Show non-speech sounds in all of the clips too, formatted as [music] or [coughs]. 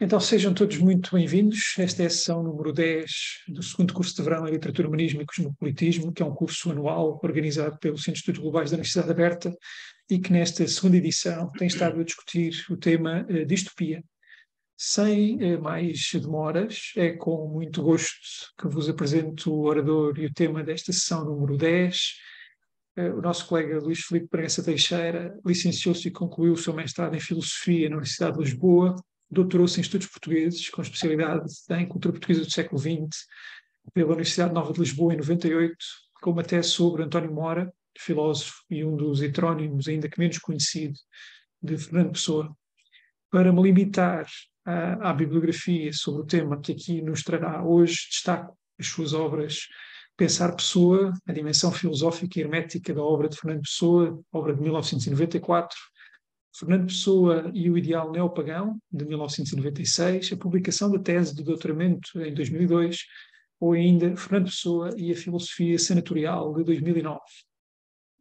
Então sejam todos muito bem-vindos. Esta é a sessão número 10 do segundo curso de verão em Literatura, Humanismo e Cosmopolitismo, que é um curso anual organizado pelo Centro de Estudos Globais da Universidade Aberta e que nesta segunda edição tem estado a discutir o tema eh, distopia. Sem eh, mais demoras, é com muito gosto que vos apresento o orador e o tema desta sessão número 10, eh, o nosso colega Luís Filipe Bragança Teixeira licenciou-se e concluiu o seu mestrado em Filosofia na Universidade de Lisboa doutorou-se em estudos portugueses, com especialidade em cultura portuguesa do século XX, pela Universidade Nova de Lisboa, em 98, com uma tese sobre António Mora, filósofo e um dos heterónimos, ainda que menos conhecido, de Fernando Pessoa. Para me limitar à, à bibliografia sobre o tema que aqui nos trará hoje, destaco as suas obras Pensar Pessoa, a dimensão filosófica e hermética da obra de Fernando Pessoa, obra de 1994, Fernando Pessoa e o Ideal Neopagão, de 1996, a publicação da tese de doutoramento em 2002, ou ainda Fernando Pessoa e a Filosofia Senatorial, de 2009.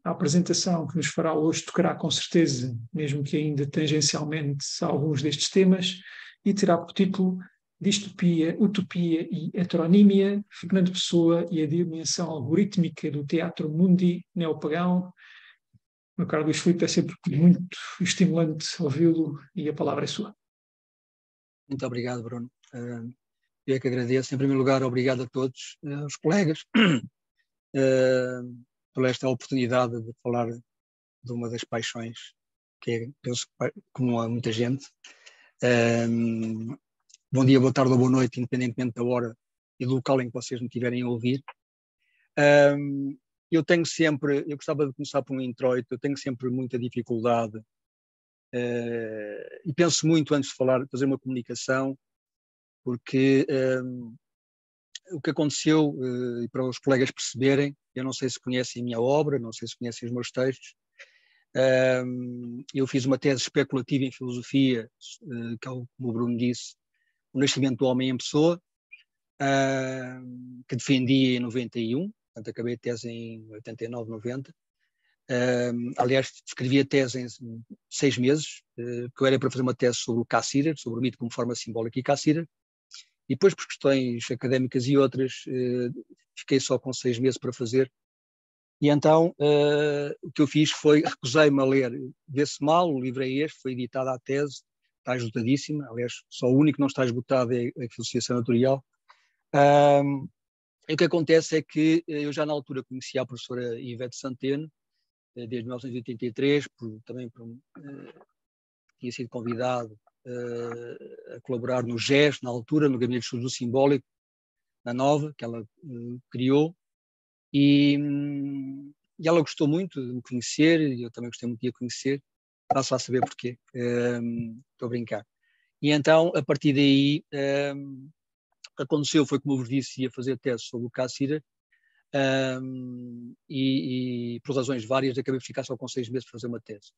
A apresentação que nos fará hoje tocará com certeza, mesmo que ainda tangencialmente, alguns destes temas e terá por título Distopia, Utopia e Heteronímia, Fernando Pessoa e a dimensão algorítmica do teatro mundi neopagão, meu caro Luís Filipe, é sempre muito estimulante ouvi-lo e a palavra é sua. Muito obrigado, Bruno. Eh, eu é que agradeço. Em primeiro lugar, obrigado a todos eh, os colegas [clears throat] eh, Por esta oportunidade de falar de uma das paixões que é, penso, comum a muita gente. Bom dia, boa tarde ou boa noite, independentemente da hora e do local em que vocês me tiverem a ouvir eu tenho sempre, eu gostava de começar por um introito, eu tenho sempre muita dificuldade uh, e penso muito antes de falar, fazer uma comunicação, porque eh, o que aconteceu, uh, e para os colegas perceberem, eu não sei se conhecem a minha obra, não sei se conhecem os meus textos, eu fiz uma tese especulativa em filosofia, uh, que é o, como o Bruno disse, o nascimento do homem em pessoa, que defendia em 91, Portanto, acabei a tese em 89, 90. Um, aliás, escrevi a tese em seis meses, uh, eh, que eu era para fazer uma tese sobre o Cassirer, sobre o mito como forma simbólica e Cassirer. E depois, por questões académicas e outras, uh, fiquei só com seis meses para fazer. E então, uh, o que eu fiz foi, recusei-me a ler desse mal, o livro é este, foi editada a tese, está esgotadíssima, aliás, só o único que não está esgotado é a Filosofia Sanatorial. Um, e o que acontece é que eh, eu já na altura conhecia a professora Ivete Santeno, eh, desde 1983, por, também por, uh, tinha sido convidado uh, a colaborar no GES, na altura, no Gabinete de Estudos do Simbólico, na Nova, que ela uh, criou, e, um, e, ela gostou muito de me conhecer, e eu também gostei muito de a conhecer, passo a saber porquê, hum, estou a brincar. E então, a partir daí, hum, que aconteceu foi, como eu vos disse, ia fazer tese sobre o caso um, e, e, por razões várias acabei por ficar só com seis meses para fazer uma tese.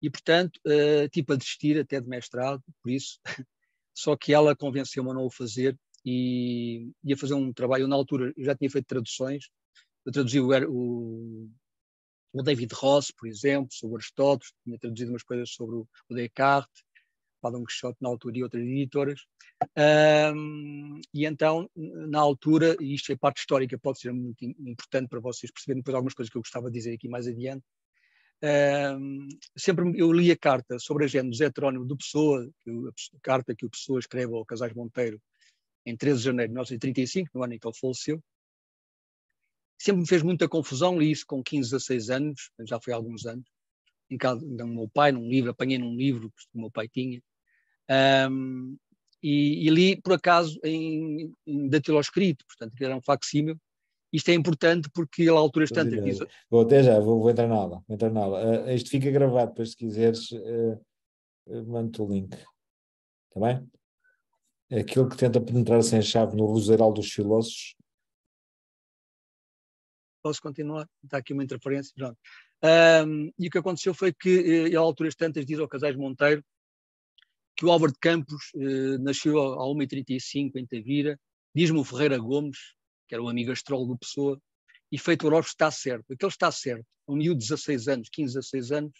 E, portanto, uh, tipo a desistir até de mestrado, por isso, [laughs] só que ela convenceu-me a não o fazer e ia fazer um trabalho, na altura eu já tinha feito traduções, eu traduzi o, o, o David Ross, por exemplo, sobre Aristóteles, tinha traduzido umas coisas sobre o Descartes, Padam Quixote na altura e outras editoras. Um, e então, na altura, e isto é parte histórica, pode ser muito importante para vocês perceberem depois algumas coisas que eu gostava de dizer aqui mais adiante. Um, sempre eu li a carta sobre a agenda do Zé Trónimo do Pessoa, a carta que o Pessoa escreve ao Casais Monteiro em 13 de janeiro de 1935, no ano em que ele faleceu. Sempre me fez muita confusão, li isso com 15 a 6 anos, já foi há alguns anos, em casa do meu pai, num livro, apanhei num livro que o meu pai tinha, um, e, e, li, por acaso, em, em datiloscrito, portanto, que era um facsímil. Isto é importante porque ele alturas tantas... Diz... Vou até já, vou, vou entrar na aula. Vou entrar na aula. Uh, isto fica gravado, depois se quiseres, uh, mando-te o link. Está bem? Aquilo que tenta penetrar sem chave no roseral dos filósofos. Posso continuar? Está aqui uma interferência, Um, e o que aconteceu foi que eh, ele, alturas tantas, diz ao Casais Monteiro que o Álvaro de Campos eh, nasceu a 1h35 em Tavira, diz-me o Ferreira Gomes, que era um amigo astrólogo do Pessoa, e feito o está certo. Aquele está certo, um miúdo de 16 anos, 15 a 16 anos,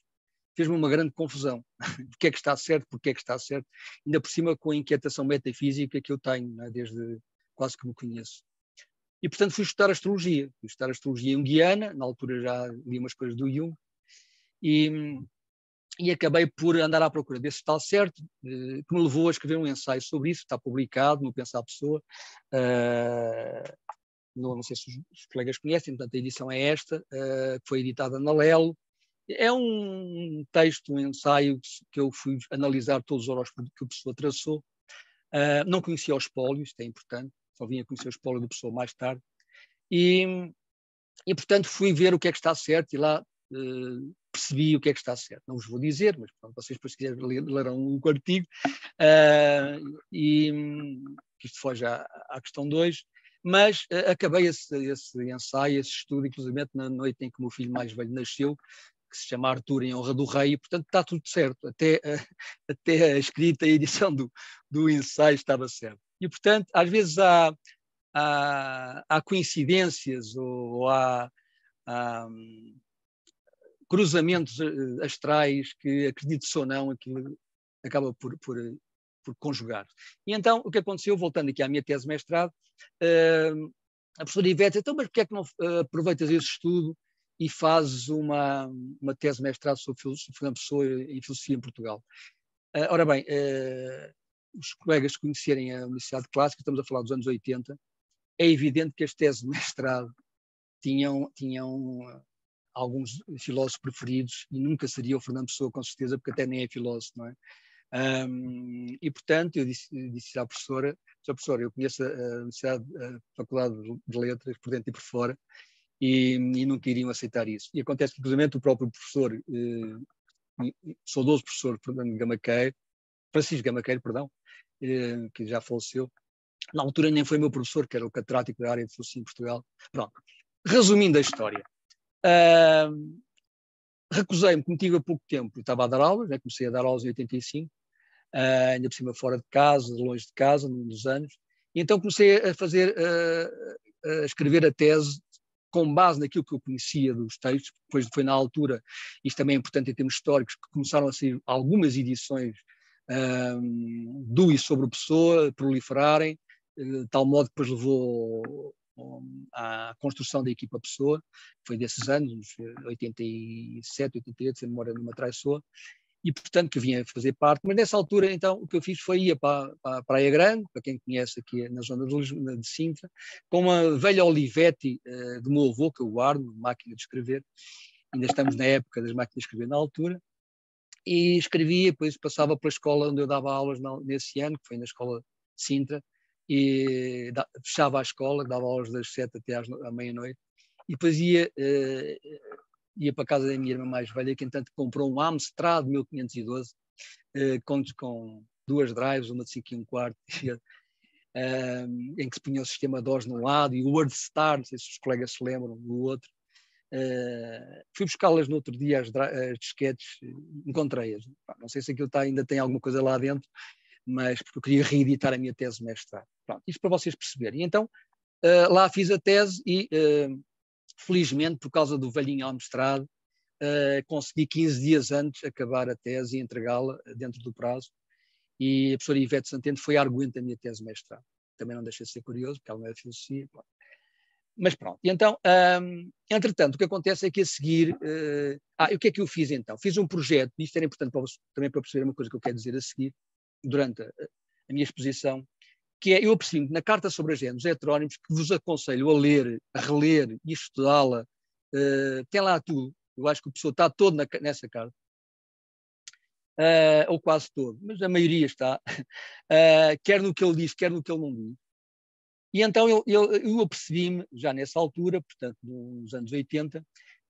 fez-me uma grande confusão. [laughs] o que é que está certo, porque é que está certo, ainda por cima com a inquietação metafísica que eu tenho, é? desde quase que me conheço. E, portanto, fui estudar astrologia. Fui estudar astrologia junguiana, na altura já li umas coisas do Jung, e, hum, e acabei por andar à procura desse tal certo, eh, que me levou a escrever um ensaio sobre isso, está publicado no Pensar a Pessoa, ah, não, não sei se os, colegas conhecem, portanto a edição é esta, ah, que foi editada na Lelo, é um texto, um ensaio que eu fui analisar todos os horóscopos que a pessoa traçou, ah, não conhecia os pólios, isto é importante, só vinha conhecer os espólio da pessoa mais tarde, e, e portanto fui ver o que é que está certo, e lá Uh, percebi o que é que está certo. Não vos vou dizer, mas pronto, vocês depois se quiserem lerão o artigo. Uh, e que isto foge à, à questão 2. Mas uh, acabei esse, esse, ensaio, esse estudo, inclusive na noite em que o meu filho mais velho nasceu, que se chama Arthur em honra do rei, e portanto está tudo certo. Até, uh, [laughs] até a escrita e a edição do, do ensaio estava certo. E portanto, às vezes há, há, há coincidências ou, ou há, há cruzamentos eh, eh, astrais que, acredite-se ou não, aquilo acaba por, por, eh, por, conjugar. E então, o que aconteceu, voltando aqui à minha tese de mestrado, uh, a professora Ivete disse, então, mas porquê é que não aproveitas esse estudo e fazes uma, uma tese de mestrado sobre Fernando Pessoa em Filosofia em Portugal? Uh, ora bem, uh, os colegas que conhecerem a Universidade Clássica, estamos a falar dos anos 80, é evidente que as teses de mestrado tinham, tinham alguns filósofos preferidos, e nunca seria o Fernando Pessoa, com certeza, porque até nem é filósofo, não é? Um, e, portanto, eu disse, disse à professora, professora, eu conheço a, Universidade, a Faculdade de Letras, por dentro e por fora, e, e não queriam aceitar isso. E acontece que, inclusive, o próprio professor, eh, saudoso professor Fernando Gamaqueiro, Francisco Gamaqueiro, perdão, eh, que já faleceu, na altura nem foi meu professor, que era o catedrático da área de Filosofia em Portugal. Pronto, resumindo a história, Recusei-me, como tive há pouco tempo, estava a dar aulas, né? comecei a dar aulas em 85, uh, ah, ainda por cima fora de casa, longe de casa, num dos anos, e então comecei a fazer, uh, a escrever a tese com base naquilo que eu conhecia dos textos, depois foi na altura, isto também é importante em termos históricos, que começaram a sair algumas edições um, do e sobre a pessoa proliferarem, eh, de tal modo que depois levou à construção da equipa pessoa, foi desses anos, 87, eh, 88, se memória não me atrai e portanto que vinha fazer parte, mas nessa altura então o que eu fiz foi ir para, para a Praia Grande, para quem conhece aqui na zona de Sintra, com uma velha Olivetti de eh, do meu avô, que eu guardo, máquina de escrever, ainda estamos na época das máquinas de escrever na altura, e escrevia, depois passava para a escola onde eu dava aulas nesse ano, que foi na escola de Sintra, e da, fechava a escola, dava aulas das sete até às, à meia-noite, e depois ia, uh, ia para a casa da minha irmã mais velha, que entanto comprou um Amstrad 1512, uh, eh, com, com duas drives, uma de 5 e um quarto, [laughs] eh, em que se punha o sistema DOS num lado e o WordStar, não sei se os colegas se lembram, do outro. Uh, fui buscá-las no outro dia, as, as disquetes, encontrei-as. Não sei se aquilo tá, ainda tem alguma coisa lá dentro, mas porque eu queria reeditar a minha tese de mestrado. Pronto, isto para vocês perceberem. Então, uh, lá fiz a tese e, uh, felizmente, por causa do velhinho Almestrado, uh, eh, consegui 15 dias antes acabar a tese e entregá-la dentro do prazo. E a professora Ivete Santente foi arguente da minha tese de mestrado. Também não deixa de ser curioso, porque ela não é filosofia. Pronto. Mas pronto, e então, um, entretanto, o que acontece é que a seguir. Uh, ah, o que é que eu fiz então? Fiz um projeto, isto era importante para, também para perceber uma coisa que eu quero dizer a seguir, durante a minha exposição, que é, eu aprecio na Carta sobre as Gêneros é Heterónimos, que vos aconselho a ler, a reler e estudá-la, uh, tem lá tudo. Eu acho que o pessoal está todo na, nessa carta. Uh, ou quase todo, mas a maioria está, uh, [laughs] quer no que ele diz, quer no que ele não diz. E então eu, eu, eu apercebi-me, já nessa altura, portanto, nos anos 80,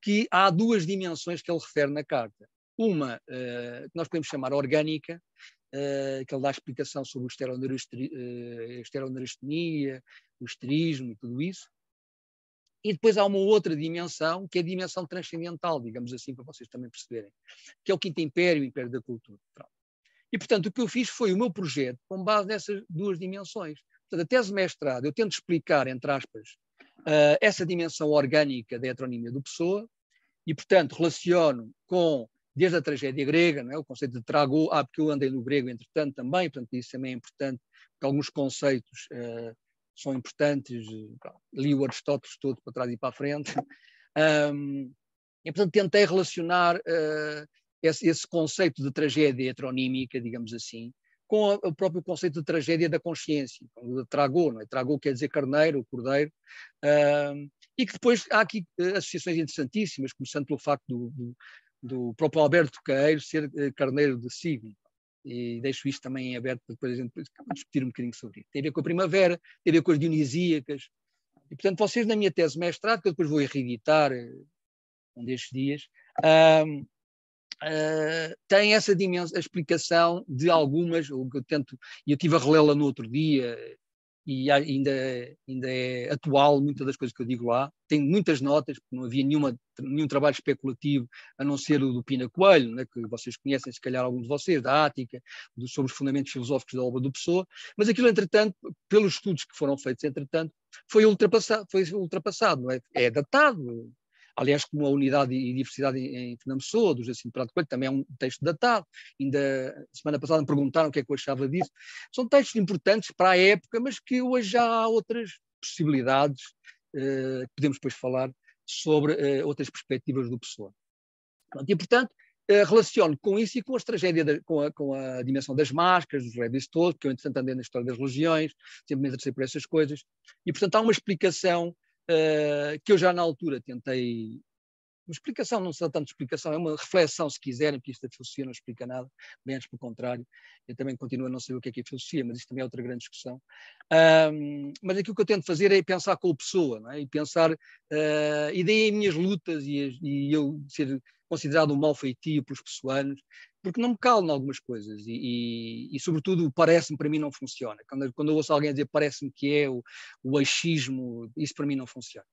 que há duas dimensões que ele refere na carta. Uma, uh, que nós podemos chamar orgânica, eh, que ele dá explicação sobre o esteroneurostomia, eh, o esterismo e tudo isso. E depois há uma outra dimensão, que é a dimensão transcendental, digamos assim, para vocês também perceberem, que é o Quinto Império, o Império da Cultura. Pronto. E, portanto, o que eu fiz foi o meu projeto com base nessas duas dimensões. Portanto, a tese mestrado, eu tento explicar, entre aspas, eh, essa dimensão orgânica da heteronímia do Pessoa, e, portanto, relaciono com desde a tragédia grega, é? o conceito de trago, há ah, porque eu andei no grego entretanto também, portanto isso também é importante, porque alguns conceitos uh, são importantes, li o Aristóteles todo para trás e para a frente, um, [laughs] e portanto tentei relacionar uh, esse, esse, conceito de tragédia heteronímica, digamos assim, com a, o próprio conceito de tragédia da consciência, de tragô, não é? Tragô quer dizer carneiro, cordeiro, e que depois há aqui eh, associações interessantíssimas, começando pelo facto do, do do próprio Alberto Queiro ser eh, carneiro de signo. E deixo isto também em aberto para depois a gente discutir um bocadinho sobre isso. Tem a ver com a primavera, tem a ver com as dionisíacas. E, portanto, vocês na minha tese mestrado, que eu depois vou reeditar eh, um destes dias, eh, têm Uh, tem essa dimensão, a explicação de algumas, o que eu tento, e eu tive a relê-la no outro dia, e ainda, ainda é atual muitas das coisas que eu digo lá. Tem muitas notas, porque não havia nenhuma, nenhum trabalho especulativo a não ser o do Pina Coelho, né, que vocês conhecem, se calhar alguns de vocês, da Ática, do, sobre os fundamentos filosóficos da obra do Pessoa. Mas aquilo, entretanto, pelos estudos que foram feitos, entretanto, foi ultrapassado. Foi ultrapassado é? é datado, aliás, como a Unidade e Diversidade em, Fernando Pessoa, do José Cinto Prado Coelho, também é um texto datado, ainda semana passada me perguntaram o que é que eu achava disso. São textos importantes para a época, mas que hoje já há outras possibilidades, eh, podemos depois falar, sobre eh, outras perspectivas do Pessoa. E, portanto, eh, relaciono com isso e com as tragédias, da, com, a, com, a, dimensão das máscaras, dos rebels todos, que eu, entretanto, andei na história das religiões, sempre me interessei por essas coisas, e, portanto, há uma explicação ah, que eu já na altura tentei. Uma explicação, não será tanto explicação, é uma reflexão, se quiserem, porque isto da é filosofia não explica nada, bem antes pelo contrário, eu também continuo a não saber o que é que é filosofia, mas isto também é outra grande discussão. Um, mas aquilo que eu tento fazer é pensar com a pessoa, é? e pensar, uh, e daí minhas lutas, e, e eu ser considerado um malfeitio pelos pessoanos, porque não me calo em algumas coisas e, e, e sobretudo, parece-me para mim não funciona. Quando, quando eu ouço alguém dizer parece-me que é o, o achismo, isso para mim não funciona.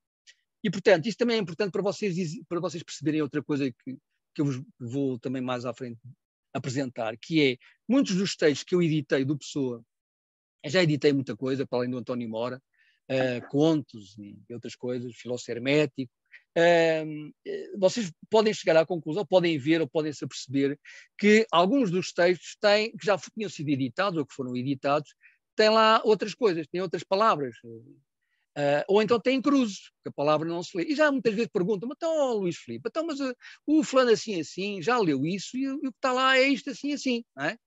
E, portanto, isso também é importante para vocês, para vocês perceberem outra coisa que, que eu vos vou também mais à frente apresentar, que é muitos dos textos que eu editei do Pessoa, já editei muita coisa, para além do António Mora, uh, contos e outras coisas, filósofo hermético, eh, vocês podem chegar à conclusão, podem ver ou podem se aperceber que alguns dos textos têm, que já tinham sido editados ou que foram editados, têm lá outras coisas, têm outras palavras. Uh, ou então tem cruzes, que a palavra não se lê. E já muitas vezes perguntam, mas então, Luís Filipe, então, mas uh, o fulano assim assim já leu isso e, e, o que está lá é isto assim assim, não é?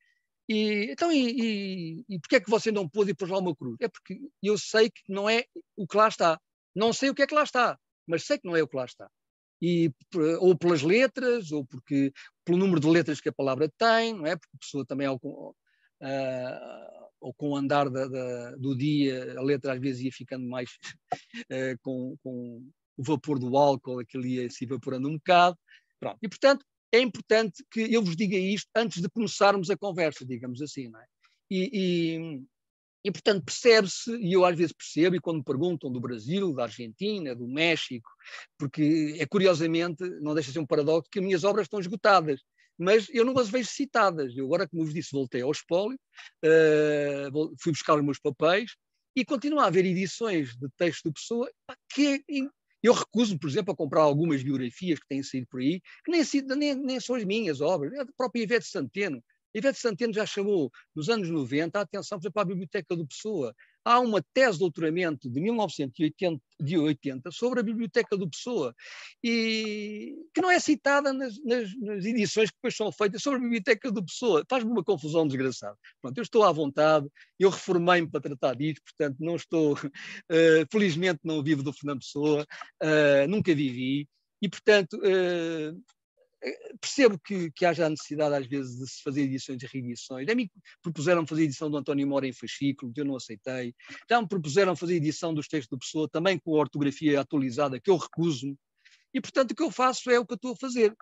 E, então, e, e, e porquê é que você não pôde e pôs lá uma cruz? É porque eu sei que não é o que lá está. Não sei o que é que lá está mas sei que não é o que lá está. E, ou pelas letras, ou porque pelo número de letras que a palavra tem, não é? Porque a pessoa também, ao, uh, ou com o andar da, da, do dia, a letra às vezes ia ficando mais uh, [laughs] com, com, o vapor do álcool, aquilo ia se evaporando um bocado. Pronto. E, portanto, é importante que eu vos diga isto antes de começarmos a conversa, digamos assim, não é? E, e, portanto, percebe-se, e eu às vezes percebo, e quando me perguntam do Brasil, da Argentina, do México, porque é curiosamente, não deixa de ser um paradoxo, que as minhas obras estão esgotadas, mas eu não as vejo citadas. Eu agora, como vos disse, voltei ao espólio, uh, fui buscar os meus papéis, e continua a haver edições de texto de pessoa que é eu recuso, por exemplo, a comprar algumas biografias que têm saído por aí, que nem, nem, nem são as minhas obras, é a própria Ivete Santeno, Ivete Santeno já chamou, nos anos 90, a atenção, para a Biblioteca do Pessoa. Há uma tese de doutoramento de 1980 de 80, sobre a Biblioteca do Pessoa, e que não é citada nas, nas, nas edições que depois são feitas sobre a Biblioteca do Pessoa. Faz-me uma confusão desgraçada. Pronto, eu estou à vontade, eu reformei-me para tratar disso, portanto, não estou. Uh, [laughs] felizmente, não vivo do Fernando Pessoa, uh, nunca vivi. E, portanto, uh, eh, percebo que, que haja a necessidade às vezes de se fazer edições e reedições. A mim propuseram fazer edição do António Mora em fascículo, que eu não aceitei. Já me propuseram fazer edição dos textos do Pessoa, também com a ortografia atualizada, que eu recuso. E, portanto, o que eu faço é o que eu estou a fazer.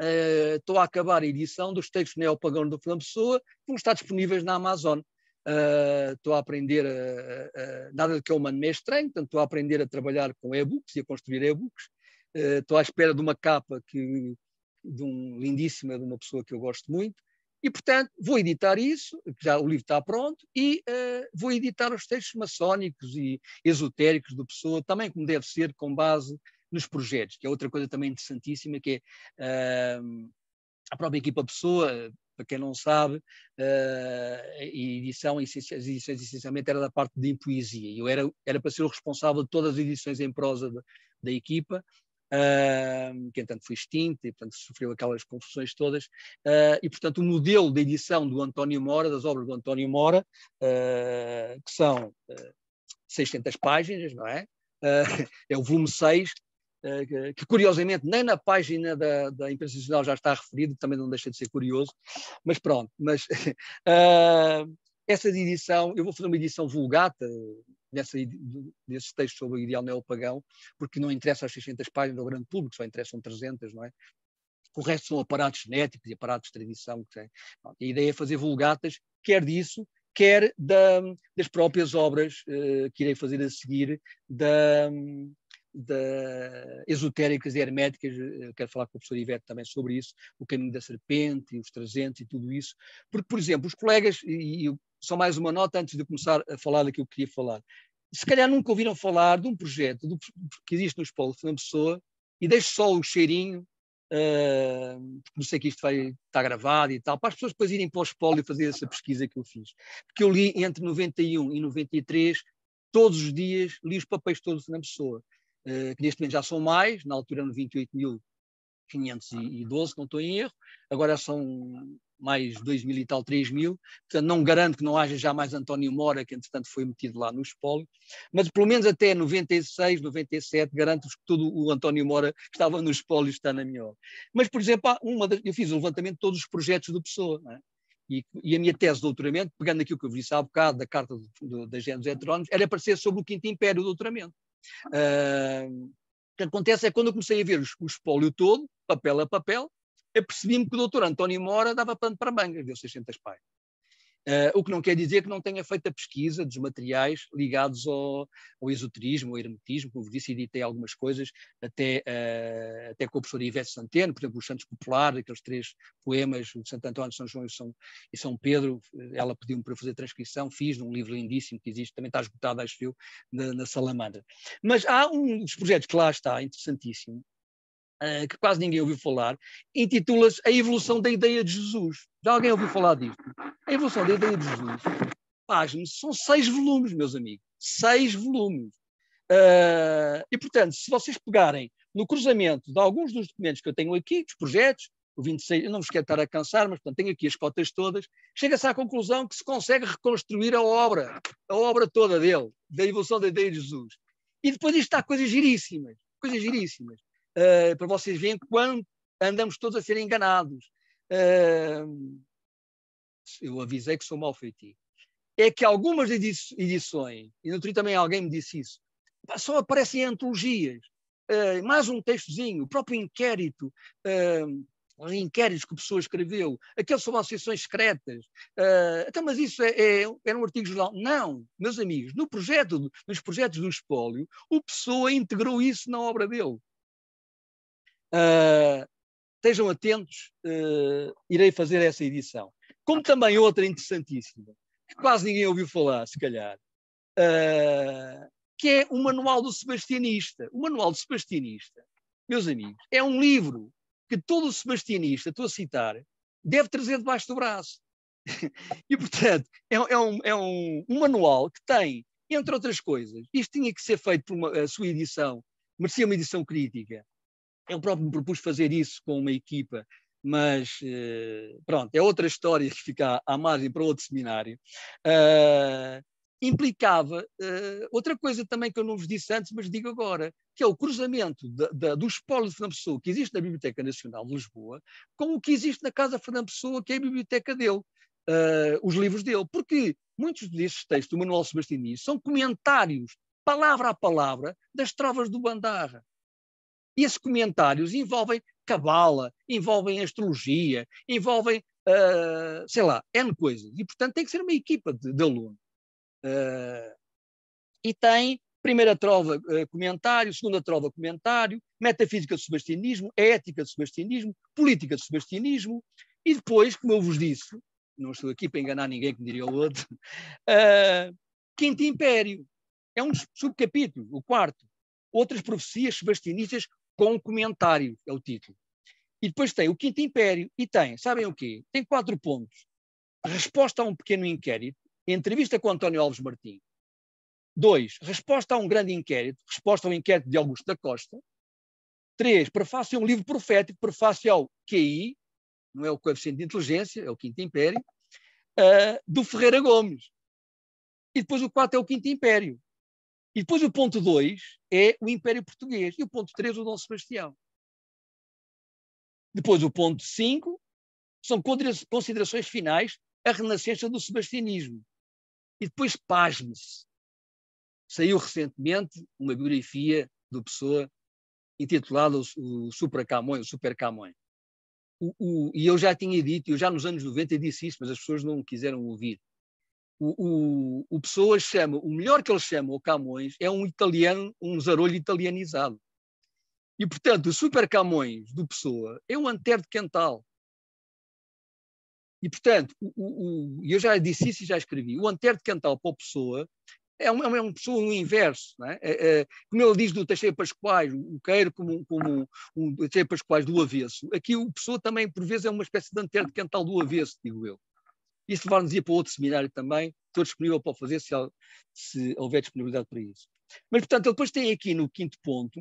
Uh, estou a acabar a edição dos textos neopaganos do Fernando Pessoa, que vão estar disponíveis na Amazon. Uh, estou a aprender a, a, a, nada que eu é mando me estranho, portanto, estou a aprender a trabalhar com e-books e a construir e-books. Uh, estou à espera de uma capa que, de um lindíssima de uma pessoa que eu gosto muito, e portanto vou editar isso, já o livro está pronto, e uh, vou editar os textos maçónicos e esotéricos do Pessoa, também como deve ser, com base nos projetos, que é outra coisa também interessantíssima, que é uh, a própria equipa Pessoa, para quem não sabe, uh, eh, a edição, as edições essencialmente era da parte de poesia, eu era, era para ser o responsável de todas as edições em prosa de, da equipa, que entanto foi extinta e portanto sofreu aquelas confusões todas, uh, e portanto o modelo de edição do António Mora, das obras do António Mora, uh, que são 600 ah, páginas, não é? [laughs] é o volume 6, que, que curiosamente nem na página da, da imprensa nacional já está referido, também não deixa de ser curioso, mas pronto, mas [laughs] essa edição, eu vou fazer uma edição vulgata, nessa, texto sobre o ideal neopagão, porque não interessa as 600 páginas ao grande público, só interessam 300, não é? O resto são aparatos genéticos e aparatos de tradição. Que tem. A ideia é fazer vulgatas, quer disso, quer da, das próprias obras uh, que irei fazer a seguir da, da, esotéricas e herméticas, eh, eu quero falar com o professor Ivete também sobre isso, o caminho da serpente os trazentes e tudo isso, porque, por exemplo, os colegas, e, e só mais uma nota antes de começar a falar daquilo que eu queria falar, se calhar nunca ouviram falar de um projeto do, que existe no Espólio de Pessoa, e deixo só o cheirinho, uh, não sei que isto vai estar gravado e tal, para as pessoas depois irem para o Espólio fazer essa pesquisa que eu fiz. Porque eu li entre 91 e 93, todos os dias, li os papéis todos de Pessoa. Eh, que neste momento já são mais, na altura eram 28.512, não estou em erro, agora são mais 2 mil e tal, 3 mil, portanto não garanto que não haja já mais António Mora, que entretanto foi metido lá no espólio, mas pelo menos até 96, 97, garanto-vos que todo o António Mora que estava no espólio está na minha obra. Mas, por exemplo, uma das, eu fiz um levantamento de todos os projetos do Pessoa, é? e, e, a minha tese de doutoramento, pegando aqui o que eu vi disse há bocado, da carta do, do, das Gêneros Heterónimos, era aparecer sobre o Quinto Império do doutoramento. Uh, o que acontece é que quando eu comecei a ver o espólio todo, papel a papel, apercebi-me que o doutor António Mora dava pano para manga, deu 600 páginas. Uh, o que não quer dizer que não tenha feito a pesquisa dos materiais ligados ao, ao esoterismo, ao hermetismo, como disse, editei algumas coisas, até, uh, até com a professora Ivete Santeno, por exemplo, os Santos Popular, aqueles três poemas, o Santo António, São João e São, e São Pedro, ela pediu-me para fazer transcrição, fiz num livro lindíssimo que existe, também está esgotado, acho eu, na, na Salamandra. Mas há um dos projetos que lá está, interessantíssimo, eh, que quase ninguém ouviu falar, intitula-se A Evolução da Ideia de Jesus. Já alguém ouviu falar disto? A Evolução da Ideia de Jesus. pasme são seis volumes, meus amigos. Seis volumes. Uh, e, portanto, se vocês pegarem no cruzamento de alguns dos documentos que eu tenho aqui, dos projetos, o 26, eu não vos quero estar a cansar, mas portanto, tenho aqui as cotas todas, chega-se à conclusão que se consegue reconstruir a obra, a obra toda dele, da evolução da ideia de Jesus. E depois isto há coisas giríssimas, coisas giríssimas uh, para vocês verem quanto andamos todos a ser enganados. Uh, eu avisei que sou mal É que algumas edições, e no também alguém me disse isso, só aparecem em antologias. Uh, mais um textozinho, o próprio inquérito, os inquéritos que a pessoa escreveu, aqueles são associações secretas. Uh, então, mas isso é, é, era um artigo jornal. Não, meus amigos, no projeto, nos projetos do espólio, o Pessoa integrou isso na obra dele. Uh, estejam atentos, uh, irei fazer essa edição. Como também outra interessantíssima, que quase ninguém ouviu falar, se calhar, uh, que é o Manual do Sebastianista. O Manual do Sebastianista, meus amigos, é um livro que todo sebastianista, estou a citar, deve trazer debaixo do braço. [laughs] e, portanto, é, é, um, é um, um, manual que tem, entre outras coisas, isto tinha que ser feito por uma, a sua edição, merecia uma edição crítica, eu próprio me propus fazer isso com uma equipa, mas eh, pronto, é outra história que fica à margem para outro seminário. Uh, implicava uh, outra coisa também que eu não vos disse antes, mas digo agora, que é o cruzamento da, da, do espólio de Fernando Pessoa que existe na Biblioteca Nacional de Lisboa com o que existe na Casa Fernando Pessoa, que é a biblioteca dele, uh, os livros dele. Porque muitos desses textos do Manuel Sebastiani são comentários, palavra a palavra, das trovas do Bandarra. E esses comentários envolvem cabala, envolvem astrologia, envolvem, uh, ah, sei lá, N coisas. E, portanto, tem que ser uma equipa de, de aluno. Uh, e tem primeira trova uh, comentário, segunda trova comentário, metafísica de sebastianismo, ética de sebastianismo, política de sebastianismo, e depois, como eu vos disse, não estou aqui para enganar ninguém, como diria o outro, uh, [laughs] Quinto Império. É um subcapítulo, o quarto. Outras profecias sebastianistas com um comentário, é o título. E depois tem o Quinto Império e tem, sabem o quê? Tem quatro pontos. Resposta a um pequeno inquérito, entrevista com António Alves Martins. Dois, resposta a um grande inquérito, resposta a um inquérito de Augusto da Costa. Três, prefácio a um livro profético, prefácio ao QI, não é o coeficiente de inteligência, é o Quinto Império, uh, do Ferreira Gomes. E depois o quarto é o Quinto Império. E depois o ponto 2 é o Império Português. E o ponto 3, o Dom Sebastião. Depois o ponto 5 são considerações finais a renascença do sebastianismo. E depois, pasme-se, saiu recentemente uma biografia do Pessoa intitulada o, o Camões, o Super Camões. O, o, e eu já tinha dito, eu já nos anos 90 disse isso, mas as pessoas não quiseram ouvir o, o, o Pessoas chama, o melhor que ele chama o Camões é um italiano, um zarolho italianizado. E, portanto, o Super Camões do Pessoa é um antero de Quental. E, portanto, o, o, eu já disse isso e já escrevi, o antero de Quental para o Pessoa é uma, é uma é pessoa no inverso. É? É, é, como ele diz do Teixeira Pascoais, o Queiro como, como um, um Teixeira Pascoais do avesso, aqui o Pessoa também, por vezes, é uma espécie de antero de Quental do avesso, digo eu. Isso levar-nos para outro seminário também, estou disponível para fazer se, se houver disponibilidade para isso. Mas, portanto, ele depois tem aqui no quinto ponto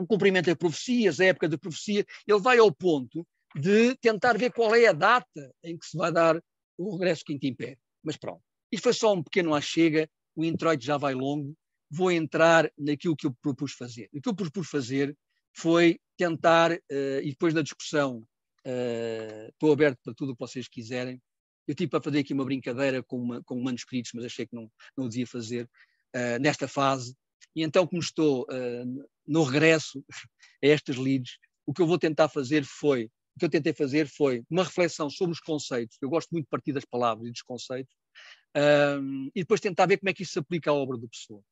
o cumprimento das profecias, a época da profecia, ele vai ao ponto de tentar ver qual é a data em que se vai dar o regresso do Quinto Império. Mas pronto, isto foi só um pequeno achega, o introito já vai longo, vou entrar naquilo que eu propus fazer. O que eu propus fazer foi tentar, uh, e depois na discussão uh, estou aberto para tudo o que vocês quiserem, eu tive para fazer aqui uma brincadeira com, uma, com manuscritos, mas achei que não, não o devia fazer uh, nesta fase. E então, como estou uh, no regresso a estas leads, o que eu vou tentar fazer foi, o que eu tentei fazer foi uma reflexão sobre os conceitos. Eu gosto muito de partir das palavras e dos conceitos. Uh, e depois tentar ver como é que isso se aplica à obra da pessoa.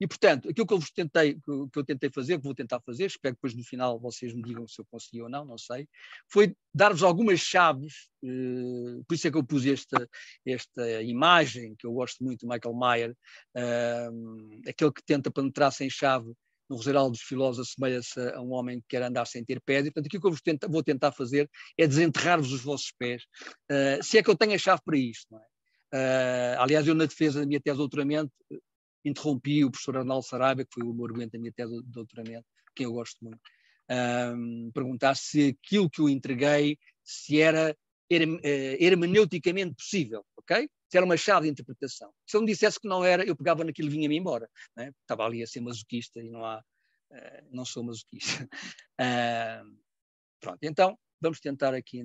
E, portanto, aquilo que eu vos tentei, que eu tentei fazer, que vou tentar fazer, espero que depois no final vocês me digam se eu consegui ou não, não sei, foi dar-vos algumas chaves, eh, por isso é que eu pus esta, esta imagem, que eu gosto muito, do Michael Mayer, eh, aquele que tenta penetrar sem chave no Roseral dos Filósofos assemelha-se a um homem que quer andar sem ter pés, e portanto aquilo que eu vos tenta, vou tentar fazer é desenterrar-vos os vossos pés, eh, se é que eu tenho a chave para isto, não é? Uh, aliás, eu na defesa da minha tese de doutoramento interrompi o professor Arnaldo Sarabia, que foi o argumento da minha tese de doutoramento, que eu gosto muito, um, perguntar se aquilo que eu entreguei se era eh, hermeneuticamente possível, ok? Se era uma chave de interpretação. Se ele me dissesse que não era, eu pegava naquilo e vinha-me embora. Né? Estava ali a ser masoquista e não há... Uh, não sou masoquista. Uh, [laughs] pronto, então, vamos tentar aqui.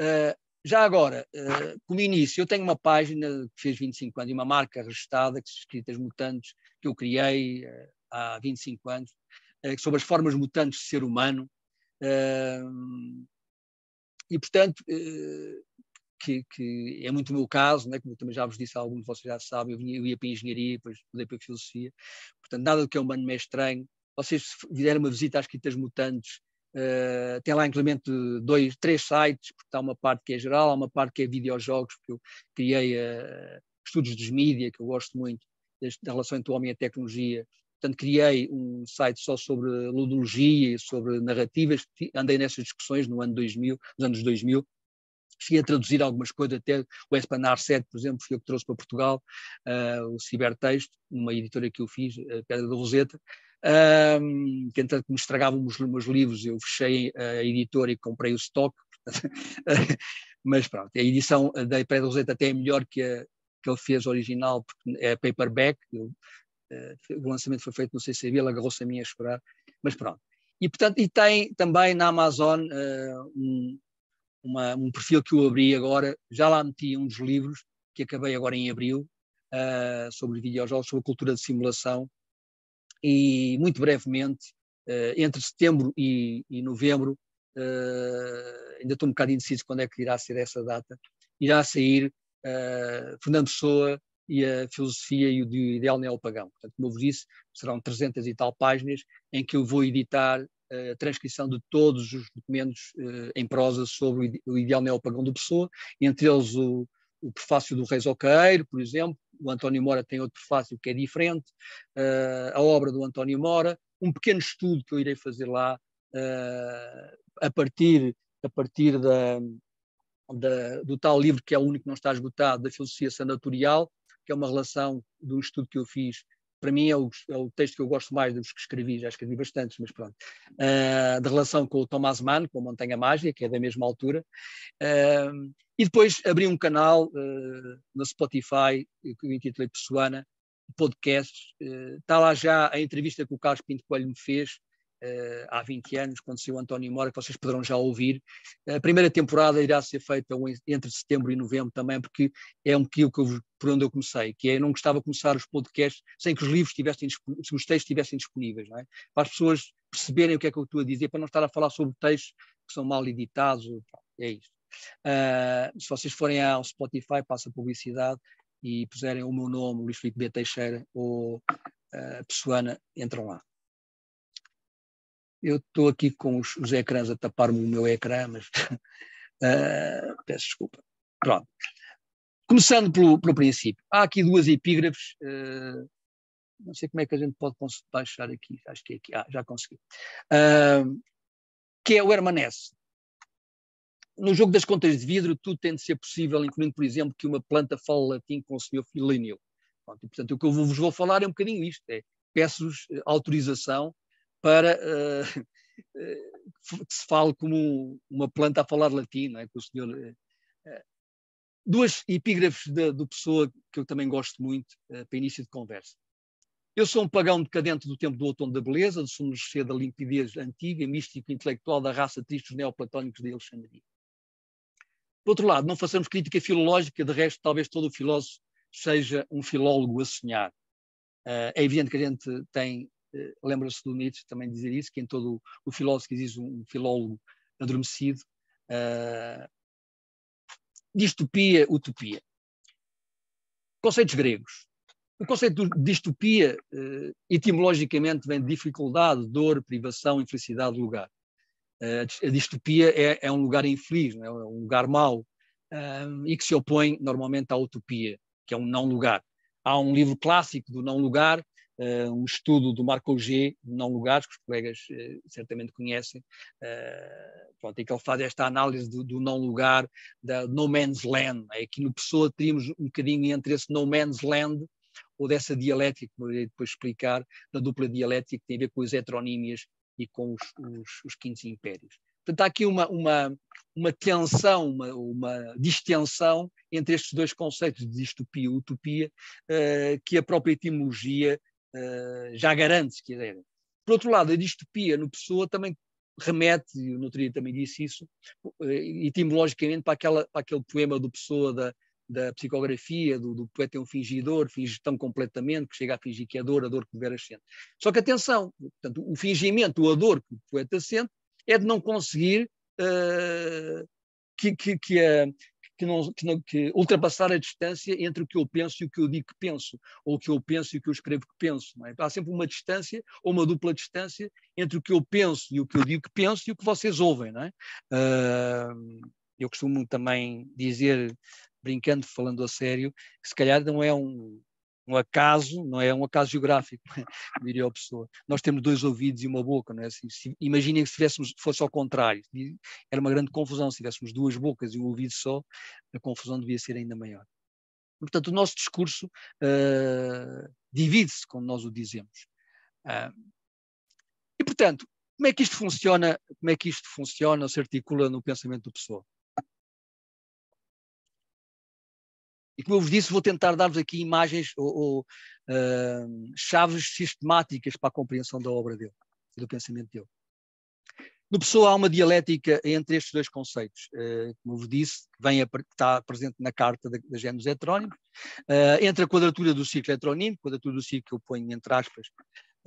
Uh, já agora, eh, como início, eu tenho uma página que fez 25 anos e uma marca registada que se escritas mutantes, que eu criei eh, há 25 anos, eh, sobre as formas mutantes de ser humano. E, portanto, que, que, é muito o meu caso, né? como eu também já vos disse, alguns de vocês já sabem, eu, eu ia para a engenharia, depois mudei para a filosofia, portanto, nada do que é humano me é estranho. Vocês fizeram uma visita às escritas mutantes eh, tem lá inclusive dois, três sites, porque há uma parte que é geral, há uma parte que é videojogos, porque eu criei uh, estudos de mídia, que eu gosto muito, da relação entre o homem e a tecnologia. Portanto, criei um site só sobre ludologia e sobre narrativas, andei nessas discussões no ano 2000, nos anos 2000, cheguei a traduzir algumas coisas, até o Espanar 7, por exemplo, foi eu que trouxe para Portugal, uh, o Cibertexto, numa editora que eu fiz, a Pedra da Roseta, um, que entretanto me estragavam os meus livros, eu fechei a editora e comprei o stock, [laughs] mas pronto, a edição da de Roseta até é melhor que a que ele fez original, porque é paperback, eu, uh, o lançamento foi feito no CCB, ele agarrou-se a mim a chorar, mas pronto. E, portanto, e tem também na Amazon uh, um, uma, um perfil que eu abri agora, já lá meti uns livros que acabei agora em abril, uh, sobre videojogos, sobre a cultura de simulação, e muito brevemente, eh, entre setembro e, e novembro, eh, ainda estou um bocado indeciso quando é que irá ser essa data, irá sair eh, Fernando Pessoa e a filosofia e o ideal neopagão. Portanto, como eu vos disse, serão 300 e tal páginas em que eu vou editar a transcrição de todos os documentos em prosa sobre o ideal neopagão do Pessoa, entre eles o, o prefácio do Reis Oqueiro, por exemplo, o António Mora tem outro prefácio que é diferente, uh, a obra do António Mora, um pequeno estudo que eu irei fazer lá uh, a partir, a partir da, da, do tal livro que é o único que não está esgotado, da filosofia sanatorial, que é uma relação de um estudo que eu fiz para mim é o, é o, texto que eu gosto mais dos que escrevi, já escrevi bastantes, mas pronto, uh, de relação com o Thomas Mann, com a Montanha Mágica, que é da mesma altura, uh, e depois abri um canal uh, ah, no Spotify, que eu intitulei Pessoana, podcast, está lá já a entrevista que o Carlos Pinto Coelho me fez, Uh, há 20 anos, quando saiu António Mora, que vocês poderão já ouvir. A primeira temporada irá ser feita entre setembro e novembro também, porque é um que eu, por onde eu comecei, que é não gostava de começar os podcasts sem que os livros estivessem, se os textos estivessem disponíveis, é? para as pessoas perceberem o que é que eu estou a dizer, para não estar a falar sobre textos que são mal editados, é isso. Uh, se vocês forem ao Spotify, passa publicidade e puserem o meu nome, Luís Felipe B. Teixeira ou uh, Pessoana, entram lá. Eu estou aqui com os, os ecrãs a tapar-me o meu ecrã, mas uh, [laughs] peço desculpa. Pronto. Começando pelo, pelo princípio. Há aqui duas epígrafes. Uh, não sei como é que a gente pode baixar aqui. Acho que é aqui. Ah, já consegui. Uh, que é o Hermanesse. No jogo das contas de vidro, tudo tem de ser possível, incluindo, por exemplo, que uma planta fale latim com o senhor Filíneo. portanto, o que eu vos vou falar é um bocadinho isto. É, peço-vos eh, autorização para uh, [laughs] que se fale como uma planta a falar latim, não é? Que o senhor, uh, duas epígrafes do Pessoa que eu também gosto muito para início de conversa. Eu sou um pagão decadente do tempo do outono da beleza, do sonorecer da limpidez antiga, místico intelectual da raça dos neoplatónicos de Alexandria. Por outro lado, não façamos crítica filológica, de resto, talvez todo o filósofo seja um filólogo a sonhar. Uh, é evidente que a gente tem lembra-se do Nietzsche também dizer isso, que em todo o filósofo existe um filólogo adormecido. Uh, distopia, utopia. Conceitos gregos. O conceito de distopia, uh, etimologicamente, vem de dificuldade, dor, privação, infelicidade, lugar. Uh, a distopia é, é, um lugar infeliz, é? é? um lugar mau, e que se opõe normalmente à utopia, que é um não lugar. Há um livro clássico do não lugar eh, um estudo do Marco G, não lugares, que os colegas eh, certamente conhecem, uh, pronto, e que ele faz esta análise do, do, não lugar, da no man's land. Aqui é no Pessoa teríamos um bocadinho entre esse no man's land ou dessa dialética, que eu irei depois explicar, da dupla dialética que tem a ver com as heteronímias e com os, os, os quintos impérios. Portanto, há aqui uma, uma, uma tensão, uma, uma, distensão entre estes dois conceitos de distopia e utopia uh, que a própria etimologia eh, já garante, se quiserem. Por outro lado, a distopia no Pessoa também remete, e o Nutria também disse isso, eh, etimologicamente para, aquela, para aquele poema do Pessoa da, da psicografia, do, do, poeta é um fingidor, finge tão completamente que chega a fingir que é a dor, a dor que o vera sente. Só que atenção, portanto, o fingimento, a dor que o poeta sente, é de não conseguir uh, que, que, que, a, que, não, que, não, que ultrapassar a distância entre o que eu penso e o que eu digo que penso, ou o que eu penso e o que eu escrevo que penso. É? Há sempre uma distância ou uma dupla distância entre o que eu penso e o que eu digo que penso e o que vocês ouvem. É? Uh, eu costumo também dizer brincando, falando a sério, que se calhar não é um, um acaso, não é um acaso geográfico, [laughs] diria a pessoa. Nós temos dois ouvidos e uma boca, não é assim? Se, imaginem que se tivéssemos, fosse ao contrário, era uma grande confusão, se tivéssemos duas bocas e um ouvido só, a confusão devia ser ainda maior. Portanto, o nosso discurso uh, divide-se, como nós o dizemos. Uh, e, portanto, como é que isto funciona, como é que isto funciona, se articula no pensamento do pessoa? E como eu vos disse, vou tentar dar-vos aqui imagens ou, ou uh, chaves sistemáticas para a compreensão da obra dele e do pensamento dele. No Pessoa há uma dialética entre estes dois conceitos, uh, como eu vos disse, que, vem a, que está presente na carta da, da Gênesis uh, entre a quadratura do ciclo heteronímico, quadratura do ciclo que eu ponho entre aspas,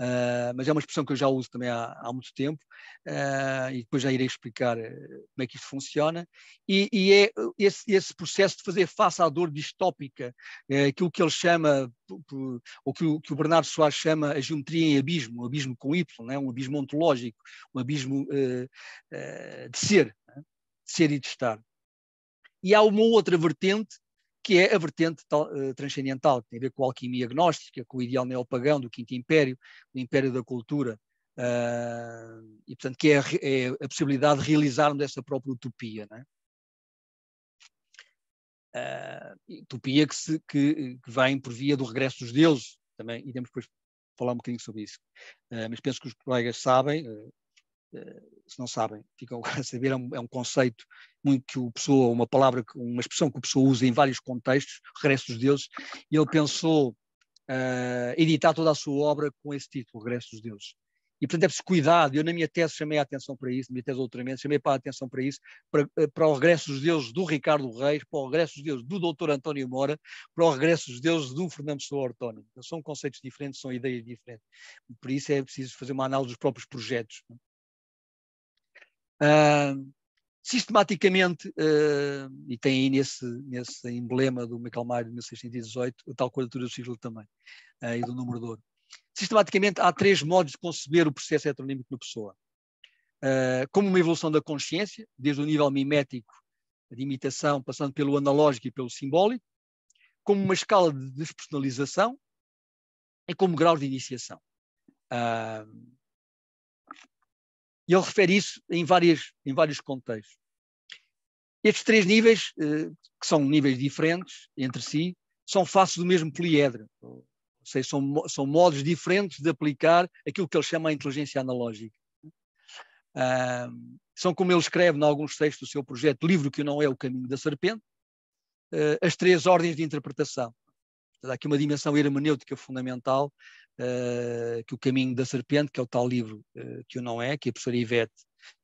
Uh, mas é uma expressão que eu já uso também há, há muito tempo uh, e depois já irei explicar ah, como é que isto funciona. E, e é esse, esse, processo de fazer face à dor distópica, é aquilo que ele chama, ou que o, que o, Bernardo Soares chama a geometria em abismo, um abismo com Y, né? um abismo ontológico, um abismo de ser, né? de ser e de estar. E há uma outra vertente que é a vertente tal, uh, transcendental, que tem a ver com a alquimia gnóstica, com o ideal neopagão do Quinto Império, do Império da Cultura, uh, e portanto que é, é, a possibilidade de realizarmos essa própria utopia. né? Uh, utopia que, se, que, que vem por via do regresso dos deuses, também iremos depois falar um bocadinho sobre isso. Uh, mas penso que os colegas sabem, uh, se não sabem, ficam a saber, é um, é um conceito muito que o pessoa, uma palavra, uma expressão que o pessoa usa em vários contextos, Regresso dos Deuses, e ele pensou uh, editar toda a sua obra com esse título, Regresso dos Deuses. E, portanto, é preciso cuidado. Eu, na minha tese, chamei a atenção para isso, na minha tese outra chamei para a atenção para isso, para, eh, para o regresso dos deuses do Ricardo Reis, para o regresso dos deuses do doutor António Mora, para o regresso dos deuses do Fernando Pessoa Ortónio. Então, são conceitos diferentes, são ideias diferentes. Por isso é preciso fazer uma análise dos próprios projetos. É? Ah, sistematicamente, uh, e tem aí nesse, nesse emblema do Michael Mayer de 1618, a tal quadratura do sigilo também, uh, e do número de ouro. Sistematicamente, há três modos de conceber o processo heteronímico na pessoa. Uh, como uma evolução da consciência, desde o nível mimético de imitação, passando pelo analógico e pelo simbólico, como uma escala de despersonalização e como grau de iniciação. Uh, e ele refere isso em, várias, em vários contextos. Estes três níveis, eh, que são níveis diferentes entre si, são faces do mesmo poliedro. Ou seja, são, são modos diferentes de aplicar aquilo que ele chama a inteligência analógica. são como ele escreve em alguns textos do seu projeto, livro que não é o caminho da serpente, eh, as três ordens de interpretação. Há aqui uma dimensão hermenêutica fundamental eh, que o caminho da serpente, que é o tal livro uh, que o não é, que a professora Ivete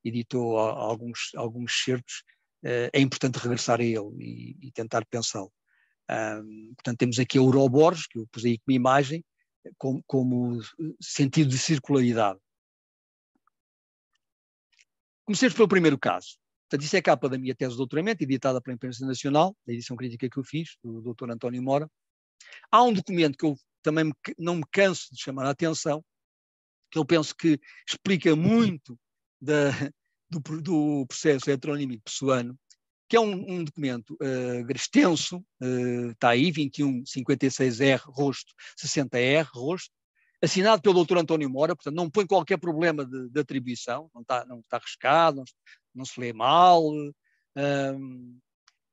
editou a, a alguns, alguns certos, uh, é importante regressar a ele e, e tentar pensá-lo. Um, portanto, temos aqui a Ouroboros, que eu pus aí como imagem, como, como sentido de circularidade. Comecemos pelo primeiro caso. Portanto, isso é capa da minha tese de doutoramento, editada pela Imprensa Nacional, da edição crítica que eu fiz, do Dr. António Mora. Há um documento que eu também me, não me canso de chamar a atenção, que eu penso que explica muito da, [laughs] do, do, processo heteronímico pessoano, que é um, um documento uh, extenso, uh, eh, está aí, 2156R, rosto, 60R, rosto, assinado pelo doutor António Mora, portanto não põe qualquer problema de, de atribuição, não está, não está arriscado, não, não se lê mal, uh,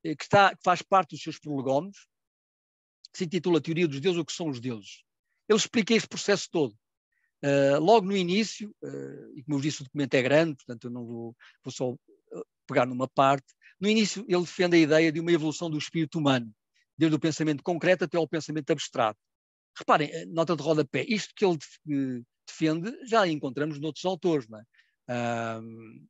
que, está, que faz parte dos seus prolegómenos, que se intitula Teoria dos Deuses, o que são os deuses. Ele explica este processo todo. Uh, logo no início, uh, e como eu disse, o documento é grande, portanto eu não vou, vou só ah, pegar numa parte. No início, ele defende a ideia de uma evolução do espírito humano, desde o pensamento concreto até ao pensamento abstrato. Reparem, nota de rodapé, isto que ele eh, defende já encontramos noutros autores, não é?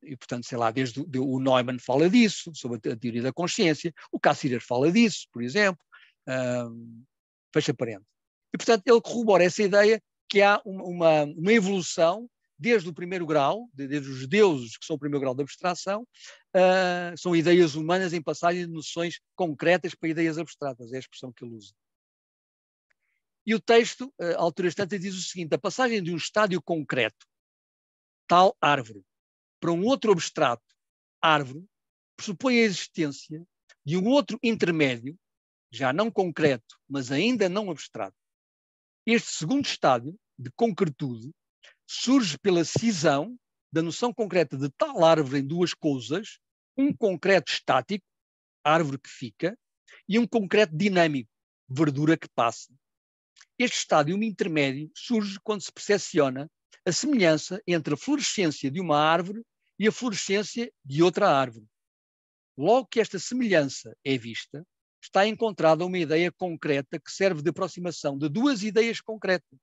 e portanto, sei lá, desde o, o Neumann fala disso, sobre a teoria da consciência, o Cassirer fala disso, por exemplo, um, fecha parente. E, portanto, ele corrobora essa ideia que há uma, uma evolução desde o primeiro grau, desde os deuses, que são o primeiro grau de abstração, uh, são ideias humanas em passagem de noções concretas para ideias abstratas, é a expressão que ele usa. E o texto, uh, ah, à altura estante, diz o seguinte: a passagem de um estádio concreto, tal árvore, para um outro abstrato, árvore, pressupõe a existência de um outro intermédio já não concreto, mas ainda não abstrato. Este segundo estádio, de concretude, surge pela cisão da noção concreta de tal árvore em duas coisas, um concreto estático, árvore que fica, e um concreto dinâmico, verdura que passa. Este estádio intermédio surge quando se percepciona a semelhança entre a florescência de uma árvore e a florescência de outra árvore. Logo que esta semelhança é vista, está encontrada uma ideia concreta que serve de aproximação de duas ideias concretas.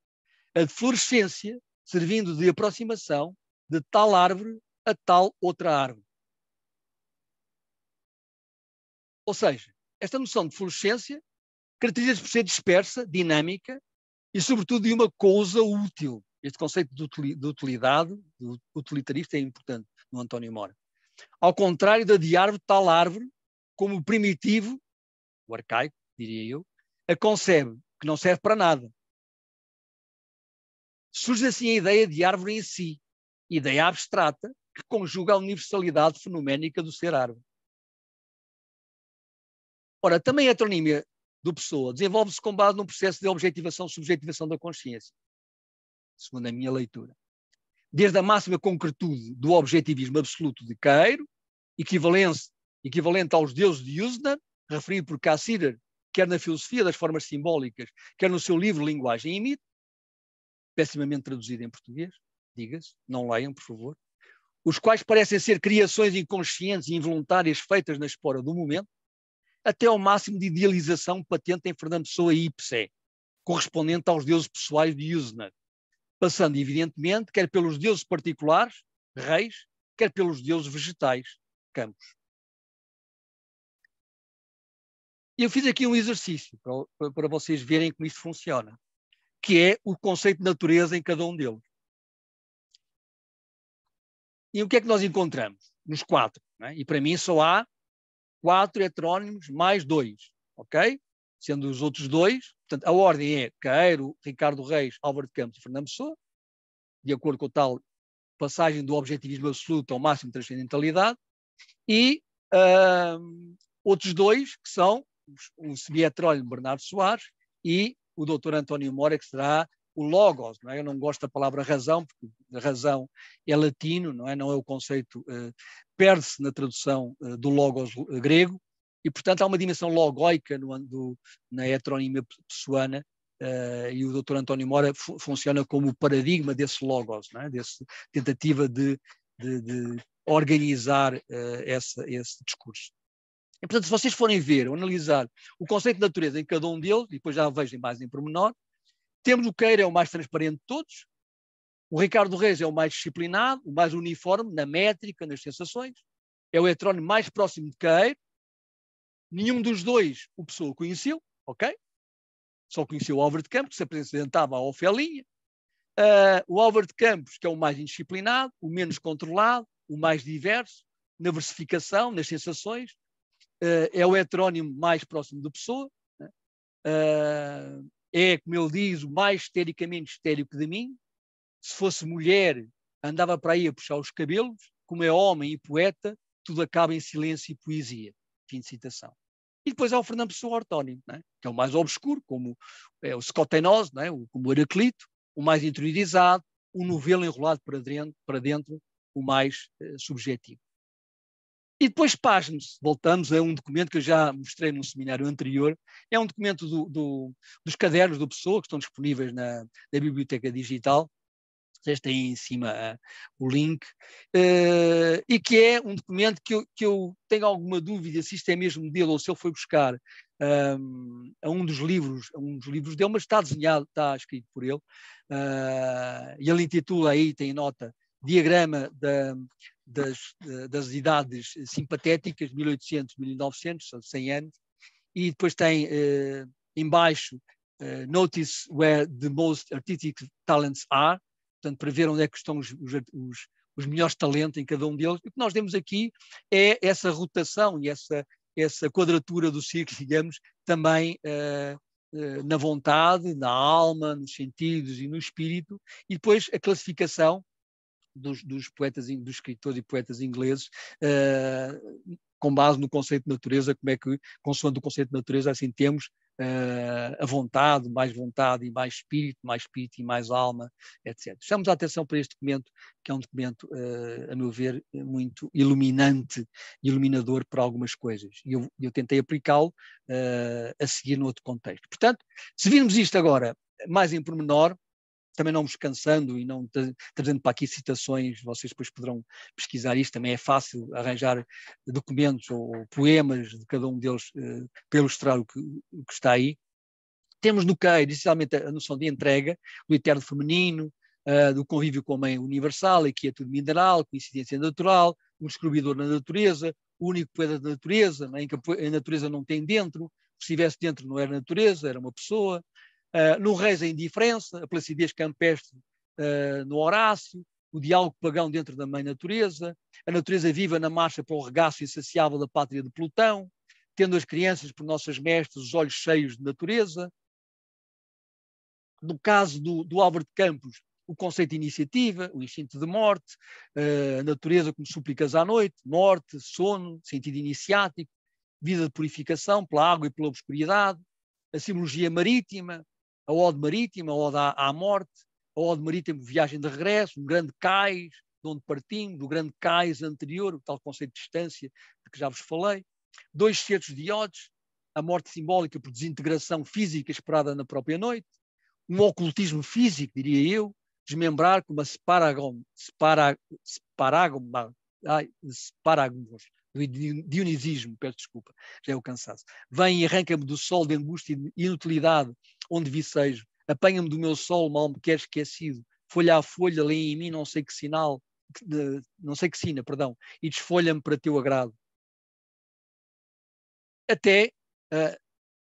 A de florescência, servindo de aproximação de tal árvore a tal outra árvore. Ou seja, esta noção de fluorescência caracteriza-se por ser dispersa, dinâmica e, sobretudo, de uma coisa útil. Este conceito de utilidade, de utilitarista, é importante no António Mora. Ao contrário da de árvore, tal árvore, como primitivo o arcaico, diria eu, a concebe que não serve para nada. Surge assim a ideia de árvore em si, ideia abstrata que conjuga a universalidade fenoménica do ser árvore. Ora, também a heteronímia do Pessoa desenvolve-se com base num processo de objetivação-subjetivação da consciência, segundo a minha leitura. Desde a máxima concretude do objetivismo absoluto de Cairo, equivalente, equivalente aos deuses de Usna, referido por Cassirer, quer na filosofia das formas simbólicas, quer no seu livro Linguagem e Mito, pessimamente traduzido em português, diga-se, não leiam, por favor, os quais parecem ser criações inconscientes e involuntárias feitas na espora do momento, até ao máximo de idealização patente em Fernando Pessoa e Ipsé, correspondente aos deuses pessoais de Usner, passando, evidentemente, quer pelos deuses particulares, reis, quer pelos deuses vegetais, campos. E eu fiz aqui um exercício para, para vocês verem como isso funciona, que é o conceito de natureza em cada um deles. E o que é que nós encontramos nos quatro? É? E para mim só há quatro heterónimos mais dois, ok? Sendo os outros dois, portanto, a ordem é Caeiro, Ricardo Reis, Álvaro de Campos e Fernando Pessoa, de acordo com a tal passagem do objetivismo absoluto ao máximo de transcendentalidade, e uh, outros dois que são o de Bernardo Soares e o doutor António Mora, que será o logos, não é? Eu não gosto da palavra razão, porque razão é latino, não é? Não é o conceito, eh, perde-se na tradução eh, do logos eh, grego, e portanto há uma dimensão logoica no, do, na heteronímia pessoana, eh, e o doutor António Mora fu funciona como o paradigma desse logos, não é? Desse tentativa de, de, de organizar eh, essa, esse discurso. E, portanto, se vocês forem ver ou analisar o conceito de natureza em cada um deles, e depois já vejam mais em pormenor, temos o Queira, é o mais transparente de todos, o Ricardo Reis é o mais disciplinado, o mais uniforme na métrica, nas sensações, é o heterônimo mais próximo de Queiro. Nenhum dos dois o Pessoa conheceu, ok? Só conheceu o Álvaro de Campos, que se apresentava à Ofelinha. Uh, eh, o Álvaro de Campos, que é o mais indisciplinado, o menos controlado, o mais diverso, na versificação, nas sensações, eh, é o heterónimo mais próximo de pessoa, né? eh, é, como ele diz, o mais estericamente estérico de mim. Se fosse mulher, andava para aí a puxar os cabelos, como é homem e poeta, tudo acaba em silêncio e poesia. Fim de citação. E depois há o Fernando Pessoa ortónimo, né? que é o mais obscuro, como é, o Scotenose, né? o, como o Heraclito, o mais interiorizado, o novelo enrolado para dentro, para dentro o mais uh, subjetivo. E depois, pasme-se, voltamos a um documento que eu já mostrei num seminário anterior, é um documento do, do, dos cadernos do Pessoa, que estão disponíveis na, na Biblioteca Digital, vocês têm em cima uh, o link, uh, e que é um documento que eu, que eu, tenho alguma dúvida se isto é mesmo dele ou se ele foi buscar ehm, a um dos livros, a um dos livros dele, mas está desenhado, está escrito por ele, uh, e ele intitula aí, tem nota, Diagrama da, das, eh, das idades simpatéticas, 1800, 1900, são 100 anos, e depois tem uh, embaixo uh, Notice where the most artistic talents are, portanto, para ver onde é que estão os, os, os melhores talentos em cada um deles. E o que nós temos aqui é essa rotação e essa, essa quadratura do círculo, digamos, também uh, na vontade, na alma, nos sentidos e no espírito, e depois a classificação dos, dos poetas, dos escritores e poetas ingleses, uh, com base no conceito de natureza, como é que, consoante o conceito de natureza, assim temos uh, a vontade, mais vontade e mais espírito, mais espírito e mais alma, etc. Chamamos a atenção para este documento, que é um documento, uh, a meu ver, muito iluminante, iluminador para algumas coisas. E eu, eu tentei aplicá-lo a seguir no outro contexto. Portanto, se virmos isto agora mais em pormenor, também não vos cansando e não trazendo para aqui citações, vocês depois poderão pesquisar isto, também é fácil arranjar documentos ou poemas de cada um deles eh, para ilustrar o que, o que está aí. Temos no Queiro, inicialmente, a noção de entrega, do eterno feminino, uh, do convívio com a mãe universal, e é tudo mineral, coincidência natural, o um descobridor na natureza, o único poeta da natureza, né, em que a natureza não tem dentro, se estivesse dentro não era natureza, era uma pessoa, ah, no Reis, a indiferença, a placidez campestre uh, no Horácio, o diálogo pagão dentro da mãe natureza, a natureza viva na marcha para o regaço insaciável da pátria de Plutão, tendo as crianças por nossas mestres os olhos cheios de natureza. No caso do, do Álvaro de Campos, o conceito de iniciativa, o instinto de morte, uh, a natureza como súplicas à noite, morte, sono, sentido iniciático, vida de purificação pela água e pela obscuridade, a simbologia marítima, a Ode Marítima, a Ode à, à Morte, a Ode Marítima Viagem de Regresso, um grande cais de onde partimos, do grande cais anterior, o tal conceito de distância de que já vos falei, dois certos de Odes, a morte simbólica por desintegração física esperada na própria noite, um ocultismo físico, diria eu, desmembrar como a separagom, separa, separagom, ai, separagmos, do dionisismo, peço desculpa, já é o cansaço. Vem e arranca-me do sol de angústia e inutilidade, onde vicejo. Apanha-me do meu sol, mal me quer esquecido. Folha a folha, lê em mim não sei que sinal, não sei que sina, perdão, e desfolha-me para teu agrado. Até uh,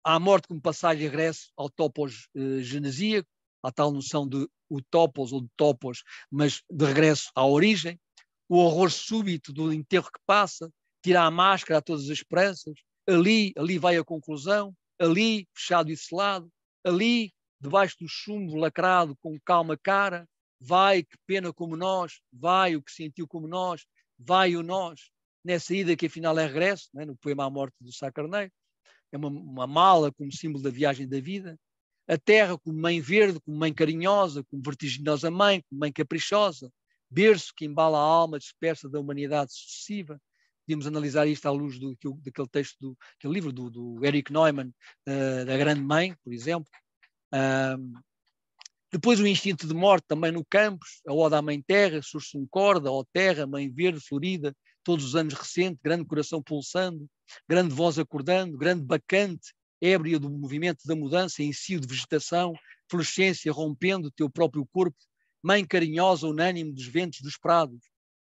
à morte como passagem e regresso ao topos uh, genesíaco, à tal noção de utopos ou de topos, mas de regresso à origem, o horror súbito do enterro que passa, tirar a máscara a todas as esperanças, ali, ali vai a conclusão, ali, fechado e selado, ali, debaixo do chumbo lacrado, com calma cara, vai que pena como nós, vai o que sentiu como nós, vai o nós, nessa ida que afinal é regresso, né, no poema A Morte do Sá Carneiro, é uma, uma mala como símbolo da viagem da vida, a terra como mãe verde, como mãe carinhosa, como vertiginosa mãe, como mãe caprichosa, berço que embala a alma dispersa da humanidade sucessiva, podíamos analisar isto à luz do, daquele texto, do, daquele livro do, do Eric Neumann, uh, da Grande Mãe, por exemplo. Uh, depois o instinto de morte também no Campos, a Oda à Mãe Terra, surge um corda, ó terra, mãe verde, florida, todos os anos recente, grande coração pulsando, grande voz acordando, grande bacante, ébria do movimento da mudança, encio de vegetação, fluorescência rompendo teu próprio corpo, mãe carinhosa, unânime dos ventos dos prados,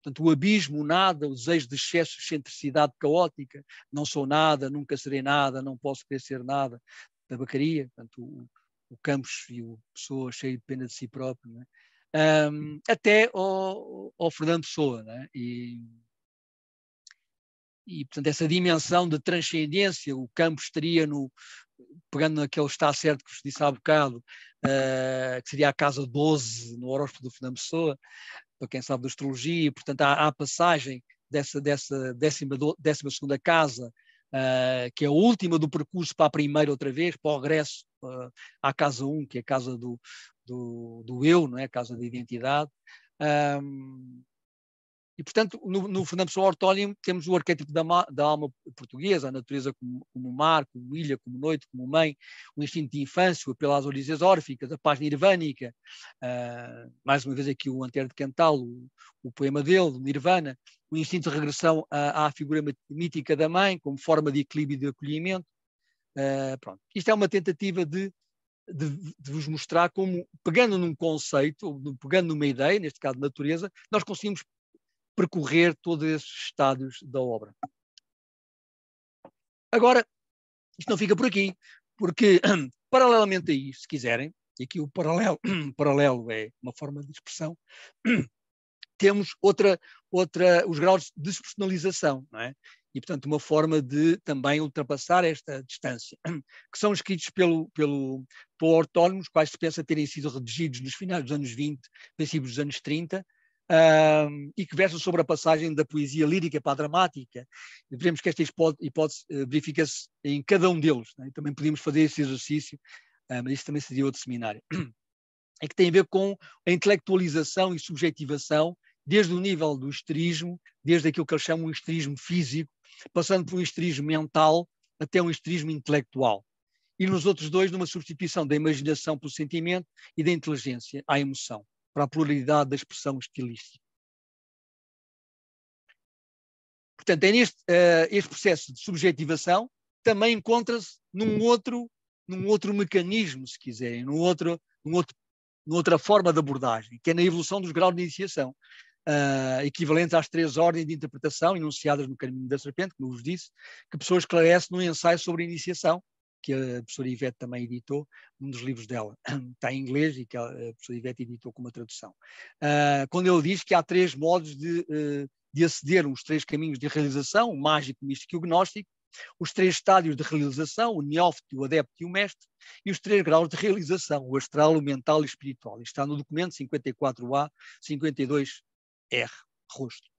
Portanto, o abismo, o nada, os desejo de excesso, excentricidade caótica, não sou nada, nunca serei nada, não posso crescer ser nada, tabacaria, portanto, o, o Campos e o Pessoa cheio de pena de si próprio, um, é? até ao, ao, Fernando Pessoa, né e, e, portanto, essa dimensão de transcendência, o Campos teria no, pegando naquele está certo que vos disse há bocado, uh, que seria a casa 12 no horóscopo do Fernando Pessoa, para quem sabe de astrologia, portanto há, a passagem dessa, dessa décima, do, décima segunda casa, uh, que é a última do percurso para a primeira outra vez, para o regresso uh, à casa 1, um, que é a casa do, do, do eu, não é? a casa da identidade. Um, e, portanto, no, no Fernando Pessoa Ortolim temos o arquétipo da, da alma portuguesa, a natureza como, como, mar, como ilha, como noite, como mãe, o instinto de infância, o apelo às origens órficas, a paz nirvânica, uh, mais uma vez aqui o Antero de Cantal, o, o poema dele, o Nirvana, o instinto de regressão à, à, figura mítica da mãe, como forma de equilíbrio e de acolhimento. Uh, pronto. Isto é uma tentativa de de, de, vos mostrar como, pegando num conceito, pegando numa ideia, neste caso natureza, nós conseguimos percorrer todos esses estádios da obra. Agora, isto não fica por aqui, porque [clears throat] paralelamente a isto, se quiserem, e aqui o paralelo, [clears throat] paralelo é uma forma de expressão, [clears throat] temos outra, outra, os graus de despersonalização, não é? E, portanto, uma forma de também ultrapassar esta distância, que são escritos pelo, pelo, pelo Ortónimo, os quais se pensa terem sido redigidos nos finais dos anos 20, princípios dos anos 30, um, e que versam sobre a passagem da poesia lírica para a dramática. Veremos que esta hipótese eh, verifica-se em cada um deles. Né? Também podíamos fazer esse exercício, ah, mas isso também seria outro seminário. [clears throat] É que tem a ver com a intelectualização e subjetivação, desde o nível do esterismo desde aquilo que eles chamam de esterismo físico, passando por um esterismo mental até um esterismo intelectual e nos outros dois numa substituição da imaginação pelo sentimento e da inteligência à emoção para a pluralidade da expressão estilística. Portanto, é neste, uh, este processo de subjetivação também encontra-se num outro, num outro mecanismo, se quiserem, num outro, num outro, numa outra forma de abordagem, que é na evolução dos graus de iniciação, uh, eh, equivalente às três ordens de interpretação enunciadas no Caminho da Serpente, como vos disse, que pessoas esclarece no ensaio sobre a iniciação, que a professora Ivete também editou, um dos livros dela, [clears throat] está em inglês e que a professora Ivete editou com uma tradução, uh, quando ele diz que há três modos de, uh, de aceder os três caminhos de realização, o mágico, o místico e o gnóstico, os três estádios de realização, o neófito, o adepto e o mestre, e os três graus de realização, o astral, o mental e o espiritual. Isto está no documento 54A, 52R, rosto.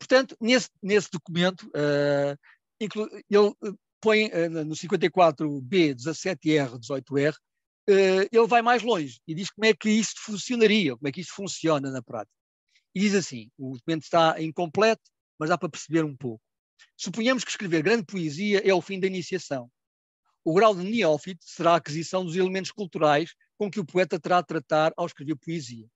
Portanto, nesse, nesse documento, uh, ele eh, põe eh, no 54B, 17R, 18R, ele vai mais longe e diz como é que isto funcionaria, como é que isto funciona na prática. E diz assim: o documento está incompleto, mas dá para perceber um pouco. Suponhamos que escrever grande poesia é o fim da iniciação. O grau de neófito será a aquisição dos elementos culturais com que o poeta terá de tratar ao escrever poesia.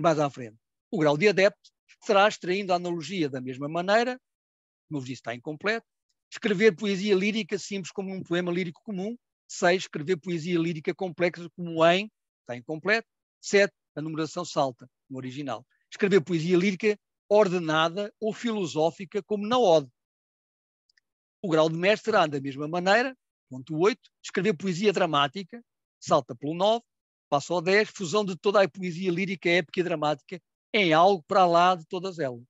mais à frente. O grau de adepto será extraindo a analogia da mesma maneira, como eu vos disse, está incompleto, Escrever poesia lírica simples como um poema lírico comum. 6. Escrever poesia lírica complexa como em, está incompleto. 7. A numeração salta, no original. Escrever poesia lírica ordenada ou filosófica como na Ode. O grau de mestre anda da mesma maneira, ponto 8, escrever poesia dramática, salta pelo 9, passa ao 10, fusão de toda a poesia lírica, épica e dramática em algo para lá de todas elas.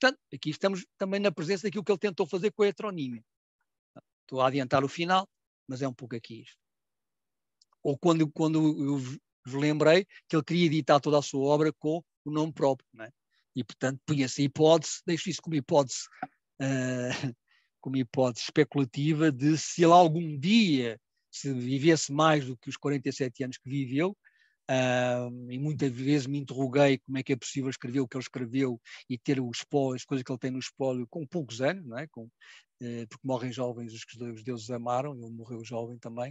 Portanto, aqui estamos também na presença daquilo que ele tentou fazer com a heteronímia. Estou a adiantar o final, mas é um pouco aqui isto. Ou quando, quando eu vos lembrei que ele queria editar toda a sua obra com o nome próprio, é? E, portanto, punha-se a hipótese, deixo isso como hipótese, uh, [laughs] como hipótese especulativa de se ele algum dia, se vivesse mais do que os 47 anos que viveu, Uh, e muitas vezes me interroguei como é que é possível escrever o que ele escreveu e ter o espólio, as coisas que ele tem no espólio com poucos anos, não é? com, uh, porque morrem jovens os que os deuses amaram, ele morreu jovem também,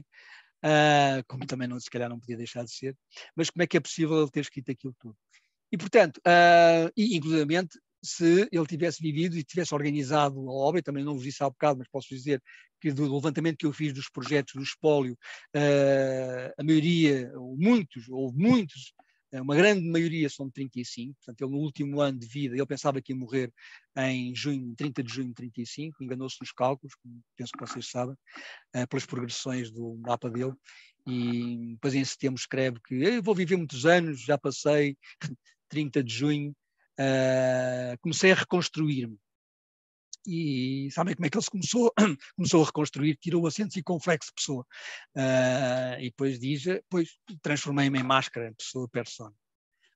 uh, como também não, se calhar não podia deixar de ser, mas como é que é possível ele ter escrito aquilo tudo? E portanto, ah, e inclusivamente se ele tivesse vivido e tivesse organizado a obra, também não vos disse há bocado, mas posso dizer que do levantamento que eu fiz dos projetos do espólio, uh, a maioria, ou muitos, ou muitos, eh, uma grande maioria são de 35, portanto ele no último ano de vida, ele pensava que ia morrer em junho, 30 de junho de 35, enganou-se nos cálculos, penso que vocês sabem, uh, pelas progressões do mapa dele, e depois em setembro escreve que eu vou viver muitos anos, já passei 30 [laughs] de junho uh, comecei a reconstruir-me. E sabem como é que ele se começou? [coughs] começou a reconstruir, tirou o assento e complexo de pessoa. Uh, e depois diz, pois transformei-me em máscara, pessoa, persona.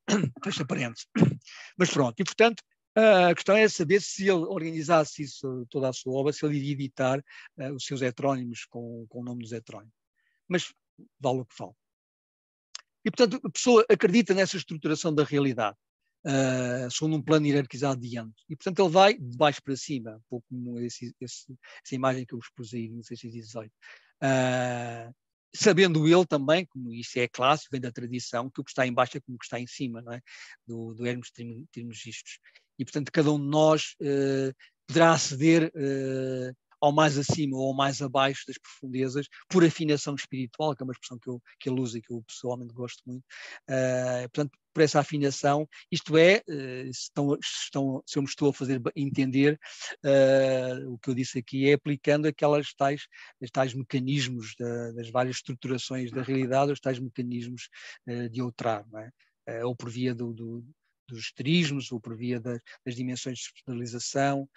[coughs] Fecha parênteses. [coughs] Mas pronto, e portanto, a questão é saber se ele organizasse isso, toda a sua obra, se ele iria editar uh, os seus heterónimos com, com, o nome dos heterónimos. Mas vale o que vale. E, portanto, a pessoa acredita nessa estruturação da realidade uh, segundo um plano hierarquizado de E, portanto, ele vai de baixo para cima, um pouco como esse, esse, essa imagem que eu vos pus aí no 618. Uh, sabendo ele também, como isso é clássico, vem da tradição, que o que está em baixo é como o que está em cima, não é? do, do Hermes Trismegistus. E, portanto, cada um de nós uh, poderá aceder uh, ao mais acima ou ao mais abaixo das profundezas por afinação espiritual, que é uma expressão que, eu, que ele usa e que eu pessoalmente gosto muito. Uh, portanto, por essa afinação, isto é, eh, se, estão, estão, se eu me estou a fazer entender, uh, o que eu disse aqui é aplicando aquelas tais, tais mecanismos da, das várias estruturações da realidade, os tais mecanismos uh, de outrar, é? uh, ou por via do, do, dos trismos, ou por via das, das dimensões de personalização,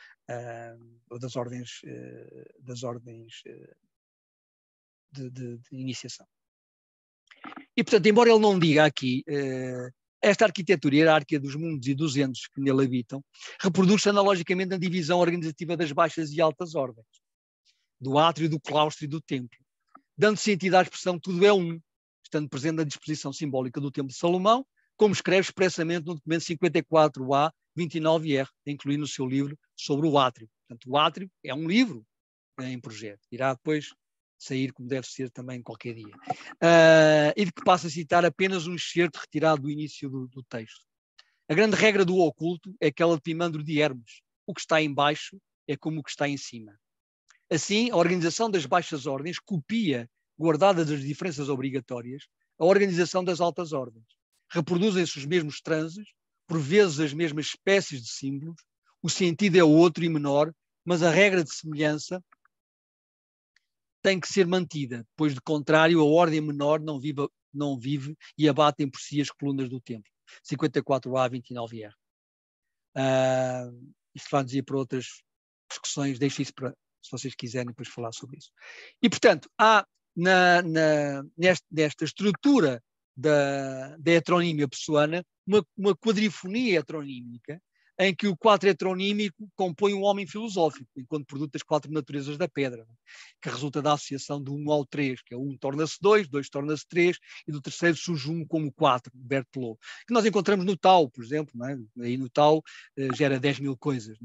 ou das ordens, das ordens de, de, de iniciação. E, portanto, embora ele não diga aqui uh, esta arquitetura hierárquica dos mundos e dos entes que nele habitam reproduz-se analogicamente na divisão organizativa das baixas e altas ordens, do átrio, do claustro e do templo, dando sentido à expressão tudo é um, estando presente na disposição simbólica do templo de Salomão, como escreve expressamente no documento 54A 29R, incluindo o seu livro sobre o átrio. Portanto, o átrio é um livro né, em projeto. Irá depois sair como deve ser também qualquer dia. Uh, e de que passo a citar apenas um excerto retirado do início do, do texto. A grande regra do oculto é aquela de Pimandro de Hermes: o que está em baixo é como o que está em cima. Assim, a organização das baixas ordens copia, guardadas as diferenças obrigatórias, a organização das altas ordens. Reproduzem-se os mesmos transes, por vezes as mesmas espécies de símbolos, o sentido é outro e menor, mas a regra de semelhança tem que ser mantida, pois de contrário a ordem menor não vive, não vive e abatem por si as colunas do templo. 54A, 29R. Uh, isto vai dizer para outras discussões, deixo isso para, se vocês quiserem depois falar sobre isso. E, portanto, há na, na, nesta, nesta estrutura da, da heteronímia pessoana uma, uma quadrifonia heteronímica em que o quadro heteronímico compõe o homem filosófico, enquanto produto das quatro naturezas da pedra, é? que resulta da associação do um ao três que é um torna-se dois dois torna-se três e do terceiro surge um como 4, Berthelot, que nós encontramos no Tau, por exemplo, né aí no Tau eh, gera 10 mil coisas,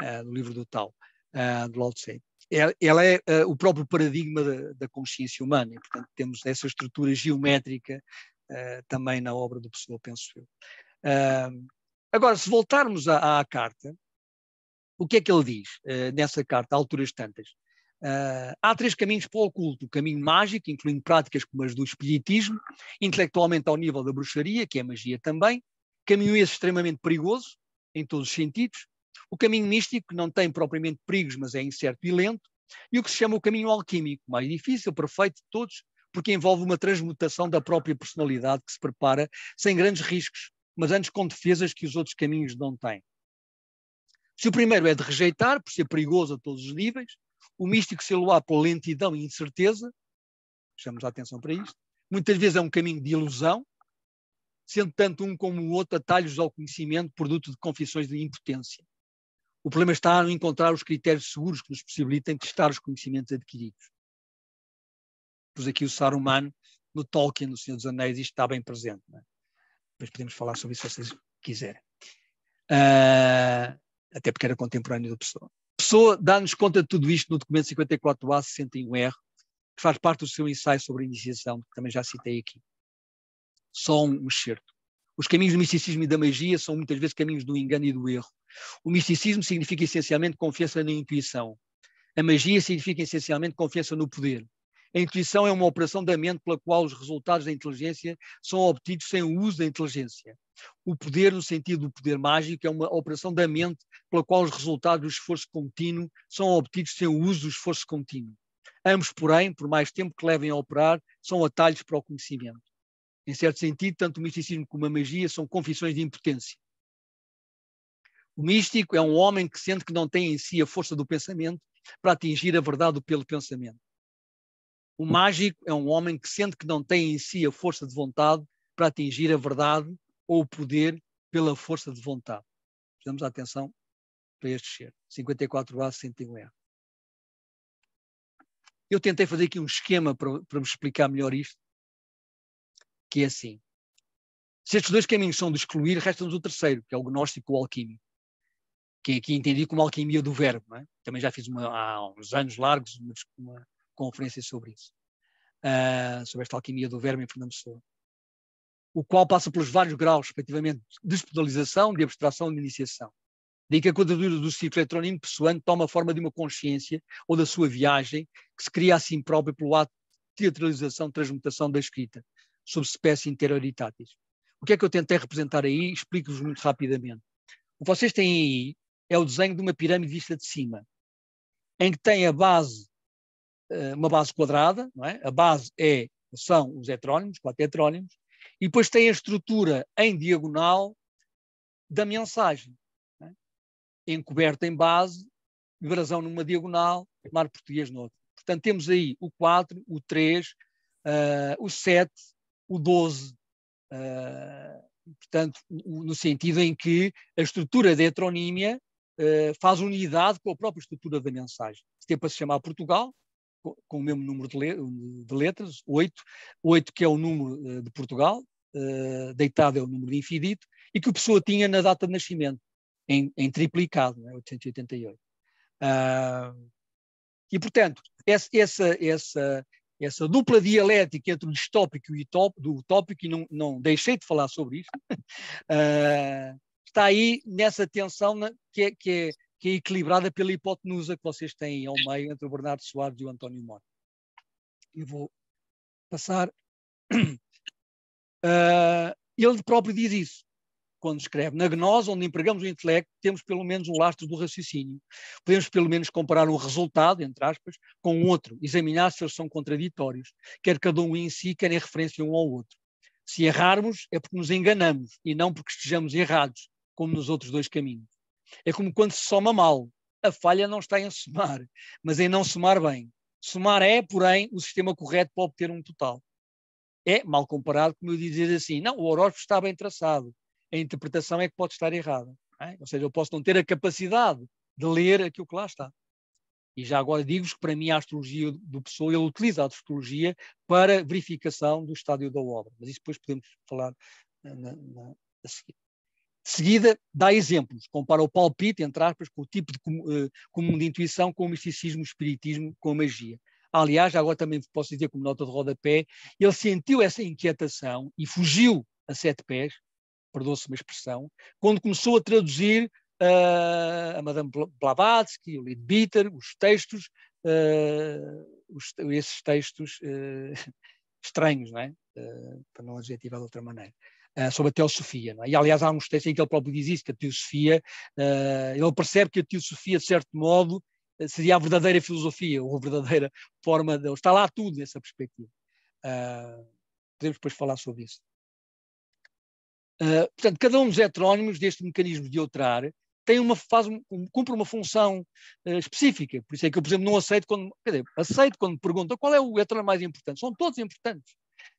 é? eh, no livro do Tau, uh, do Lao Tse. É, ela é uh, o próprio paradigma da, da consciência humana, e, portanto temos essa estrutura geométrica uh, também na obra do Pessoa, penso eu. Uh, Agora, se voltarmos à, à carta, o que é que ele diz uh, nessa carta, a alturas tantas? Uh, há três caminhos para o oculto: o caminho mágico, incluindo práticas como as do espiritismo, intelectualmente ao nível da bruxaria, que é magia também, caminho esse extremamente perigoso, em todos os sentidos, o caminho místico, que não tem propriamente perigos, mas é incerto e lento, e o que se chama o caminho alquímico, mais difícil, perfeito de todos, porque envolve uma transmutação da própria personalidade que se prepara sem grandes riscos, mas antes com defesas que os outros caminhos não têm. Se o primeiro é de rejeitar, por ser perigoso a todos os níveis, o místico se aluá pela lentidão e incerteza, chamamos a atenção para isto, muitas vezes é um caminho de ilusão, sendo tanto um como o outro atalhos ao conhecimento, produto de confissões de impotência. O problema está em encontrar os critérios seguros que nos possibilitem testar os conhecimentos adquiridos. Pois aqui o Saruman, no Tolkien, no Senhor dos Anéis, isto está bem presente. Não é? Depois podemos falar sobre isso se vocês quiserem. Uh, até porque era contemporâneo da Pessoa. Pessoa dá-nos conta de tudo isto no documento 54A61R, que faz parte do seu ensaio sobre a iniciação, que também já citei aqui. Só um excerto. Os caminhos do misticismo e da magia são muitas vezes caminhos do engano e do erro. O misticismo significa essencialmente confiança na intuição. A magia significa essencialmente confiança no poder. A intuição é uma operação da mente pela qual os resultados da inteligência são obtidos sem o uso da inteligência. O poder, no sentido do poder mágico, é uma operação da mente pela qual os resultados do esforço contínuo são obtidos sem o uso do esforço contínuo. Ambos, porém, por mais tempo que levem a operar, são atalhos para o conhecimento. Em certo sentido, tanto o misticismo como a magia são confissões de impotência. O místico é um homem que sente que não tem em si a força do pensamento para atingir a verdade pelo pensamento. O mágico é um homem que sente que não tem em si a força de vontade para atingir a verdade ou o poder pela força de vontade. Prestamos atenção para este ser. 54A, 61A. Eu tentei fazer aqui um esquema para, para me explicar melhor isto, que é assim. Se estes dois caminhos são de excluir, resta-nos o terceiro, que é o gnóstico ou o alquímico, que aqui entendi como alquimia do verbo. É? Também já fiz uma, há uns anos largos uma, conferências sobre isso, uh, sobre esta alquimia do verme em Fernando Pessoa, o qual passa pelos vários graus, respectivamente, de espiritualização, de abstração e de iniciação. Daí que a quadradura do ciclo eletrônico pessoano toma a forma de uma consciência ou da sua viagem, que se cria a si própria pelo ato de teatralização, transmutação da escrita, sob espécie interioritatis. O que é que eu tentei representar aí? Explico-vos muito rapidamente. O que vocês têm aí é o desenho de uma pirâmide vista de cima, em que tem a base eh, uma base quadrada, não é? A base é, são os heterónimos, quatro heterónimos, e depois tem a estrutura em diagonal da mensagem, é? encoberta em base, brasão numa diagonal, mar português noutra. Portanto, temos aí o 4, o 3, uh, eh, o 7, o 12. Uh, eh, portanto, no sentido em que a estrutura da heteronímia uh, faz unidade com a própria estrutura da mensagem. Se tem para se chamar Portugal, com o mesmo número de, letras, oito, oito que é o número eh, de Portugal, eh, deitado é o número de e que a Pessoa tinha na data de nascimento, em, em triplicado, né, 888. Ah, e, portanto, essa, essa, essa, essa dupla dialética entre o distópico e o utópico, e não, não deixei de falar sobre isso, [laughs] ah, está aí nessa tensão que, é, que, é, que é equilibrada pela hipotenusa que vocês têm ao meio entre o Bernardo Soares e o António Moro. Eu vou passar. Uh, [clears throat] ele próprio diz isso quando escreve. Na gnose, onde empregamos o intelecto, temos pelo menos um lastro do raciocínio. Podemos pelo menos comparar um resultado, entre aspas, com outro, examinar se eles são contraditórios, quer cada um em si, quer em referência um ao outro. Se errarmos, é porque nos enganamos e não porque estejamos errados, como nos outros dois caminhos. É como quando se soma mal. A falha não está em somar, mas em não somar bem. Somar é, porém, o sistema correto para obter um total. É mal comparado, como eu dizia assim, não, o horóscopo está bem traçado, a interpretação é que pode estar errada. É? Ou seja, eu posso não ter a capacidade de ler aquilo que lá está. E já agora digo-vos que para mim a astrologia do Pessoa, ele utiliza a astrologia para verificação do estádio da obra. Mas isso depois podemos falar eh, na, na, a seguir. De seguida, dá exemplos, compara o palpite, entre aspas, com o tipo de uh, comum de intuição, com o misticismo, o espiritismo, com a magia. Aliás, agora também posso dizer como nota de rodapé, ele sentiu essa inquietação e fugiu a sete pés, perdoou-se uma expressão, quando começou a traduzir uh, a Madame Blavatsky, o Lidbitter, os textos, uh, os, esses textos [laughs] estranhos, não é? para não adjetivar de outra maneira. Eh, sobre a teosofia. É? E aliás há uns textos em que ele próprio diz isso, que a teosofia, uh, ele percebe que a teosofia de certo modo eh, seria a verdadeira filosofia, ou a verdadeira forma de... Está lá tudo nessa perspectiva. Uh, podemos depois falar sobre isso. Uh, portanto, cada um dos heterónimos deste mecanismo de outrar tem uma, faz um, cumpre uma função uh, específica. Por isso é que eu, por exemplo, não aceito quando. Quer dizer, aceito quando me perguntam qual é o heterónimo mais importante. São todos importantes.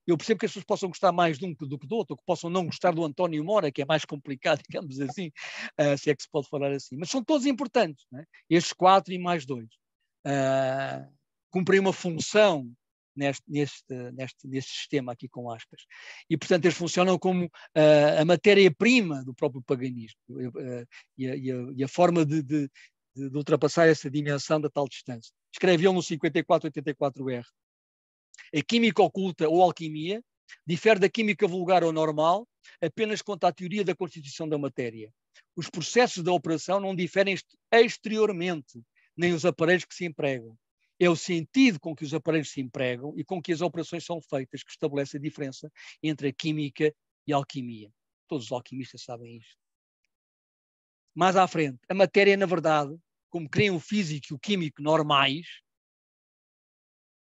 Eu percebo que as pessoas possam gostar mais de um do que do outro, ou que possam não gostar do António Mora, que é mais complicado, [laughs] digamos assim, uh, se é que se pode falar assim. Mas são todos importantes, né? estes quatro e mais dois. Uh, eh, cumprem uma função neste, neste, neste, neste sistema aqui com aspas. E, portanto, eles funcionam como uh, a matéria-prima do próprio paganismo uh, e, a, e, a, e, a, forma de, de, de, ultrapassar essa dimensão da tal distância. Escrevi-o no 5484R a química oculta ou alquimia difere da química vulgar ou normal apenas quanto à teoria da constituição da matéria. Os processos da operação não diferem exteriormente, nem os aparelhos que se empregam. É o sentido com que os aparelhos se empregam e com que as operações são feitas que estabelece a diferença entre a química e a alquimia. Todos os alquimistas sabem isto. Mais à frente, a matéria, na verdade, como creem o físico e o químico normais,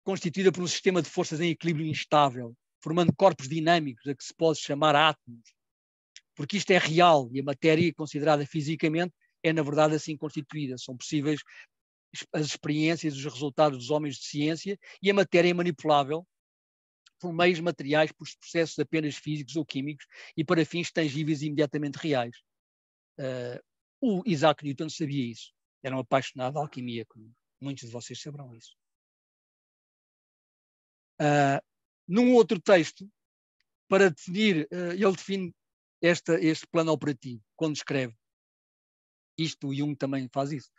constituída por um sistema de forças em equilíbrio instável, formando corpos dinâmicos a que se pode chamar átomos, porque isto é real e a matéria considerada fisicamente é, na verdade, assim constituída. São possíveis as experiências, os resultados dos homens de ciência e a matéria é manipulável por meios materiais, por processos apenas físicos ou químicos e para fins tangíveis e imediatamente reais. Uh, o Isaac Newton sabia isso. Era um apaixonado alquimia, como muitos de vocês saberão isso. Uh, num outro texto, para definir, uh, ele define esta, este plano operativo, quando escreve. Isto o Jung também faz isso.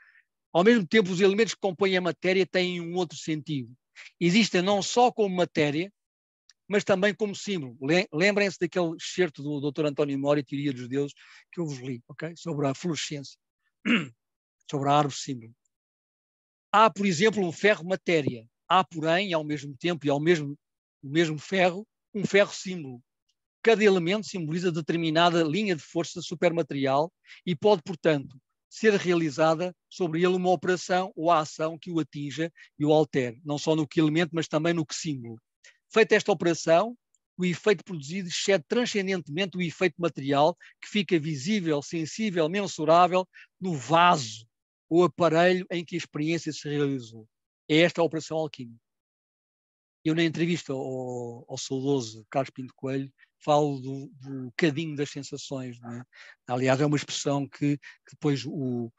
Ao mesmo tempo, os elementos que compõem a matéria têm um outro sentido. Existem não só como matéria, mas também como símbolo. Lembrem-se daquele excerto do Dr. António Mori, Teoria dos Deuses, que eu vos li, okay? sobre a fluorescência, [clears throat] sobre a árvore símbolo. Há, por exemplo, o ferro matéria, Há, porém, ao mesmo tempo e ao mesmo, o mesmo ferro, um ferro símbolo. Cada elemento simboliza determinada linha de força supermaterial e pode, portanto, ser realizada sobre ele uma operação ou a ação que o atinja e o altere, não só no que elemento, mas também no que símbolo. Feita esta operação, o efeito produzido excede transcendentemente o efeito material, que fica visível, sensível, mensurável no vaso ou aparelho em que a experiência se realizou é esta a Operação Alquim. Eu, na entrevista ao, ao saudoso Carlos Pinto Coelho, falo do, do cadinho das sensações. É? Aliás, é uma expressão que, que depois o,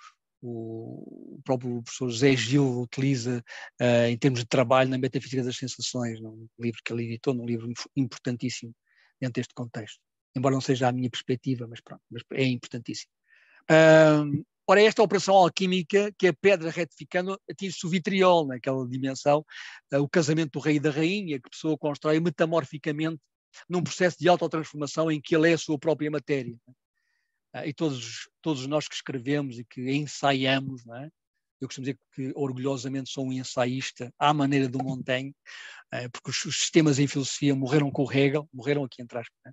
o próprio professor José Gil utiliza uh, em termos de trabalho na metafísica das sensações, num é? livro que ele editou, num livro importantíssimo dentro deste contexto. Embora não seja a minha perspectiva, mas pronto, mas é importantíssimo. Uh, Ora, esta operação alquímica que a pedra retificando atinge-se o vitriol, naquela dimensão, eh, o casamento do rei e da rainha, que a pessoa constrói metamorficamente num processo de autotransformação em que ele é a sua própria matéria. É? Eh, e todos, todos nós que escrevemos e que ensaiamos, não é? eu costumo dizer que orgulhosamente sou um ensaísta à maneira do Montaigne, eh, porque os sistemas em filosofia morreram com o Hegel, morreram aqui entre aspas. Né?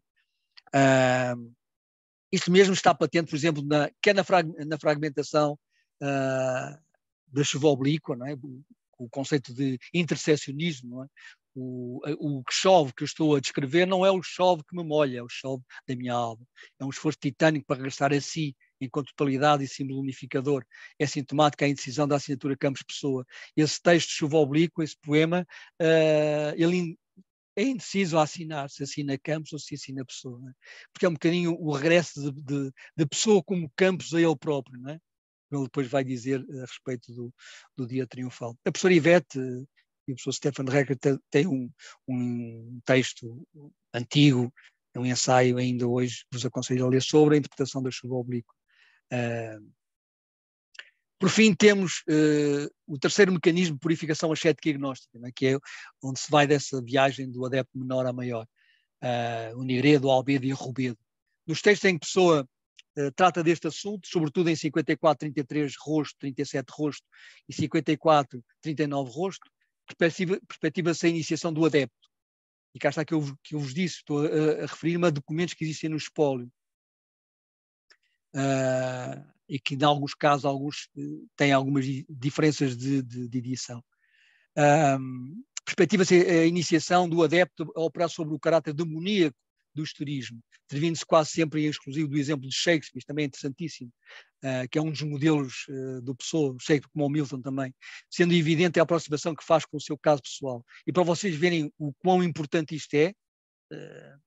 Isso mesmo está patente, por exemplo, na, quer na, frag, na fragmentação uh, da chuva oblíqua, não é? o, o conceito de interseccionismo, É? O, o que chove que eu estou a descrever não é o chove que me molha, é o chove da minha alma. É um esforço titânico para regressar a si, enquanto totalidade e símbolo unificador. É sintomática a indecisão da assinatura Campos Pessoa. Esse texto, Chuva Oblíqua, esse poema, uh, ele é indeciso assinar se assina Campos ou se assina Pessoa, é? porque é um bocadinho o regresso de, de, de Pessoa como Campos a ele próprio, não é? Ele depois vai dizer eh, a respeito do, do dia triunfal. A professora Ivete eh, e a professor Stefan Recker têm um, um texto antigo, é um ensaio ainda hoje, vos aconselho a ler sobre a interpretação da chuva oblíqua. Uh, por fim, temos uh, o terceiro mecanismo de purificação ascética e agnóstica, né, que é onde se vai dessa viagem do adepto menor a maior, uh, o Albedo e Rubedo. Nos textos em que Pessoa uh, trata deste assunto, sobretudo em 54, 33, rosto, 37, rosto e 54, 39, rosto, perspectiva-se perspectiva a iniciação do adepto. E cá está que eu, que eu vos disse, estou a, a referir-me a documentos que existem no espólio. Uh, e que em alguns casos alguns eh, têm algumas diferenças de, de, de edição. Um, Perspectiva-se a iniciação do adepto a operar sobre o caráter demoníaco do historismo, servindo-se quase sempre em exclusivo do exemplo de Shakespeare, também é interessantíssimo, uh, que é um dos modelos uh, do Pessoa, Shakespeare como o Milton também, sendo evidente a aproximação que faz com o seu caso pessoal. E para vocês verem o quão importante isto é, uh,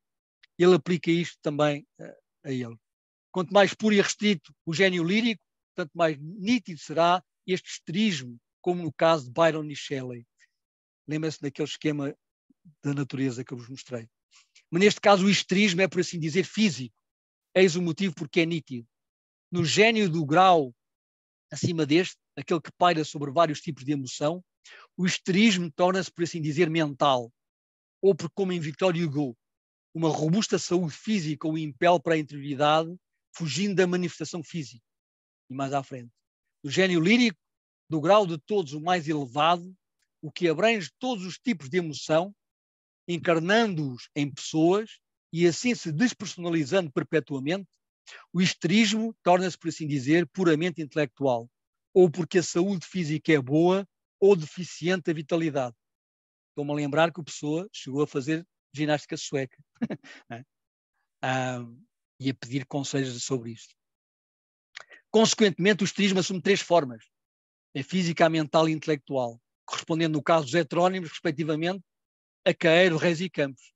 ele aplica isto também a ele. Quanto mais puro e restrito o gênio lírico, tanto mais nítido será este esterismo, como no caso de Byron e Shelley. Lembra-se daquele esquema da natureza que eu vos mostrei. Mas neste caso o esterismo é, por assim dizer, físico. Eis o motivo porque é nítido. No gênio do grau acima deste, aquele que paira sobre vários tipos de emoção, o esterismo torna-se, por assim dizer, mental. Ou porque, como em Victor Hugo, uma robusta saúde física o impele para a interioridade fugindo da manifestação física. E mais à frente, do gênio lírico, do grau de todos o mais elevado, o que abrange todos os tipos de emoção, encarnando-os em pessoas e assim se despersonalizando perpetuamente, o histerismo torna-se, por assim dizer, puramente intelectual, ou porque a saúde física é boa ou deficiente a vitalidade. Estou-me a lembrar que o Pessoa chegou a fazer ginástica sueca. [laughs] ah, e a pedir conselhos sobre isso. Consequentemente, o esterismo assume três formas: a física, a mental e a intelectual, correspondendo, no caso os heterónimos, respectivamente, a Caeiro, Reis e Campos.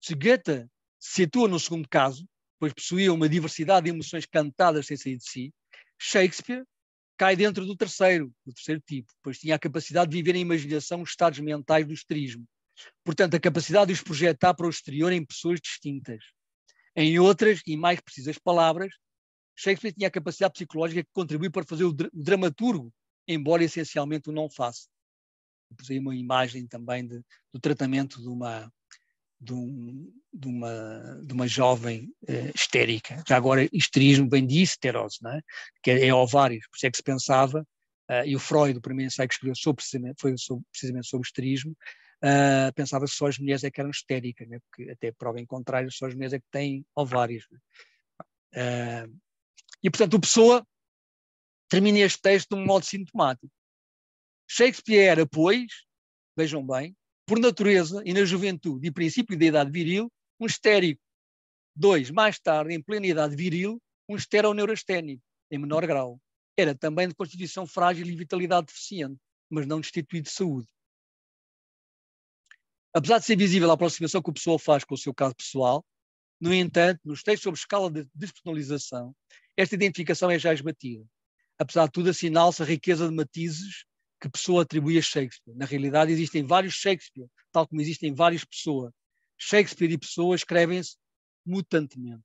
Se Goethe se situa no segundo caso, pois possuía uma diversidade de emoções cantadas sem sair de si, Shakespeare cai dentro do terceiro, do terceiro tipo, pois tinha a capacidade de viver em imaginação os estados mentais do esterismo. Portanto, a capacidade de os projetar para o exterior em pessoas distintas. Em outras e mais precisas palavras, Shakespeare tinha a capacidade psicológica que contribui para fazer o, dramaturgo, embora essencialmente o não faça. Pus aí uma imagem também de, do tratamento de uma, de, um, de, uma, de uma jovem eh, histérica. Já agora, histerismo vem de esterose, é? que é, é ovários, por isso é que se pensava, uh, e o Freud, o primeiro ensaio que escreveu sobre, foi sobre, precisamente sobre histerismo, uh, pensava que só as mulheres é que eram histéricas, né? porque até prova em contrário, só as mulheres é que têm ovários. Né? Uh, e, portanto, o Pessoa termina este texto de um modo sintomático. Shakespeare era, pois, vejam bem, por natureza e na juventude e princípio da idade viril, um histérico. Dois, mais tarde, em plena idade viril, um esteroneurastênico, em menor grau. Era também de constituição frágil e vitalidade deficiente, mas não destituído de saúde. Apesar de ser visível a aproximação que o pessoal faz com o seu caso pessoal, no entanto, nos textos sobre escala de despersonalização, esta identificação é já esbatida. Apesar de tudo, assinala-se a riqueza de matizes que Pessoa atribui a Shakespeare. Na realidade, existem vários Shakespeare, tal como existem várias pessoas. Shakespeare e Pessoa escrevem-se mutantemente.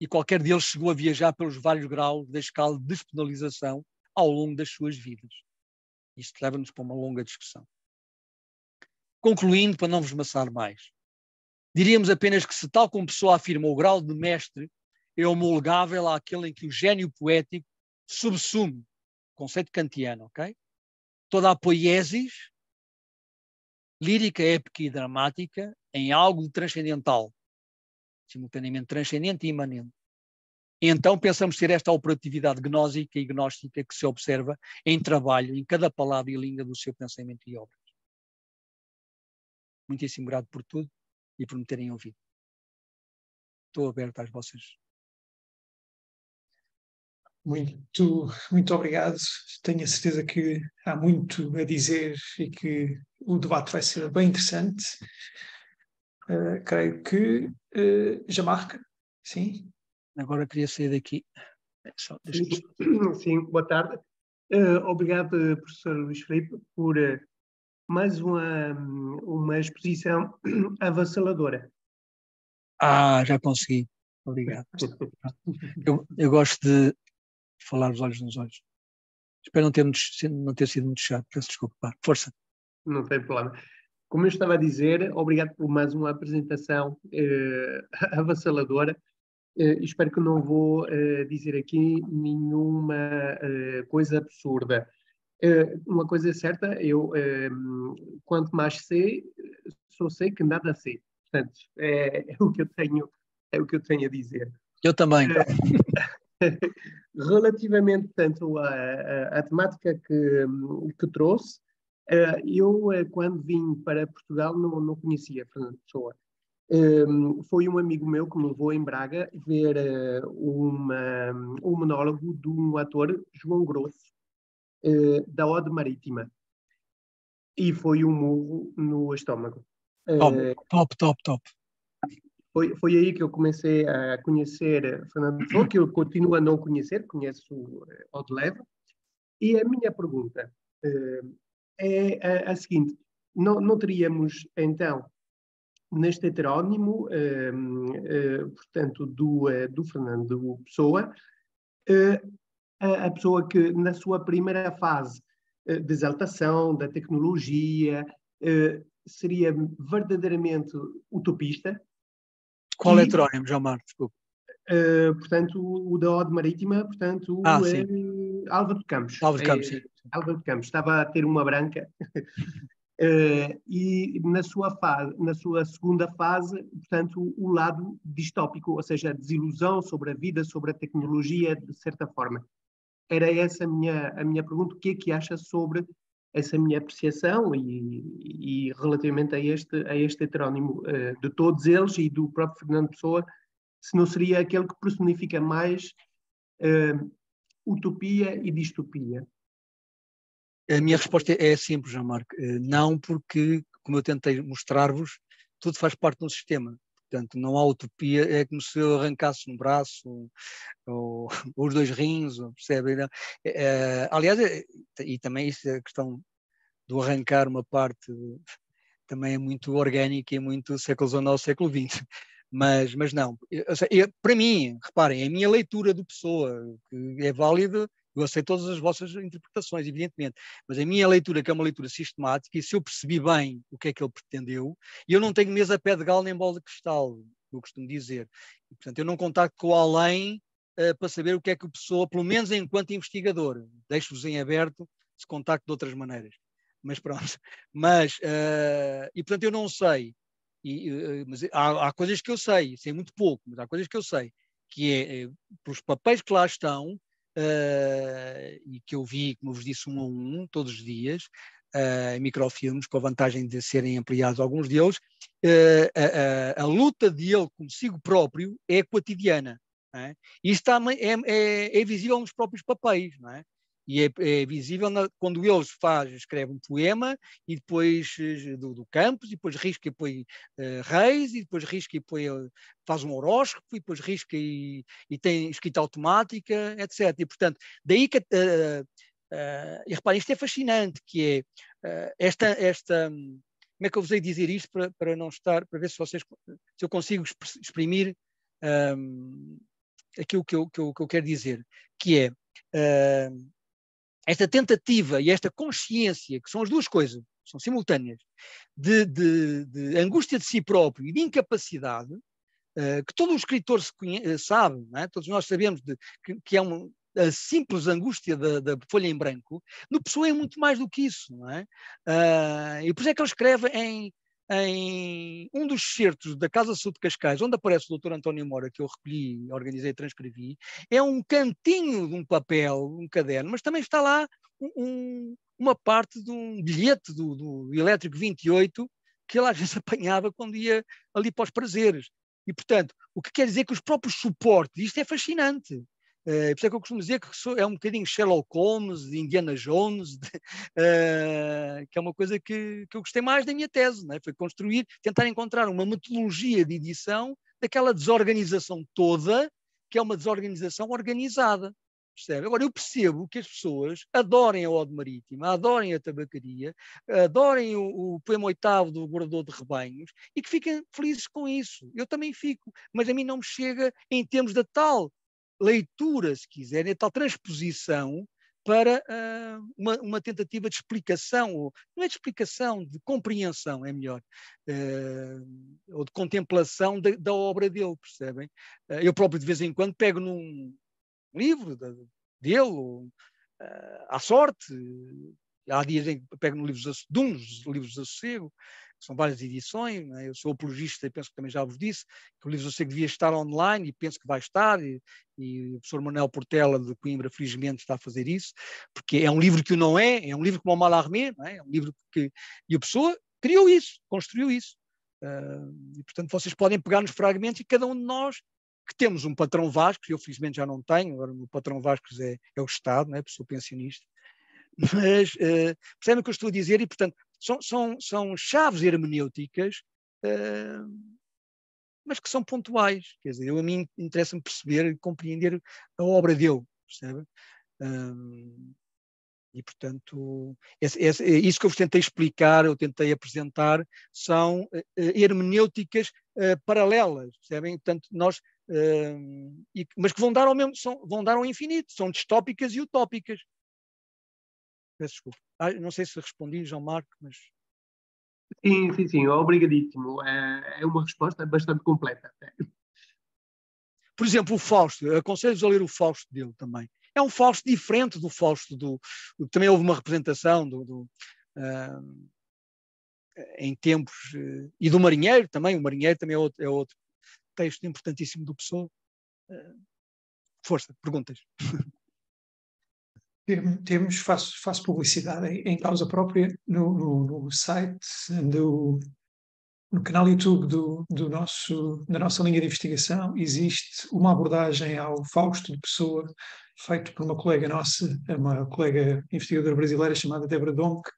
E qualquer deles chegou a viajar pelos vários graus da escala de despenalização ao longo das suas vidas. Isto leva-nos para uma longa discussão. Concluindo, para não vos maçar mais, diríamos apenas que se, tal como Pessoa afirma, o grau de mestre é homologável àquele em que o gênio poético subsume, conceito kantiano, ok? Toda a poiesis, lírica, épica e dramática, em algo transcendental, simultaneamente transcendente e imanente. Então pensamos ter esta operatividade gnósica e gnóstica que se observa em trabalho, em cada palavra e linha do seu pensamento e obra. Muitíssimo grato por tudo e por me terem ouvido. Estou aberto às vossas. Muito, muito obrigado. Tenho a certeza que há muito a dizer e que o debate vai ser bem interessante. Uh, creio que uh, já marca, sim? Agora queria sair daqui. É só, Sim, boa tarde. Uh, obrigado, professor Luís Felipe, por uh, mais uma, uma exposição [clears throat] avassaladora. Ah, já consegui. Obrigado. [laughs] Eu, eu gosto de falar os olhos nos olhos. Espero não ter, não ter sido muito chato. Peço desculpa. Pá. Força. Não tem problema. Como eu estava a dizer, obrigado por mais uma apresentação eh, [laughs] avassaladora. Eh, espero que não vou eh, dizer aqui nenhuma eh, coisa absurda. Eh, uma coisa é certa, eu eh, quanto mais sei, só sei que nada sei. Portanto, é, é, o que eu tenho, é o que eu tenho a dizer. Eu também. Eh, [laughs] relativamente tanto à, à, à temática que, que trouxe, eu quando vim para Portugal não, não conhecia Fernando Pessoa. Ehm, foi um amigo meu que me levou em Braga ver uma, um monólogo de um ator, João Grosso, eh, da Ode Marítima. E foi um murro no estômago. Uh, top, top, top, top. Foi, foi aí que eu comecei a conhecer eh, Fernando Pessoa, que eu continuo a não conhecer, conheço uh, Ode Leve. E a minha pergunta é a, a seguinte: não, não teríamos então neste heterónimo, portanto, do, do Fernando Pessoa, a, pessoa que, na sua primeira fase eh, de exaltação da tecnologia, eh, seria verdadeiramente utopista. Qual e, é o heterónimo, João Marcos? Desculpa. Eh, portanto, o da Ode Marítima, portanto, ah, é Álvaro de Campos. Álvaro de Campos, é, Álvaro de Campos. Estava a ter uma branca. Uh, [laughs] e na sua, fase, na sua segunda fase, portanto, o lado distópico, ou seja, a desilusão sobre a vida, sobre a tecnologia, de certa forma. Era essa a minha, a minha pergunta. O que é que acha sobre essa minha apreciação e, e relativamente a este, a este heterónimo uh, de todos eles e do próprio Fernando Pessoa, se não seria aquele que personifica mais uh, utopia e distopia? A minha resposta é simples, Jean-Marc. Eh, não, porque, como eu tentei mostrar-vos, tudo faz parte de um sistema. Portanto, não há utopia, é como se eu arrancasse um braço, ou, ou [laughs] os dois rins, percebe? É, aliás, eh, e também isso é a questão do arrancar uma parte, também é muito orgânica e muito século XIX, século XX. Mas, mas não, eu, eu, para mim, reparem, a minha leitura do Pessoa, que é válida eu aceito todas as vossas interpretações, evidentemente, mas a minha leitura, que é uma leitura sistemática, e se eu percebi bem o que é que ele pretendeu, e eu não tenho mesa pé de galo nem bola de cristal, eu costumo dizer. E, portanto, eu não contacto com alguém além uh, eh, para saber o que é que o pessoa, pelo menos enquanto investigador, deixo-vos em aberto se contacto de outras maneiras. Mas pronto. [laughs] Mas, uh, e portanto, eu não sei. E, eh, mas há, há, coisas que eu sei, sei muito pouco, mas há coisas que eu sei, que é, pelos papéis que lá estão, uh, e que eu vi, como eu vos disse, um a um, todos os dias, uh, em microfilmes, com a vantagem de serem ampliados alguns deles, uh, a, a, a, luta dele consigo próprio é cotidiana. É? E está, é, é, é visível nos próprios papéis, não é? E é, é visível na, quando eles faz, escreve um poema e depois eh, do, do Campos, e depois risca e põe uh, Reis, e depois risca e põe, eh, faz um horóscopo, e depois risca e, e tem escrita automática, etc. E portanto, daí que. Uh, uh, e reparem, isto é fascinante, que é esta, esta, como é que eu vos hei dizer isto para, para não estar, para ver se vocês, se eu consigo exprimir um, ehm, aquilo que eu, que, eu, que eu quero dizer, que é uh, esta tentativa e esta consciência, que são as duas coisas, são simultâneas, de, de, de angústia de si próprio e de incapacidade, uh, que todo o escritor conhece, eh, sabe, é? todos nós sabemos de, que, que, é uma a simples angústia da, da, folha em branco, no Pessoa é muito mais do que isso, é? uh, e por isso é que ele escreve em em um dos certos da Casa Sul de Cascais, onde aparece o Dr. António Mora, que eu recolhi, organizei e transcrevi, é um cantinho de um papel, um caderno, mas também está lá um, uma parte de um bilhete do, do Elétrico 28, que ele às vezes [laughs] apanhava quando ia ali para os prazeres. E, portanto, o que quer dizer que os próprios suportes, isto é fascinante, é, por isso é que eu costumo dizer que sou, é um bocadinho Sherlock Holmes, Indiana Jones, de, [laughs] eh, que é uma coisa que, que eu gostei mais da minha tese, né? foi construir, tentar encontrar uma metodologia de edição daquela desorganização toda, que é uma desorganização organizada. Percebe? Agora, eu percebo que as pessoas adorem a Ode Marítima, adorem a tabacaria, adorem o, o poema oitavo do Guardador de Rebanhos e que fiquem felizes com isso. Eu também fico, mas a mim não me chega em termos da tal leitura, se quiserem, a tal transposição para uh, uma, uma, tentativa de explicação, ou, não é de explicação, de compreensão, é melhor, uh, ou de contemplação da, obra dele, percebem? Uh, eu próprio, de vez em quando, pego num livro dele, ou, à sorte, há dias em que pego num livro de, de uns livros de sossego, são várias edições, né? eu sou apologista e penso que também já vos disse, que o livro sei que devia estar online e penso que vai estar, e, e o professor Manuel Portela de Coimbra felizmente está a fazer isso, porque é um livro que o não é, é um livro como o Malarmé, é? é um livro que... E a pessoa criou isso, construiu isso. Uh, e, portanto, vocês podem pegar nos fragmentos e cada um de nós que temos um patrão Vasco, eu felizmente já não tenho, agora o meu patrão Vasco é, é o Estado, não é? sou pensionista, mas uh, percebem o que eu estou a dizer e, portanto, são, são, são chaves hermenêuticas, uh, mas que são pontuais. Quer dizer, eu, a mim interessa-me perceber e compreender a obra dele, percebe? Eh, e, portanto, esse, esse, é isso que eu vos tentei explicar, eu tentei apresentar, são uh, hermenêuticas uh, paralelas, percebem? Portanto, nós. Uh, e, mas que vão dar ao mesmo, são, vão dar ao infinito, são distópicas e utópicas. Peço desculpa. Ah, não sei se respondi, João Marco, mas. Sim, sim, sim, obrigadíssimo. É, é uma resposta bastante completa. Por exemplo, o Fausto, aconselho-vos a ler o Fausto dele também. É um Fausto diferente do Fausto do. Também houve uma representação do. do uh, em tempos. Uh, e do Marinheiro também, o Marinheiro também é outro, é outro texto importantíssimo do Pessoa. Uh, força, perguntas. [laughs] temos, faço, faço publicidade em, causa própria no, no, no site, do, no canal YouTube do, do, nosso, da nossa linha de investigação, existe uma abordagem ao Fausto de Pessoa, feito por uma colega nossa, uma colega investigadora brasileira chamada Débora Donk,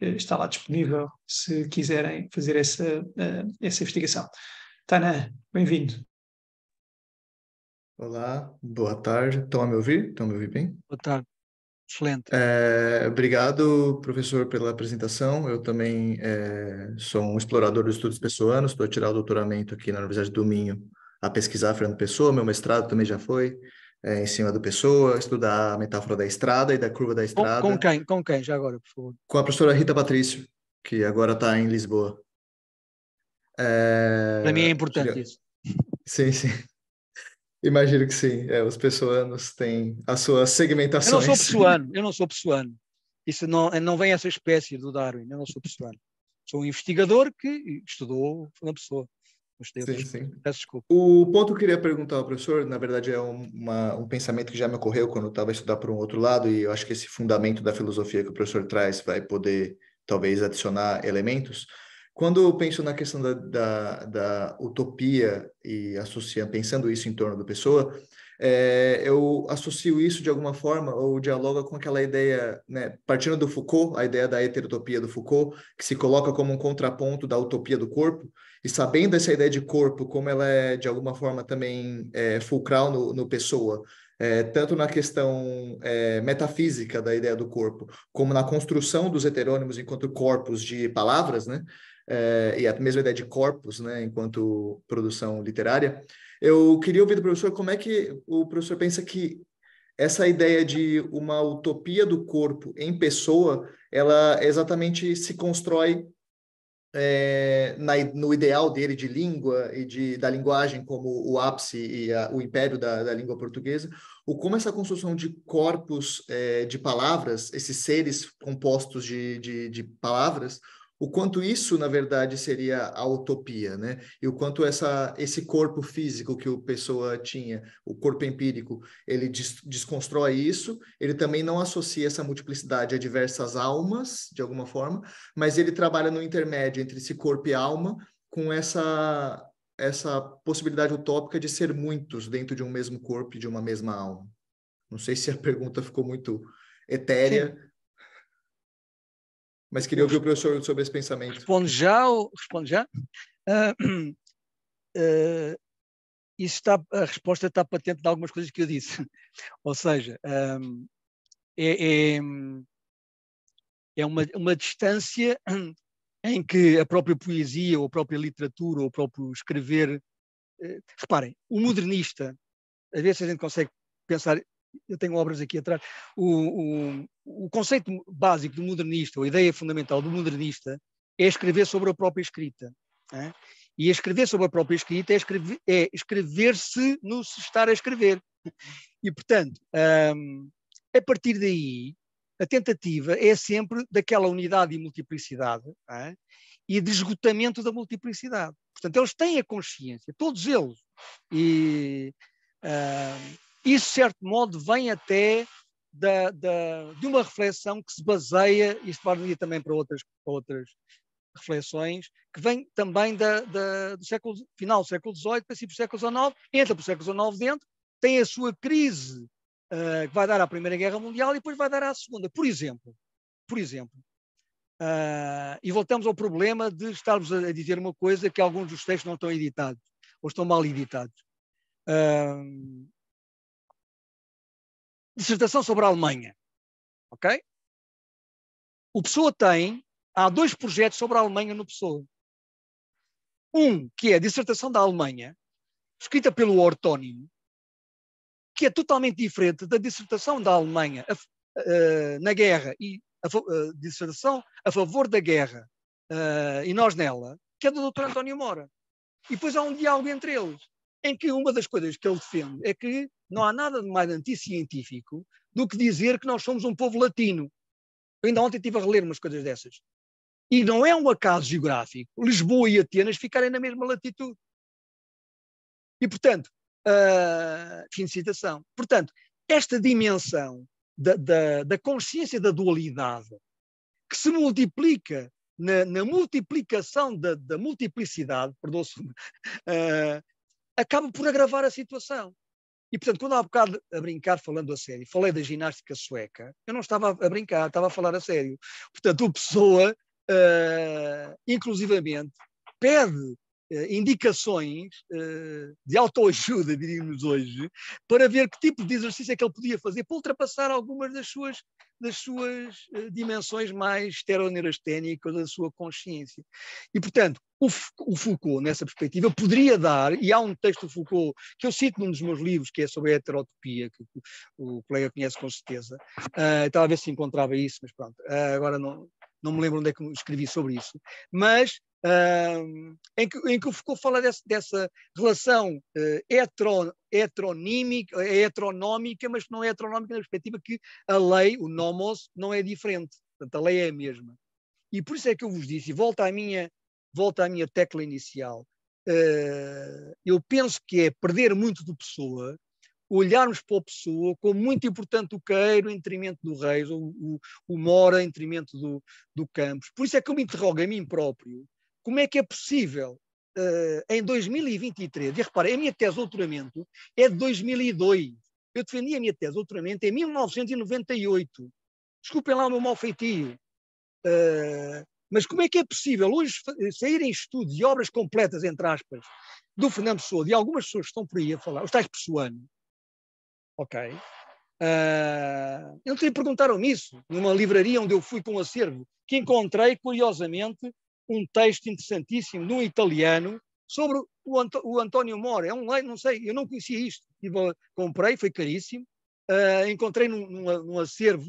está lá disponível se quiserem fazer essa, eh, essa investigação. Tana, bem-vindo. Olá, boa tarde. Estão a me ouvir? Estão a me ouvir bem? Boa tarde. Excelente. É, obrigado, professor, pela apresentação. Eu também é, sou um explorador dos estudos pessoanos, estou a tirar o doutoramento aqui na Universidade do Minho a pesquisar Fernando Pessoa, meu mestrado também já foi é, em cima do Pessoa, estudar a metáfora da estrada e da curva da estrada. Com, com quem? Com quem, já agora, por favor? Com a professora Rita Patrício, que agora está em Lisboa. É, Para mim é importante isso. Sim, sim. Imagino que sim. É, os pessoanos têm as suas segmentações. Eu não sou pessoano, [laughs] eu não sou pessoano. Isso não, não vem essa espécie do Darwin, eu não sou pessoano. Sou um investigador que estudou uma pessoa. Sim, sim. O ponto que eu queria perguntar ao professor, na verdade, é uma, um pensamento que já me ocorreu quando eu estava a estudar para um outro lado, e eu acho que esse fundamento da filosofia que o professor traz vai poder, talvez, adicionar elementos. Quando eu penso na questão da, da, da utopia e associando, pensando isso em torno da pessoa, é, eu associo isso de alguma forma ou dialoga com aquela ideia, né, partindo do Foucault, a ideia da heterotopia do Foucault, que se coloca como um contraponto da utopia do corpo, e sabendo essa ideia de corpo, como ela é de alguma forma também é, fulcral no, no pessoa, é, tanto na questão é, metafísica da ideia do corpo, como na construção dos heterônimos enquanto corpos de palavras, né? é, e a mesma ideia de corpus, né, enquanto produção literária, eu queria ouvir do professor como é que o professor pensa que essa ideia de uma utopia do corpo em pessoa, ela exatamente se constrói é, na, no ideal dele de língua e de, da linguagem como o ápice e a, o império da, da, língua portuguesa, ou como essa construção de corpos é, de palavras, esses seres compostos de, de, de palavras, o quanto isso, na verdade, seria a utopia, né? E o quanto essa, esse corpo físico que o pessoa tinha, o corpo empírico, ele des desconstrói isso, ele também não associa essa multiplicidade a diversas almas, de alguma forma, mas ele trabalha no intermédio entre esse corpo e alma, com essa, essa possibilidade utópica de ser muitos dentro de um mesmo corpo e de uma mesma alma. Não sei se a pergunta ficou muito etérea, Sim mas queria ouvir o professor sobre esse pensamento. Respondo já, respondo já. Uh, uh, [clears throat] isso está, a resposta está patente em algumas coisas que eu disse. [laughs] Ou seja, um, ah, é, é, é uma, uma distância [clears throat] em que a própria poesia, ou a própria literatura, ou o próprio escrever. Uh, reparem, o modernista, às vezes a gente consegue pensar, eu tenho obras aqui atrás, o, o conceito básico do modernista, ou a ideia fundamental do modernista, é escrever sobre a própria escrita. E escrever sobre a própria escrita é, escrever, é escrever-se no se estar a escrever. E, portanto, um, a partir daí, a tentativa é sempre daquela unidade e multiplicidade e de esgotamento da multiplicidade. Portanto, eles têm a consciência, todos eles. E hum, isso, de certo modo, vem até da, da, de uma reflexão que se baseia, isto valia também para outras, para outras reflexões, que vem também da, da, do século, final do século XVIII, princípio do século XIX, entra para o século XIX dentro, tem a sua crise uh, que vai dar à Primeira Guerra Mundial e depois vai dar à Segunda. Por exemplo, por exemplo, uh, e voltamos ao problema de estarmos a, a, dizer uma coisa que alguns dos textos não estão editados, ou estão mal editados. Uh, dissertação sobre a Alemanha. Ok? O Pessoa tem, há dois projetos sobre a Alemanha no Pessoa. Um, que é a dissertação da Alemanha, escrita pelo Ortónimo, que é totalmente diferente da dissertação da Alemanha a, uh, na guerra e a, eh, dissertação a favor da guerra uh, e nós nela, que é do Dr. António Mora. E depois há um diálogo entre eles em que uma das coisas que ele defende é que não há nada de mais anticientífico do que dizer que nós somos um povo latino. Eu ainda ontem estive a reler umas coisas dessas. E não é um acaso geográfico Lisboa e Atenas ficarem na mesma latitude. E, portanto, uh, fim de citação. Portanto, esta dimensão da, da, da consciência da dualidade que se multiplica na, na multiplicação da, da multiplicidade, perdão se uh, [laughs] ah, acaba por agravar a situação. E, portanto, quando há um bocado a brincar, falando a sério, falei da ginástica sueca, eu não estava a brincar, estava a falar a sério. Portanto, o Pessoa, uh, inclusivamente, pede eh, indicações eh, de autoajuda, [laughs] diríamos hoje, para ver que tipo de exercício é que ele podia fazer para ultrapassar algumas das suas, das suas eh, dimensões mais esteronerasténicas da sua consciência. E, portanto, o, o Foucault, nessa perspectiva, poderia dar, e há um texto do Foucault que eu cito num dos meus livros, que é sobre a heterotopia, que o colega conhece com certeza, uh, ah, estava a ver se encontrava isso, mas pronto, uh, agora não, não me lembro onde é que escrevi sobre isso, mas em, que, em que o Foucault fala desse, dessa relação uh, eh, hetero, heteronímica, eh, heteronómica, mas não é heteronómica na perspectiva que a lei, o nomos, não é diferente. Portanto, a lei é a mesma. E por isso é que eu vos disse, e volta à minha, volta à minha tecla inicial, uh, eu penso que é perder muito do pessoa, olharmos para a pessoa como muito importante o queiro em detrimento do Reis, ou o, o Mora em detrimento do, do Campos. Por isso é que eu me interrogo a mim próprio como é que é possível uh, em 2023, e repara, a minha tese de doutoramento é de 2002, eu defendi a minha tese de doutoramento em 1998, desculpem lá o meu mau feitio, uh, mas como é que é possível hoje eh, saírem estudos e obras completas, entre aspas, do Fernando Pessoa, de algumas pessoas que estão por aí a falar, os tais ok? Uh, eles me perguntaram isso numa livraria onde eu fui com um acervo que encontrei, curiosamente, um texto interessantíssimo de um italiano sobre o, o António Mora. É um não sei, eu não conhecia isto. Tive, comprei, foi caríssimo. Uh, encontrei num, num, num acervo.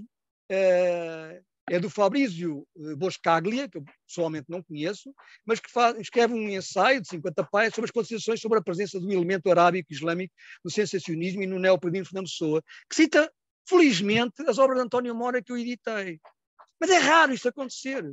Uh, é do Fabrizio eh, Boscaglia, que eu pessoalmente não conheço, mas que faz, escreve um ensaio de 50 páginas sobre as considerações sobre a presença do elemento arábico islâmico no sensacionismo e no neopredismo Fernando Pessoa, que cita, felizmente, as obras de António Mora que eu editei. Mas é raro isto acontecer.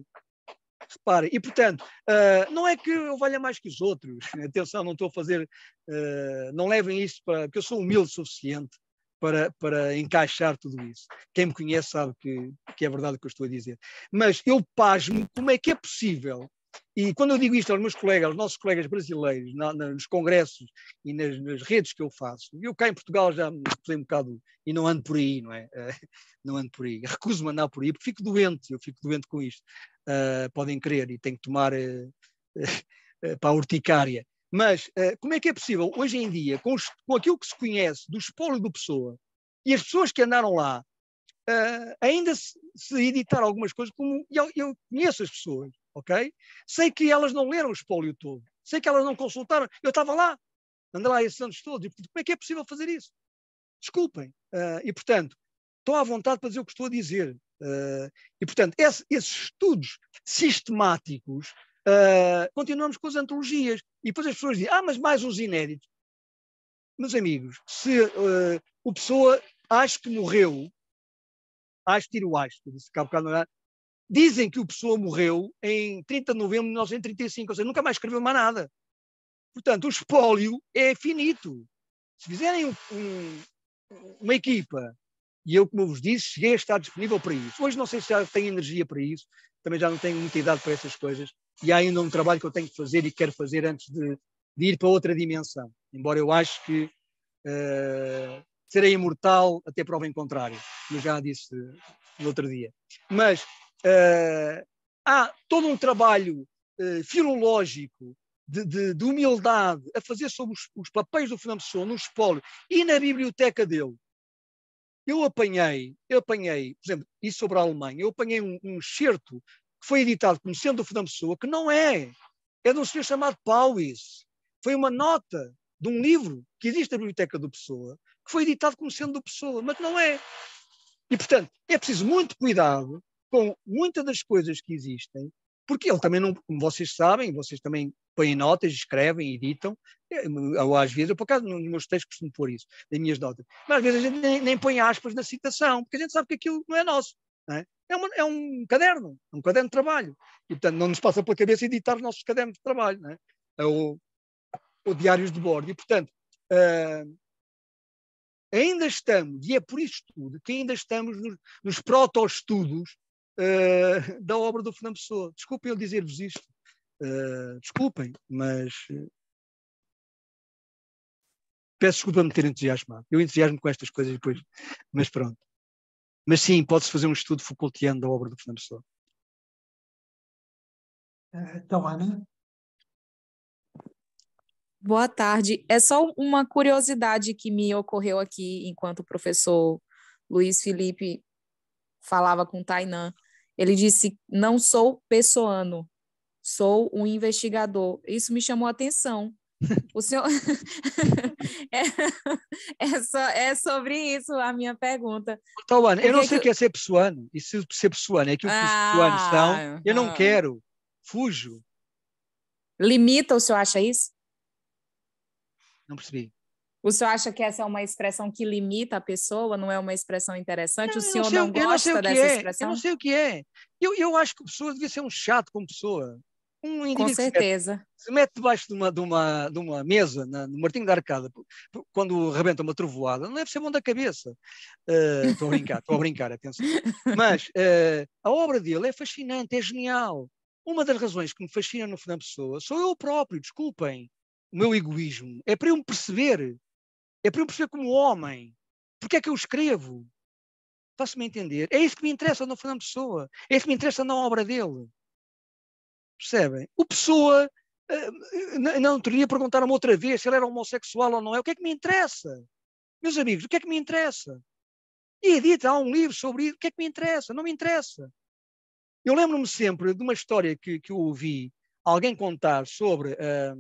Repare, e portanto, uh, não é que eu valha mais que os outros, [laughs] atenção, não estou a fazer, uh, não levem isso para, porque eu sou humilde o suficiente para, para encaixar tudo isso. Quem me conhece sabe que, que é verdade o que eu estou a dizer. Mas eu pasmo como é que é possível e quando eu digo isto aos meus colegas, aos nossos colegas brasileiros, na, na, nos congressos e nas, nas, redes que eu faço, eu cá em Portugal já me um bocado e não ando por aí, não é? Ah, [laughs] não ando por aí. Recuso-me andar por aí porque fico doente, eu fico doente com isto uh, podem crer e têm que tomar uh, [laughs] para a urticária. Mas como é que é possível, hoje em dia, com, os, com aquilo que se conhece do espólio do Pessoa e as pessoas que andaram lá, ainda se, se, editar algumas coisas, como eu, eu conheço as pessoas, ok? Sei que elas não leram o espólio todo, sei que elas não consultaram, eu estava lá, andei lá esses anos todos, e como é que é possível fazer isso? Desculpem. Uh, e portanto, estou à vontade para dizer o que estou a dizer. Uh, e, portanto, esse, esses estudos sistemáticos, uh, continuamos com as antologias. E depois as pessoas dizem, ah, mas mais uns inéditos. Meus amigos, se uh, o Pessoa acho que morreu, acho que tiro acho, disse cá bocado, é? dizem que o Pessoa morreu em 30 de novembro de 1935, ou seja, nunca mais escreveu mais nada. Portanto, o espólio é finito. Se fizerem um, um, uma equipa e eu, como vos disse, cheguei a estar disponível para isso. Hoje não sei se já tenho energia para isso, também já não tenho muita idade para essas coisas. E há ainda um trabalho que eu tenho que fazer e quero fazer antes de, de ir para outra dimensão. Embora eu acho que uh, serei imortal até prova em contrário. Eu já disse no outro dia. Mas uh, há todo um trabalho uh, filológico de, de, de, humildade a fazer sobre os, os papéis do Fernando Pessoa no espólio e na biblioteca dele. Eu apanhei, eu apanhei, por exemplo, isso sobre a Alemanha, eu apanhei um, um excerto que foi editado conhecendo o Fernando Pessoa, que não é, é de um senhor chamado Paulis. Foi uma nota de um livro que existe na biblioteca do Pessoa, que foi editado conhecendo do Pessoa, mas não é. E, portanto, é preciso muito cuidado com muitas das coisas que existem, porque ele também não, como vocês sabem, vocês também põem notas, escrevem, editam, ou às vezes, eu por acaso nos meus textos costumo pôr isso, nas minhas notas, mas às vezes a gente nem, nem põe aspas na citação, porque a gente sabe que aquilo não é nosso. Não é? É, uma, é um caderno, é um caderno de trabalho. E, portanto, não nos passa pela cabeça editar os nossos cadernos de trabalho, não é? ou, ou diários de bordo. E, portanto, uh, ainda estamos, e é por isso tudo, que ainda estamos nos, nos proto-estudos uh, da obra do Fernando Pessoa. Desculpem eu dizer-vos isto, Uh, desculpem, mas ah, peço desculpa me ter entusiasmado. Eu entusiasmo com estas coisas depois, mas pronto. Mas sim, pode-se fazer um estudo Foucaultiano da obra do Fernando Pessoa. Ah, então, Ana. Boa tarde. É só uma curiosidade que me ocorreu aqui enquanto o professor Luiz Felipe falava com o Tainan. Ele disse: Não sou pessoano sou um investigador. Isso me chamou a atenção. O senhor. [laughs] é, é, é, sobre isso a minha pergunta. Tauane, eu não sei o que... que é ser psuano. e se ser psuano é que os ah, psuanos são, eu não ah. quero, fujo. Limita, o senhor acha isso? Não percebi. O senhor acha que essa é uma expressão que limita a pessoa, não é uma expressão interessante? o senhor não, sei, não gosta não dessa é. expressão? Eu não sei o que é. Eu, eu acho que a pessoa devia ser um chato como pessoa um indivíduo Com certeza. se mete, se mete debaixo de uma, de uma, de uma mesa, na, no Martinho da Arcada, quando rebenta uma trovoada, não deve ser bom da cabeça. Eh, estou uh, a brincar, estou a brincar, atenção. Mas uh, a obra dele é fascinante, é genial. Uma das razões que me fascina no Fernando Pessoa sou eu próprio, desculpem o meu egoísmo. É para eu me perceber. É para eu perceber como homem. Porque é que eu escrevo? Faço-me entender. É isso que me interessa no Fernando Pessoa. É isso que me interessa na obra dele. Percebem? O Pessoa, eh, na teria dia perguntaram-me outra vez se ele era homossexual ou não é. O que é que me interessa? Meus amigos, o que é que me interessa? E edita, é há um livro sobre isso. O que é que me interessa? Não me interessa. Eu lembro-me sempre de uma história que, que eu ouvi alguém contar sobre. Um, eh,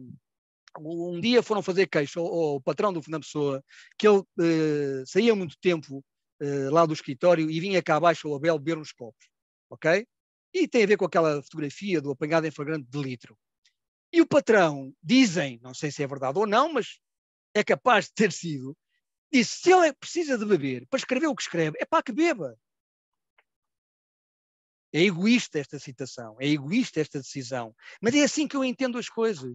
um dia foram fazer queixa ao, ao patrão do Fernando Pessoa, que ele uh, saía muito tempo uh, lá do escritório e vinha cá abaixo ao Abel beber uns copos. Ok? E tem a ver com aquela fotografia do apanhado em flagrante de litro. E o patrão, dizem, não sei se é verdade ou não, mas é capaz de ter sido, disse: se ele é, precisa de beber para escrever o que escreve, é para que beba. É egoísta esta citação, é egoísta esta decisão. Mas é assim que eu entendo as coisas.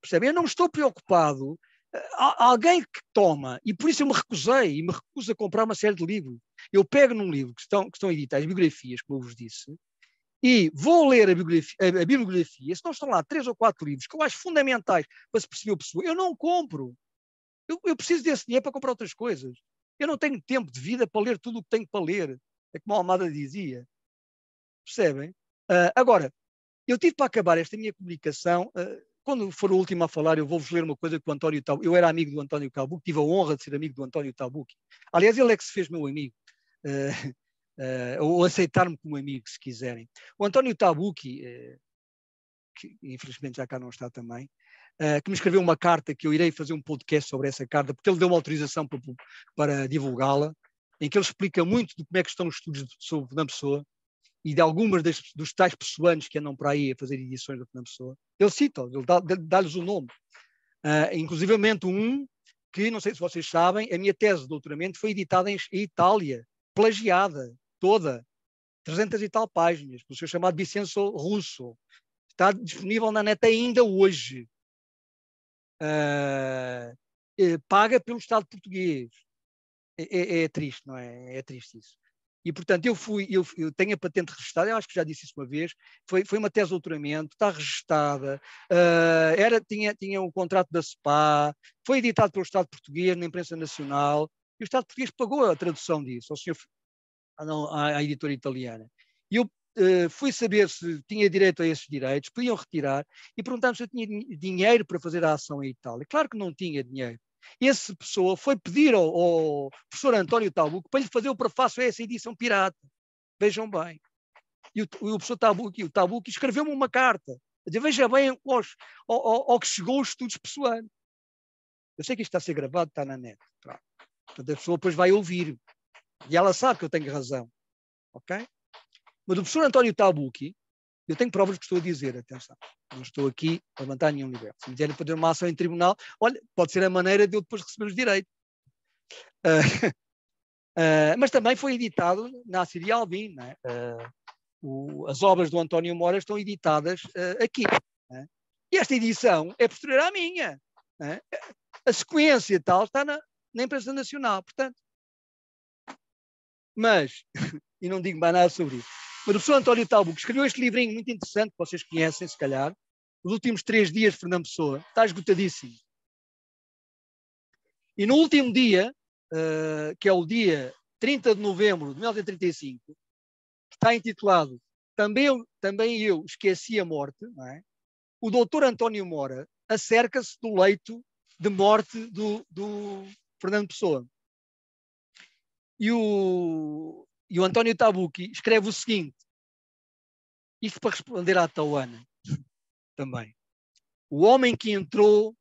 Percebe? Eu não estou preocupado. Eh, alguém que toma, e por isso eu me recusei, e me recuso a comprar uma série de livros. Eu pego num livro que estão, que estão editadas, biografias, como eu vos disse, e vou ler a bibliografia, a bibliografia, se não estão lá três ou quatro livros que eu acho fundamentais para se perceber o pessoa, eu não compro. Eu, eu, preciso desse dinheiro para comprar outras coisas. Eu não tenho tempo de vida para ler tudo o que tenho para ler. É como a Almada dizia. Percebem? Uh, agora, eu tive para acabar esta minha comunicação. Uh, quando for o último a falar, eu vou-vos ler uma coisa que o António Tabucchi. Eu era amigo do António Tabucchi, tive a honra de ser amigo do António Tabucchi. Aliás, ele é que se fez meu amigo. Uh, uh, ou aceitar-me como amigo, se quiserem. O António Tabucchi, uh, que infelizmente já cá não está também, uh, que me escreveu uma carta que eu irei fazer um podcast sobre essa carta, porque ele deu uma autorização para, para divulgá-la, em que ele explica muito de como é que estão os estudos sobre Fernando Pessoa e de algumas das, dos tais pessoanos que andam para aí a fazer edições da Fernando Pessoa. Ele cita ele dá-lhes dá o nome. Uh, inclusivamente um que, não sei se vocês sabem, a minha tese de doutoramento foi editada em Itália, plagiada toda, 300 e tal páginas, pelo seu é chamado Vicenzo Russo. Está disponível na net ainda hoje. Uh, paga pelo Estado português. É, é, é, triste, não é? É triste isso. E, portanto, eu fui, eu, eu, tenho a patente registrada, eu acho que já disse isso uma vez, foi, foi uma tese de doutoramento, está registada, uh, era, tinha, tinha um contrato da SPA, foi editado pelo Estado português na imprensa nacional, e o Estado português pagou a tradução disso ao senhor ah, à, à editora italiana. E eu Uh, fui saber se tinha direito a esses direitos, podiam retirar, e perguntaram se eu tinha dinheiro para fazer a ação em Itália. Claro que não tinha dinheiro. Essa pessoa foi pedir ao, ao professor António Tabuco para lhe fazer o prefácio a essa edição pirata. Vejam bem. E o, o professor Tabuco, o Tabuco escreveu-me uma carta. dizer, veja bem ao, ao, ao, que chegou os estudos pessoais. Eu sei que isto está a ser gravado, está na net. Pronto. Portanto, a pessoa depois vai ouvir. E ela sabe que eu tenho razão. Ok? Mas o professor António Tabuki, eu tenho provas que estou a dizer, atenção. Não estou aqui a levantar nenhum nível. Se me derem para ter uma ação em tribunal, olha, pode ser a maneira de eu depois receber os direitos. Uh, uh, [laughs] mas também foi editado na Assiri Alvim. Né? Uh, as obras do António Mora estão editadas aqui. Né? E esta edição é posterior à minha. Né? A sequência tal está na, na imprensa nacional. Portanto, mas, [laughs] e não digo mais nada sobre isso, mas o professor António Talbo, que escreveu este livrinho muito interessante, que vocês conhecem, se calhar, Os Últimos Três Dias de Fernando Pessoa, está esgotadíssimo. E no último dia, uh, que é o dia 30 de novembro de 1935, está intitulado Também, eu, também eu esqueci a morte, é? o doutor António Mora acerca-se do leito de morte do, do Fernando Pessoa. E o, e o António Tabucchi escreve o seguinte, isto para responder à Tauana também. O homem que entrou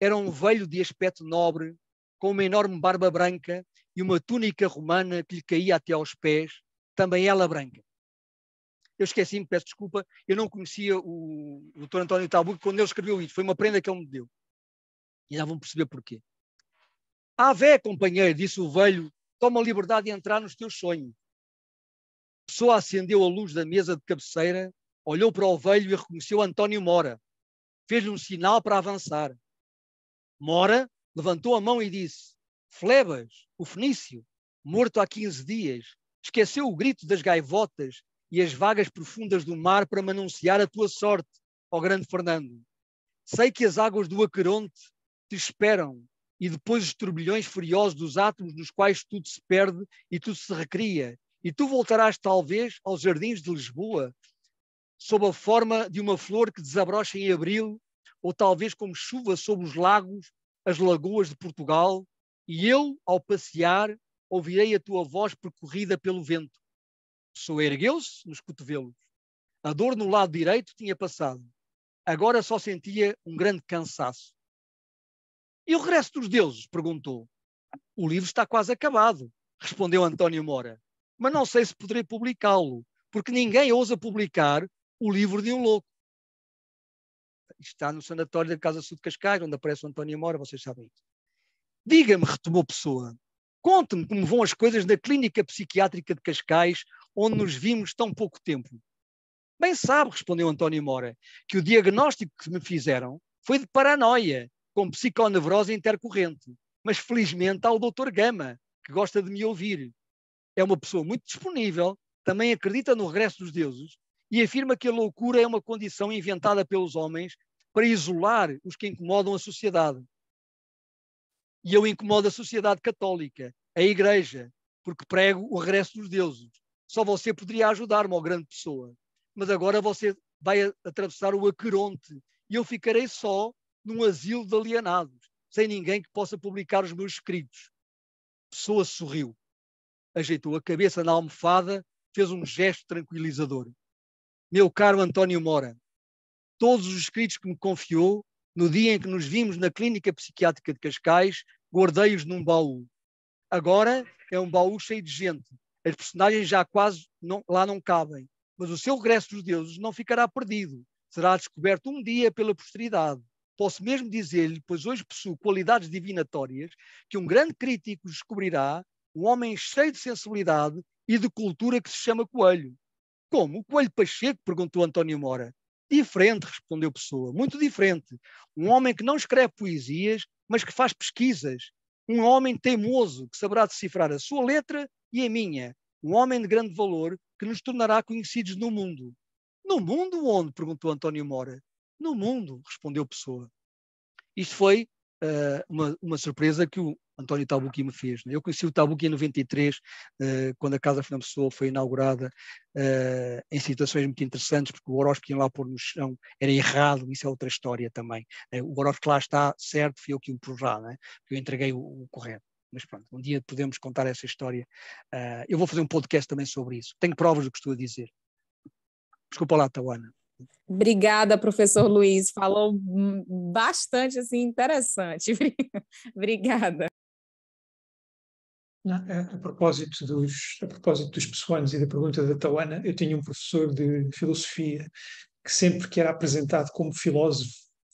era um velho de aspecto nobre, com uma enorme barba branca e uma túnica romana que lhe caía até aos pés, também ela branca. Eu esqueci-me, peço desculpa, eu não conhecia o, doutor António Tabucchi quando ele escreveu isto, foi uma prenda que ele me deu. E já vão perceber porquê. Avé, companheiro, disse o velho toma a liberdade de entrar nos teus sonhos. A pessoa acendeu a luz da mesa de cabeceira, olhou para o velho e reconheceu António Mora. Fez-lhe um sinal para avançar. Mora levantou a mão e disse: Flebas, o fenício, morto há 15 dias, esqueceu o grito das gaivotas e as vagas profundas do mar para me anunciar a tua sorte, ó grande Fernando. Sei que as águas do Aqueronte te esperam e depois os turbilhões furiosos dos átomos nos quais tudo se perde e tudo se recria. E tu voltarás, talvez, aos jardins de Lisboa, sob a forma de uma flor que desabrocha em abril, ou talvez como chuva sobre os lagos, as lagoas de Portugal, e eu, ao passear, ouvirei a tua voz percorrida pelo vento. Sou ergueu-se nos cotovelos. A dor no lado direito tinha passado. Agora só sentia um grande cansaço. E o regresso dos deuses? perguntou. O livro está quase acabado, respondeu António Mora. Mas não sei se poderei publicá-lo, porque ninguém ousa publicar o livro de um louco. Está no sanatório da Casa Sul de Cascais, onde aparece o António Mora, vocês sabem isso. Diga-me, retomou Pessoa, conte-me como vão as coisas na Clínica Psiquiátrica de Cascais, onde nos vimos tão pouco tempo. Bem sabe, respondeu António Mora, que o diagnóstico que me fizeram foi de paranoia com psiconevrose intercorrente. Mas felizmente há o Dr. Gama, que gosta de me ouvir. É uma pessoa muito disponível, também acredita no regresso dos deuses e afirma que a loucura é uma condição inventada pelos homens para isolar os que incomodam a sociedade. E eu incomodo a sociedade católica, a Igreja, porque prego o regresso dos deuses. Só você poderia ajudar-me, ó grande pessoa. Mas agora você vai atravessar o Aqueronte e eu ficarei só num asilo de alienados, sem ninguém que possa publicar os meus escritos. Pessoa sorriu, ajeitou a cabeça na almofada, fez um gesto tranquilizador. Meu caro António Mora, todos os escritos que me confiou, no dia em que nos vimos na Clínica Psiquiátrica de Cascais, guardei-os num baú. Agora é um baú cheio de gente. As personagens já quase não, lá não cabem. Mas o seu regresso dos deuses não ficará perdido. Será descoberto um dia pela posteridade. Posso mesmo dizer-lhe, pois hoje possuo qualidades divinatórias, que um grande crítico descobrirá um homem cheio de sensibilidade e de cultura que se chama Coelho. Como? O Coelho Pacheco? perguntou António Mora. Diferente, respondeu Pessoa, muito diferente. Um homem que não escreve poesias, mas que faz pesquisas. Um homem teimoso que saberá decifrar a sua letra e a minha. Um homem de grande valor que nos tornará conhecidos no mundo. No mundo onde? perguntou António Mora. No mundo, respondeu Pessoa. Isto foi uh, uma, uma, surpresa que o António Tabuqui me fez. Né? Eu conheci o Tabuqui em 93, uh, eh, quando a Casa Fernando Pessoa foi inaugurada, uh, em situações muito interessantes, porque o que ia lá pôr no chão, era errado, isso é outra história também. Né? o que lá está certo, fui eu que o pus lá, né? eu entreguei o, o correto mas pronto, um dia podemos contar essa história. Uh, eu vou fazer um podcast também sobre isso. Tenho provas do que estou a dizer. Desculpa lá, Tawana. Obrigada, professor Luiz. Falou bastante assim interessante. [laughs] Obrigada. Não, é, a, propósito dos, a propósito dos pessoanos e da pergunta da Tawana, eu tinha um professor de filosofia que sempre que era apresentado como filósofo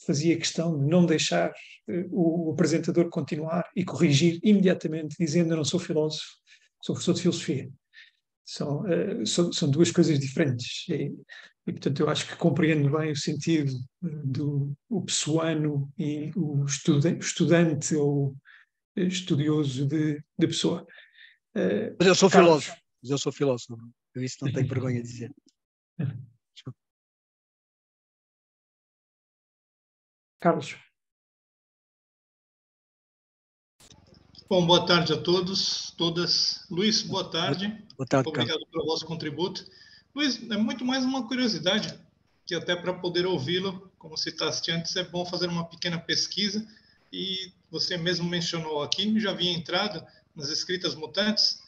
fazia questão de não deixar eh, o apresentador continuar e corrigir imediatamente, dizendo eu não sou filósofo, sou professor de filosofia. São, uh, são, são, duas coisas diferentes. E, e, portanto, eu acho que compreendo bem o sentido eh, do o pessoano e o estudante estudante ou eh, estudioso de, de pessoa. Uh, mas eu sou Carlos... filósofo, mas eu sou filósofo, eu isso não tenho [laughs] vergonha de dizer. Carlos. Bom, boa tarde a todos, todas. Luiz, boa tarde. Boa tarde. Obrigado pelo vosso contributo. Luiz, é muito mais uma curiosidade, que até para poder ouvi-lo, como citaste antes, é bom fazer uma pequena pesquisa, e você mesmo mencionou aqui, já havia entrado nas escritas mutantes,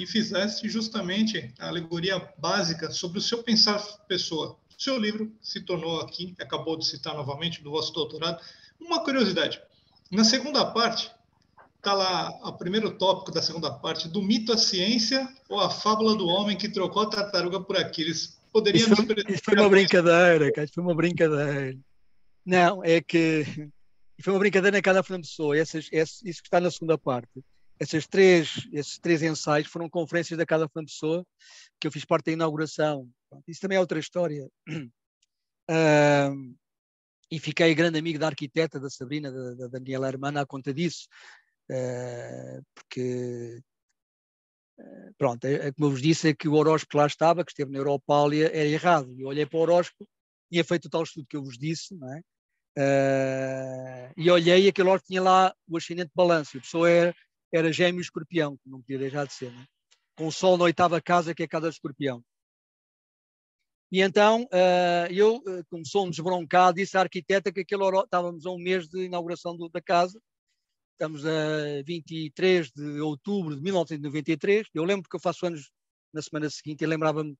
e fizeste justamente a alegoria básica sobre o seu pensar pessoa. O seu livro se tornou aqui, acabou de citar novamente, do vosso doutorado. Uma curiosidade, na segunda parte, está lá o primeiro tópico da segunda parte, do mito à ciência ou a fábula do homem que trocou a tartaruga por Aquiles. Poderia isso, isso foi uma brincadeira, cara, foi uma brincadeira. Não, é que [laughs] foi uma brincadeira na cada Fernando Pessoa, essas, isso que está na segunda parte. Essas três, esses três ensaios foram conferências da Casa Fernando Pessoa, que eu fiz parte da inauguração. Isso também é outra história. Uh, [clears throat] e fiquei grande amigo da arquiteta, da Sabrina, da, da Daniela Hermana, à conta disso. Eh, porque eh, pronto, é, é como eu vos disse, é que o horóscopo que lá estava, que esteve na Europália, era errado. E eu olhei para o horóscopo, tinha feito o tal estudo que eu vos disse, não é? Uh, e olhei e aquele horóscopo tinha lá o ascendente balanço. A pessoa era, era gêmeo escorpião, que não podia deixar de ser, é? com o sol na oitava casa, que é a casa do escorpião. E então uh, eu, como sou um desbroncado, disse à arquiteta que aquele horóscopo, estávamos a um mês de inauguração do, da casa, estamos a 23 de outubro de 1993. Eu lembro que eu faço anos na semana seguinte e lembrava-me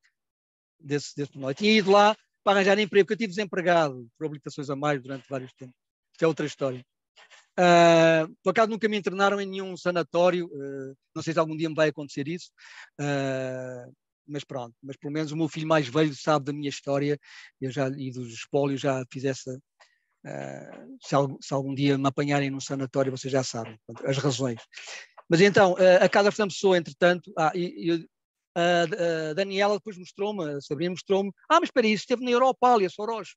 desse, desse noite Tinha ido lá para arranjar emprego, porque eu tive desempregado por habilitações a mais durante vários tempos. Isto é outra história. Uh, por acaso nunca me internaram em nenhum sanatório, uh, não sei se algum dia me vai acontecer isso, uh, mas pronto, mas pelo menos o meu filho mais velho sabe da minha história eu já, e dos espólios, já fiz essa, eh, se, algum, se, algum, dia me apanharem num sanatório, vocês já sabem portanto, as razões. Mas então, uh, a Casa Fernando Pessoa, entretanto, ah, e, a, a Daniela depois mostrou-me, a Sabrina mostrou-me, ah, mas espera aí, esteve na Europália, Soros.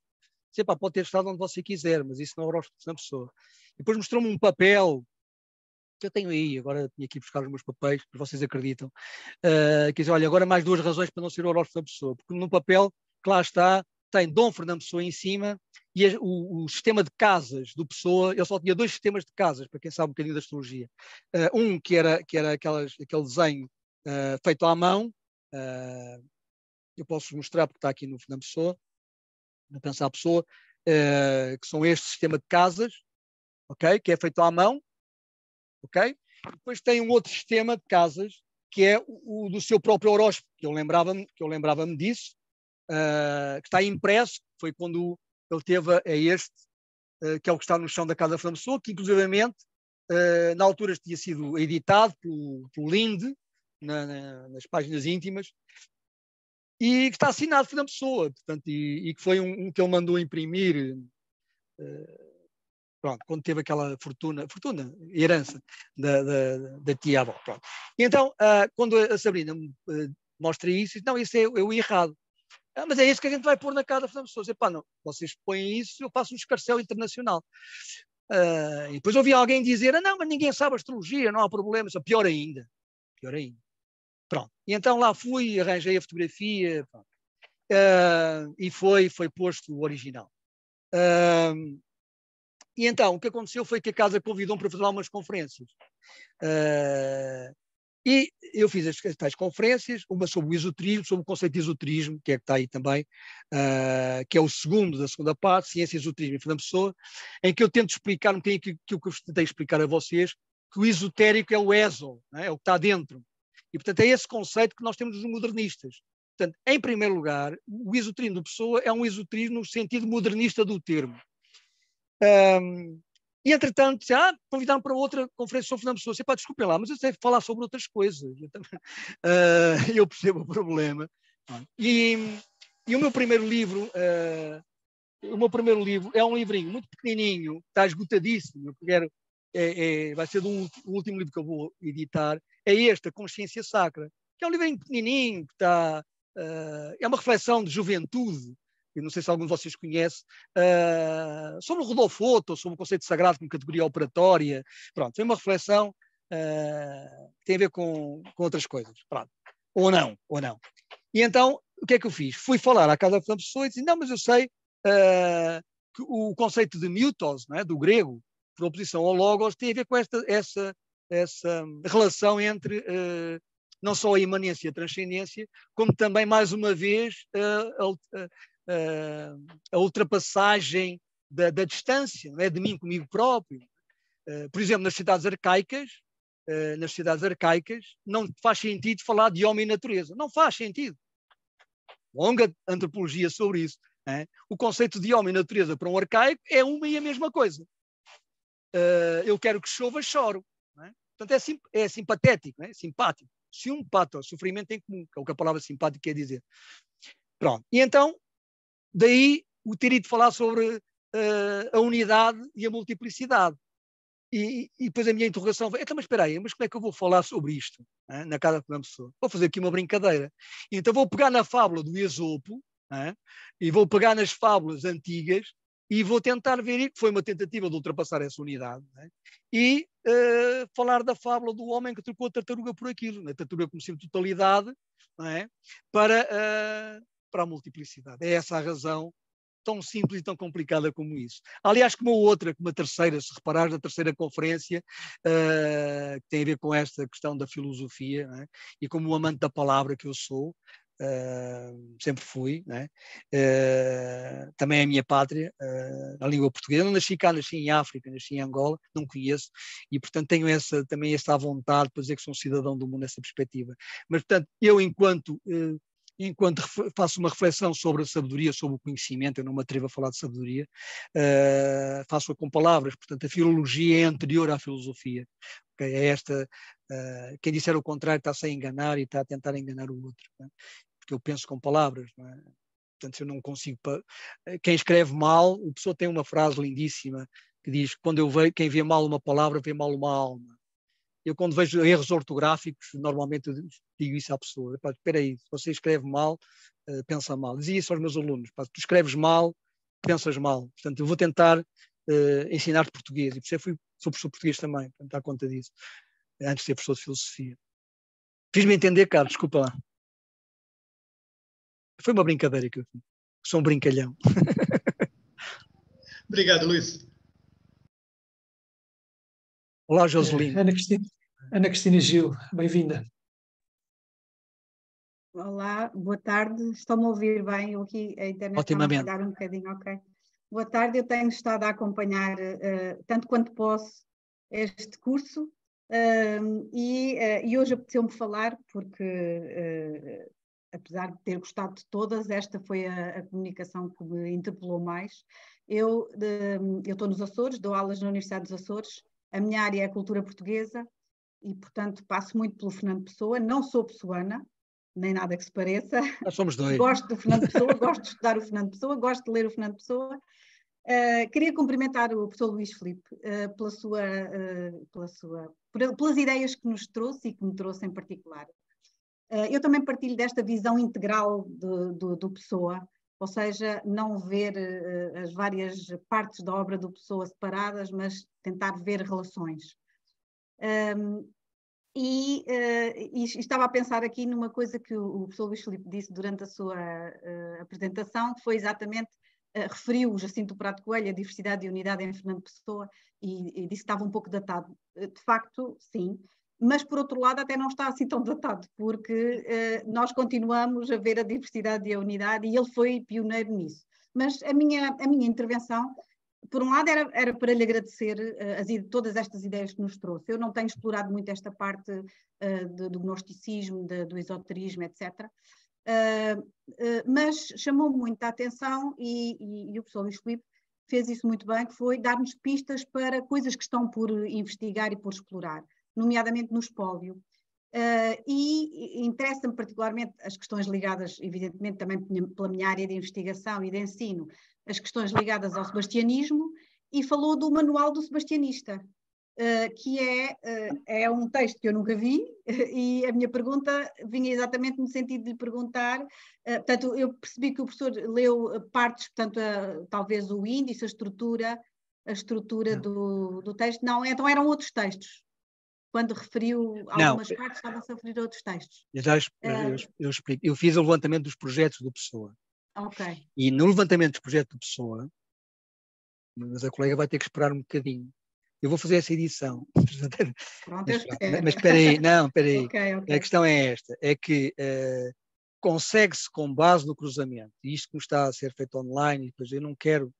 Sei, pá, pode ter estado onde você quiser, mas isso não é horóscopo Fernando Pessoa. E depois mostrou-me um papel que eu tenho aí, agora tinha aqui buscar os meus papéis, para vocês acreditam, uh, eh, que diz, olha, agora mais duas razões para não ser horóscopo da pessoa, porque no papel, que lá está, tem Dom Fernando Pessoa em cima e a, o, o, sistema de casas do Pessoa, ele só tinha dois sistemas de casas, para quem sabe um bocadinho da astrologia. Uh, um que era, que era aquelas, aquele desenho uh, feito à mão, uh, eu posso mostrar porque está aqui no Fernando Pessoa, no Pensar Pessoa, que são este sistema de casas, ok? Que é feito à mão, ok? E depois tem um outro sistema de casas que é o, o do seu próprio horóscopo, que eu lembrava-me lembrava disso, uh, que está impresso, foi quando ele teve a, a este, uh, que é o que está no chão da Casa Fernando que inclusivamente ah, na altura tinha sido editado pelo, pelo Linde, na, na, nas páginas íntimas, e que está assinado Fernando Pessoa, portanto, e, e que foi um, um, que ele mandou imprimir pronto, quando teve aquela fortuna, fortuna, herança da, da, da tia avó, pronto. E então, uh, quando a Sabrina uh, mostra isso, diz, não, isso é, é, o errado. Ah, mas é isso que a gente vai pôr na casa, da Pessoa. Dizer, pá, não, vocês põem isso, eu faço um escarcel internacional. Uh, e depois ouvi alguém dizer, ah, não, mas ninguém sabe astrologia, não há problema. Só, pior ainda, pior ainda. Pronto. E então lá fui, arranjei a fotografia, uh, e foi, foi posto o original. Uh, e então, o que aconteceu foi que a casa convidou-me para fazer algumas conferências. Uh, e eu fiz as, tais conferências, uma sobre o esoterismo, sobre o conceito de esoterismo, que é que está aí também, uh, que é o segundo da segunda parte, Ciência, Esoterismo e Fernando Pessoa, em que eu tento explicar um bocadinho aquilo que, eu tentei explicar a vocês, que o esotérico é o ESO, é? é o que está dentro. E, portanto, é esse conceito que nós temos dos modernistas. Portanto, em primeiro lugar, o esoterismo de Pessoa é um esoterismo no sentido modernista do termo. Um, e, entretanto, disse, ah, convidaram para outra conferência sobre Fernando Pessoa. Você pá, desculpe lá, mas eu sei falar sobre outras coisas. Eu, também, uh, [laughs] eu percebo o problema. E, e, o meu primeiro livro, uh, o meu primeiro livro é um livrinho muito pequenininho, está esgotadíssimo. Eu quero, é, é, vai ser do último livro que eu vou editar. É este, A Consciência Sacra, que é um livrinho pequenininho, que está, uh, é uma reflexão de juventude e não sei se alguns de vocês conhecem, uh, ah, sobre o Rodolfo Otto, sobre o conceito sagrado como categoria operatória. Pronto, foi uma reflexão uh, que tem a ver com, com outras coisas. Pronto. Ou não, ou não. E então, o que é que eu fiz? Fui falar à Casa de Pessoa e disse, não, mas eu sei uh, que o conceito de não é? do grego, por oposição ao Logos, tem a ver com esta, essa, essa relação entre uh, não só a imanência e a transcendência, como também, mais uma vez, uh, eh, a ultrapassagem da, da distância, é? de mim comigo próprio. Eh, por exemplo, nas cidades arcaicas, eh, nas cidades arcaicas, não faz sentido falar de homem e natureza. Não faz sentido. Longa antropologia sobre isso. É? O conceito de homem e natureza para um arcaico é uma e a mesma coisa. Uh, eu quero que chova, choro. É? Portanto, é, sim, é simpatético, é? simpático. um pato, sofrimento em comum, que é o que a palavra simpático quer dizer. Pronto. E então, Daí o ter ido falar sobre uh, a unidade e a multiplicidade. E, e, depois a minha interrogação foi: então, mas espera aí, mas como é que eu vou falar sobre isto né, na casa de uma pessoa? Vou fazer aqui uma brincadeira. Então vou pegar na fábula do Esopo né, e vou pegar nas fábulas antigas e vou tentar ver, que foi uma tentativa de ultrapassar essa unidade, né, e uh, falar da fábula do homem que trocou a tartaruga por aquilo, a né, tartaruga como sempre totalidade, é, para uh, para a multiplicidade. É essa a razão tão simples e tão complicada como isso. Aliás, como outra, como uma terceira, se reparares, da terceira conferência, uh, que tem a ver com esta questão da filosofia, é? e como o amante da palavra que eu sou, uh, sempre fui, uh, também é a minha pátria, a língua portuguesa. Eu não nasci cá, nasci em África, nasci em Angola, não conheço, e portanto tenho essa, também essa vontade para dizer que sou um cidadão do mundo nessa perspectiva. Mas portanto, eu enquanto enquanto faço uma reflexão sobre a sabedoria, sobre o conhecimento, eu não me atrevo a falar de sabedoria, uh, faço-a com palavras, portanto, a filologia é anterior à filosofia. Okay? É esta, uh, quem disser o contrário está-se a enganar e está a tentar enganar o outro, é? porque eu penso com palavras, não é? Portanto, eu não consigo. Pa... Quem escreve mal, o pessoa tem uma frase lindíssima que diz: quando eu vejo, quem vê mal uma palavra, vê mal uma alma. Eu, quando vejo erros ortográficos, normalmente digo isso à pessoa: espera aí, se você escreve mal, uh, pensa mal. Dizia isso aos meus alunos: pá, tu escreves mal, pensas mal. Portanto, eu vou tentar uh, ensinar-te português. E por isso eu fui, sou professor português também, portanto, dá conta disso, antes de ser professor de filosofia. Fiz-me entender, Carlos, desculpa lá. Foi uma brincadeira que eu fiz. Sou um brincalhão. [laughs] Obrigado, Luís. Olá, Joselino. Ana Cristina. Ana Cristina Gil, bem-vinda. Olá, boa tarde. Estão-me a ouvir bem? Eu aqui a internet Otimamente. está a um bocadinho, ok. Boa tarde, eu tenho estado a acompanhar, uh, tanto quanto posso, este curso uh, e, uh, e, hoje apeteceu-me falar porque, eh, apesar de ter gostado de todas, esta foi a, a comunicação que me interpelou mais. Ehm, eu estou nos Açores, dou aulas na Universidade dos Açores, a minha área é a cultura portuguesa e, portanto, passo muito pelo Fernando Pessoa. Não sou pessoana, nem nada que se pareça. Nós somos dois. Gosto do Fernando Pessoa, [laughs] gosto de estudar o Fernando Pessoa, gosto de ler o Fernando Pessoa. Uh, queria cumprimentar o professor Luís Filipe uh, pela sua, uh, pela sua, por, pelas ideias que nos trouxe e que me trouxe em particular. eu também partilho desta visão integral do, do, do Pessoa, ou seja, não ver as várias partes da obra do Pessoa separadas, mas tentar ver relações. Um, ehm, e, uh, e, estava a pensar aqui numa coisa que o, professor Luís Filipe disse durante a sua uh, apresentação, que foi exatamente, uh, referiu o Jacinto Prato Coelho, a diversidade e unidade em Fernando Pessoa, e, e disse que estava um pouco datado. De facto, sim, mas por outro lado até não está assim tão datado, porque nós continuamos a ver a diversidade e a unidade, e ele foi pioneiro nisso. Mas a minha, a minha intervenção por um lado, era, era para lhe agradecer uh, as, todas estas ideias que nos trouxe. Eu não tenho explorado muito esta parte uh, de, do gnosticismo, de, do esoterismo, etc. Eh, mas chamou muito a atenção e, e, e o professor Luís Felipe fez isso muito bem, que foi dar-nos pistas para coisas que estão por investigar e por explorar, nomeadamente no espólio. Uh, e interessa-me particularmente as questões ligadas, evidentemente, também pela minha área de investigação e de ensino, as questões ligadas ao sebastianismo e falou do Manual do Sebastianista, eh, que é, eh, é um texto que eu nunca vi [laughs] e a minha pergunta vinha exatamente no sentido de lhe perguntar, eh, portanto, eu percebi que o professor leu partes, portanto, talvez o índice, a estrutura, a estrutura do, do texto, não, então eram outros textos, quando referiu algumas não, partes, estavam a referir outros textos. Já eu, eu, explico. Eu fiz o levantamento dos projetos do Pessoa. Okay. E no levantamento do projeto de pessoa, mas a colega vai ter que esperar um bocadinho. Eu vou fazer essa edição. Pronto, mas, espero. mas espera aí, não, espera aí. [laughs] Okay, okay. A questão é esta, é que uh, consegue-se com base no cruzamento, e isto que está a ser feito online, depois eu não quero,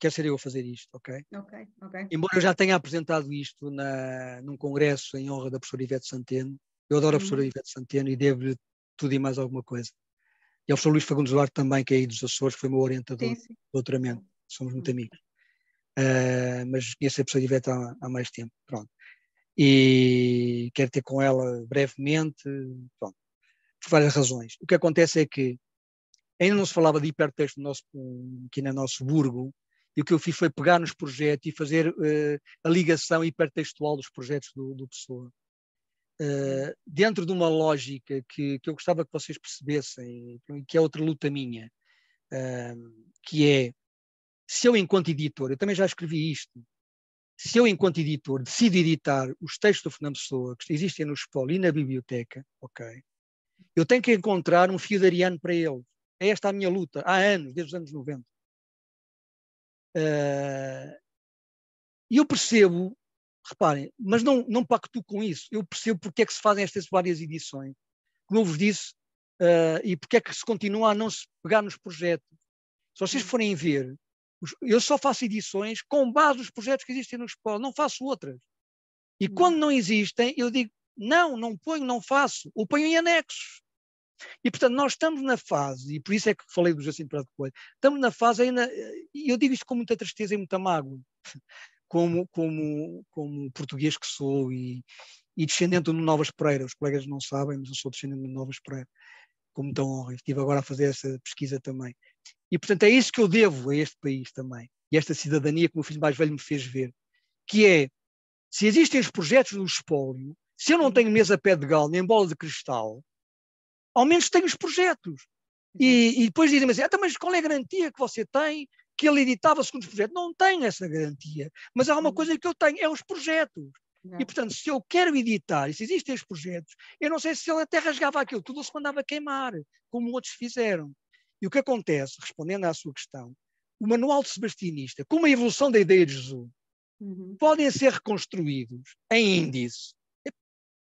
quero ser eu a fazer isto, ok? Ok, ok. Embora eu já tenha apresentado isto na, num congresso em honra da professora Ivete Santeno, eu adoro a uhum. professora Ivete Santeno e devo-lhe tudo e mais alguma coisa. E ao professor Luís Fagundes Duarte também, que é aí dos Açores, foi meu orientador sim, sim. doutoramento. Somos muito uhum. amigos. Uh, mas conheço a pessoa Ivete há, há, mais tempo. Pronto. E quero ter com ela brevemente, pronto, por várias razões. O que acontece é que ainda não se falava de hipertexto no nosso, aqui no nosso burgo, e o que eu fiz foi pegar nos projetos e fazer uh, a ligação hipertextual dos projetos do, do Pessoa. Eh, dentro de uma lógica que, que, eu gostava que vocês percebessem, que é outra luta minha, uh, que é se eu, enquanto editor, eu também já escrevi isto, se eu, enquanto editor, decido editar os textos do Fernando Pessoa que existem no SPOL e na biblioteca, ok, eu tenho que encontrar um fio de para ele. É esta a minha luta, há anos, desde os anos 90. Eh, e uh, eu percebo Reparem, mas não, não pactuo com isso. Eu percebo porque é que se fazem estas várias edições. Como eu vos disse, uh, e porque é que se continua a não se pegar nos projetos. Se vocês hum. forem ver, eu só faço edições com base nos projetos que existem no Expol, não faço outras. E hum. quando não existem, eu digo, não, não ponho, não faço, ou ponho em anexos. E, portanto, nós estamos na fase, e por isso é que falei do Jacinto Prado Coelho, estamos na fase ainda, eh, e eu digo isto com muita tristeza e muita mágoa, como, como, como português que sou e, e descendente de Novas Pereira. Os colegas não sabem, mas eu sou descendente de Novas Pereira, como tão honra. Estive agora a fazer essa pesquisa também. E, portanto, é isso que eu devo a este país também. E esta cidadania que o meu filho mais velho me fez ver, que é, se existem os projetos do espólio, se eu não tenho mesa pé de galo nem bola de cristal, ao menos tenho os projetos. E, e depois dizem-me assim, ah, então, mas qual é a garantia que você tem que ele editava segundo os projetos. Não tenho essa garantia. Mas há uma uhum. coisa que eu tenho, é os projetos. Não. E, portanto, se eu quero editar, e se existem os projetos, eu não sei se ele até rasgava aquilo tudo ou se mandava queimar, como outros fizeram. E o que acontece, respondendo à sua questão, o manual de Sebastianista, como a evolução da ideia de Jesus, uhum. podem ser reconstruídos em índice.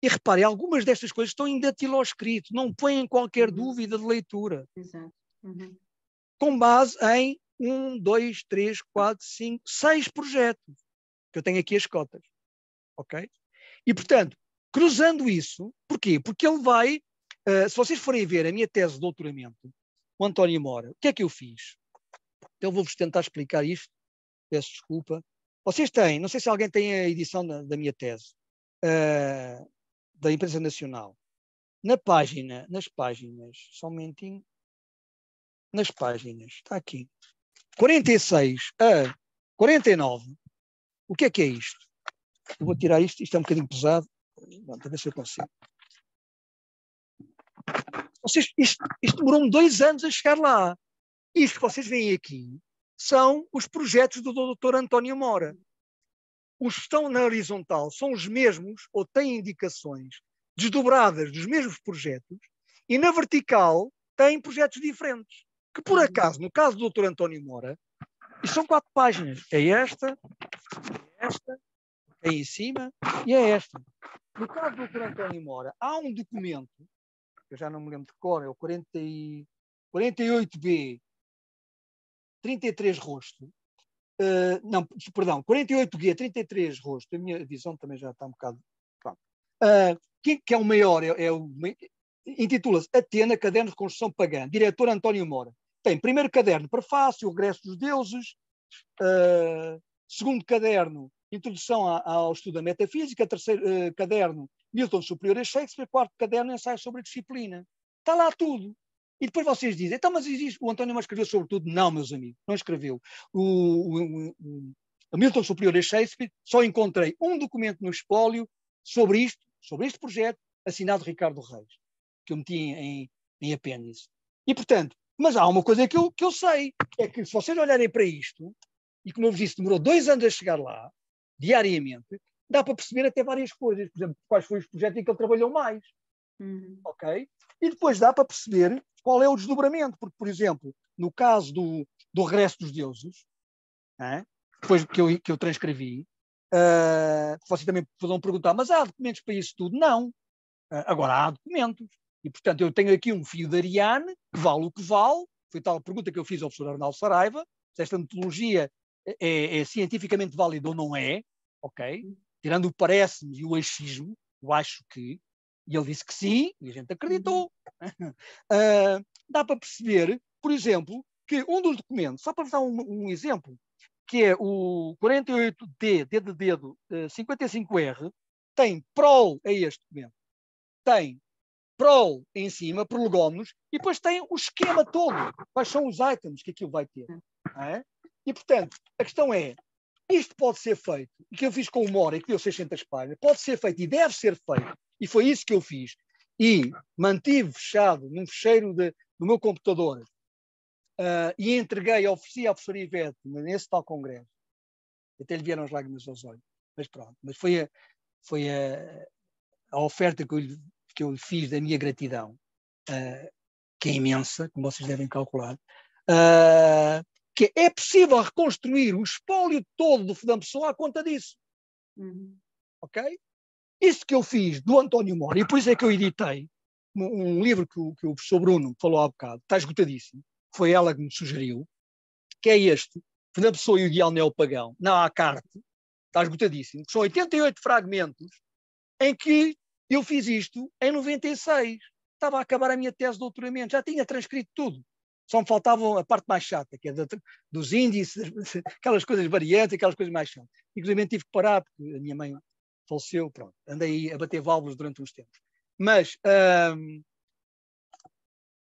E repare, algumas destas coisas estão em escrito, não põem qualquer uhum. dúvida de leitura. Exato. Uhum. Com base em um, dois, três, quatro, cinco, seis projetos. Que eu tenho aqui as cotas. Ok? E, portanto, cruzando isso, porquê? Porque ele vai. Uh, se vocês forem ver a minha tese de doutoramento, o António Mora, o que é que eu fiz? Então vou-vos tentar explicar isto. Peço desculpa. Vocês têm, não sei se alguém tem a edição da, da minha tese, uh, da imprensa nacional. Na página, nas páginas, só um momentinho. Nas páginas, está aqui. 46 a 49, o que é que é isto? Eu vou tirar isto, isto é um bocadinho pesado. Vamos ver se eu consigo. Vocês, isto, isto demorou-me dois anos a chegar lá. Isto que vocês veem aqui são os projetos do Dr. António Mora. Os que estão na horizontal são os mesmos, ou têm indicações desdobradas dos mesmos projetos, e na vertical têm projetos diferentes que por uhum. acaso, no caso do Dr. António Mora, e são quatro páginas. É esta, é esta, é em cima e é esta. No caso do Dr. António Mora, há um documento, eu já não me lembro de cor, é o 40 e, 48B, 33 rosto. Uh, não, perdão, 48G, 33 rosto. A minha visão também já está um bocado. Uh, que, que é o maior? É, é o, intitula-se Atena, Caderno de Construção Pagã, diretor António Mora. Tem primeiro caderno, prefácio, o regresso dos deuses, uh, segundo caderno, introdução a, a, ao estudo da metafísica, terceiro uh, caderno, Milton superior a Shakespeare, quarto caderno, ensaio sobre a disciplina. Está lá tudo. E depois vocês dizem, então, mas existe, o António não escreveu sobre tudo. Não, meus amigos, não escreveu. O, o, o, o Milton Superior a Shakespeare, só encontrei um documento no espólio sobre isto, sobre este projeto, assinado Ricardo Reis, que eu meti em, em apêndice. E, portanto, mas há uma coisa que eu, que eu sei, é que se vocês olharem para isto, e como eu vos disse, demorou dois anos a chegar lá, diariamente, dá para perceber até várias coisas. Por exemplo, quais foram os projetos em que ele trabalhou mais. Uhum. Ok? E depois dá para perceber qual é o desdobramento. Porque, por exemplo, no caso do, do Regresso dos Deuses, é? depois que eu, que eu transcrevi, uh, vocês também poderão perguntar, mas há documentos para isso tudo? Não. Uh, agora, há documentos. E, portanto, eu tenho aqui um fio de Ariane, que vale o que vale, foi tal pergunta que eu fiz ao professor Arnaldo Saraiva, se esta metodologia é, é, é cientificamente válida ou não é, ok? Tirando o parece-me e o achismo, eu acho que, e ele disse que sim, e a gente acreditou. uh, [laughs] dá para perceber, por exemplo, que um dos documentos, só para dar um, um exemplo, que é o 48D, D de dedo, 55R, eh, tem prol a este documento. Tem prol em cima, prolegómenos, e depois tem o esquema todo, quais são os items que aquilo vai ter. É? E, portanto, a questão é, isto pode ser feito, e que eu fiz com o Mora, e que deu 600 páginas, pode ser feito e deve ser feito, e foi isso que eu fiz, e mantive fechado num fecheiro de, do meu computador, uh, e entreguei, ofereci à professora Ivete, nesse tal congresso, até lhe vieram as lágrimas aos olhos, mas pronto, mas foi a, foi a, a oferta que eu lhe que eu fiz da minha gratidão, uh, que é imensa, como vocês devem calcular, uh, que é possível reconstruir o espólio todo do Fernando Pessoa à conta disso. Uhum. Ok? Isso que eu fiz do António Mora, e por isso é que eu editei um, um livro que o, que o professor Bruno falou há bocado, está esgotadíssimo, foi ela que me sugeriu, que é este, Fernando Pessoa e o Guial Neopagão, na à carte, está esgotadíssimo, que são 88 fragmentos em que eu fiz isto em 96. Estava a acabar a minha tese de doutoramento, já tinha transcrito tudo. Só me faltava a parte mais chata, que é dos índices, [laughs] aquelas coisas variantes, aquelas coisas mais chatas. Inclusive tive que parar, porque a minha mãe faleceu, pronto. Andei a bater válvulas durante uns tempos. Mas hum,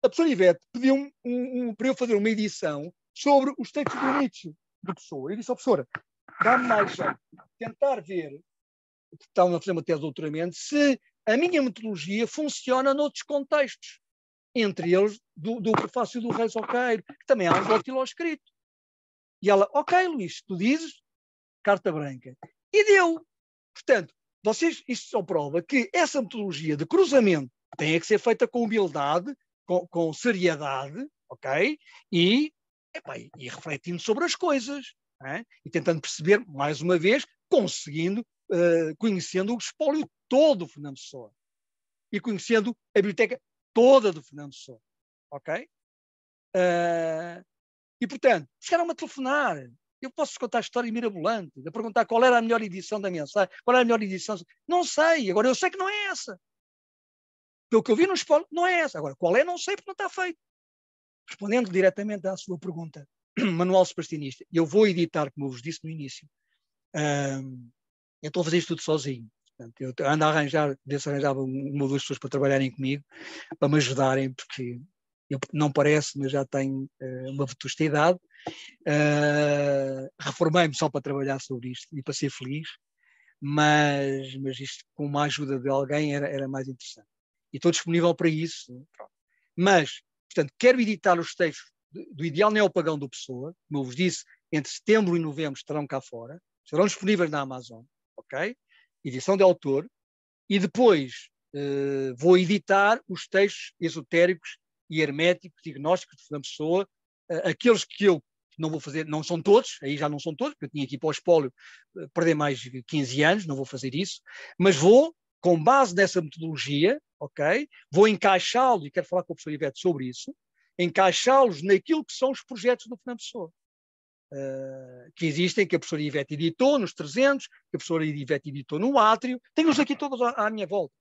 a professora Ivete pediu-me um, um, para eu fazer uma edição sobre os textos do Nietzsche, do professor. Eu disse à professora, dá-me mais jeito tentar ver, que estão a fazer uma tese de doutoramento, se a minha metodologia funciona noutros contextos, entre eles do, do prefácio do Reis Oqueiro, que também há um dactiló escrito. E ela, ok, Luís, tu dizes carta branca. E deu. Portanto, vocês, isto só prova que essa metodologia de cruzamento tem é que ser feita com humildade, com, com seriedade, ok? E, e refletindo sobre as coisas. É? E tentando perceber, mais uma vez, conseguindo eh, conhecendo o espólio todo do Fernando Pessoa e conhecendo a biblioteca toda do Fernando Pessoa. Ok? Uh, e, portanto, chegaram-me a telefonar. Eu posso contar a história mirabolante, a perguntar qual era a melhor edição da mensagem, qual era a melhor edição. Não sei. Agora, eu sei que não é essa. Pelo que eu vi no espólio, não é essa. Agora, qual é, não sei, porque não está feito. Respondendo diretamente à sua pergunta, [clears throat] Manual Superstinista, eu vou editar, como eu vos disse no início, eh, então vou fazer isto tudo sozinho. Portanto, eu ando a arranjar, desse arranjava uma ou duas pessoas para trabalharem comigo, para me ajudarem, porque eu não parece, mas já tenho uh, uma vetusta idade. Uh, eh, Reformei-me só para trabalhar sobre isto e para ser feliz, mas, mas isto com uma ajuda de alguém era, era mais interessante. E estou disponível para isso. Mas, portanto, quero editar os textos do Ideal Neopagão do Pessoa, como eu vos disse, entre setembro e novembro estarão cá fora, estarão disponíveis na Amazon ok? Edição de autor, e depois eh, vou editar os textos esotéricos e herméticos diagnósticos de Fernando Pessoa, eh, aqueles que eu não vou fazer, não são todos, aí já não são todos, porque eu tinha aqui para o espólio eh, perder mais 15 anos, não vou fazer isso, mas vou, com base nessa metodologia, ok? Vou encaixá-los, e quero falar com o professor Ivete sobre isso, encaixá-los naquilo que são os projetos do Fernando Pessoa. Eh, que existem, que a professora Ivete editou nos 300, que a professora Ivete editou no Átrio, tenho-os aqui todos à, à minha volta.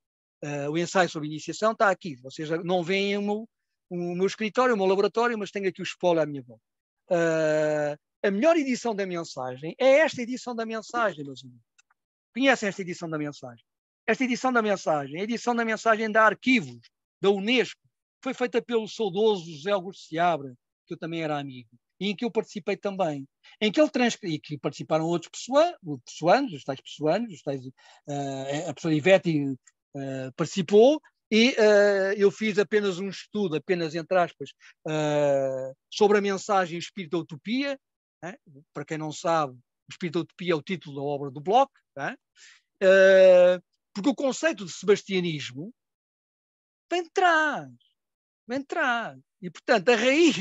Uh, o ensaio sobre iniciação está aqui, vocês não veem o meu, o meu escritório, o meu laboratório, mas tenho aqui o spoiler à minha volta. Uh, a melhor edição da mensagem é esta edição da mensagem, meus amigos. Conhecem esta edição da mensagem? Esta edição da mensagem, a edição da mensagem da Arquivos, da Unesco, foi feita pelo saudoso José Augusto Seabra, que eu também era amigo e em que eu participei também, em que ele transcrevi, e que participaram outros pessoal, pessoanos, os tais pessoanos, os tais, uh, a pessoa Ivete uh, participou, e uh, eu fiz apenas um estudo, apenas entre aspas, sobre a mensagem Espírito da Utopia, né? para quem não sabe, Espírito da Utopia é o título da obra do Bloch, né? porque o conceito de sebastianismo vem de trás, vem de trás. E, portanto, a raiz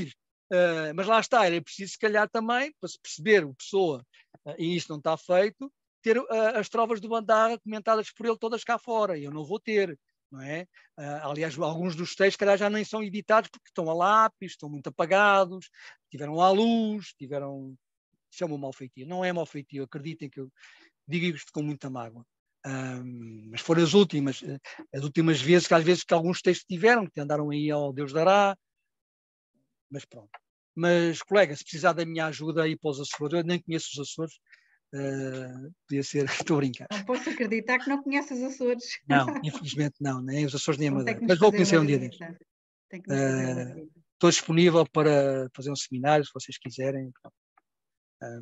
ah, mas lá está, era preciso, se calhar, também, para se perceber o pessoa, uh, e isso não está feito, ter uh, as trovas do Bandarra comentadas por ele todas cá fora, e eu não vou ter. Não é? aliás, alguns dos textos, calhar, já nem são editados porque estão a lápis, estão muito apagados, tiveram à luz, tiveram. Chamam é malfeitio. Não é malfeitio, acreditem que eu digo isto com muita mágoa. Um, mas foram as últimas, as últimas vezes que às vezes que alguns textos tiveram, que andaram aí ao Deus dará, mas pronto. Mas, colega, se precisar da minha ajuda aí para os Açores, eu nem conheço os Açores, uh, podia ser, [laughs] estou a brincar. Não posso acreditar que não conheces os Açores. Não, [laughs] infelizmente não, nem os Açores nem a Madeira, mas vou conhecer um dia desses. Uh, eh, estou disponível para fazer um seminário, se vocês quiserem.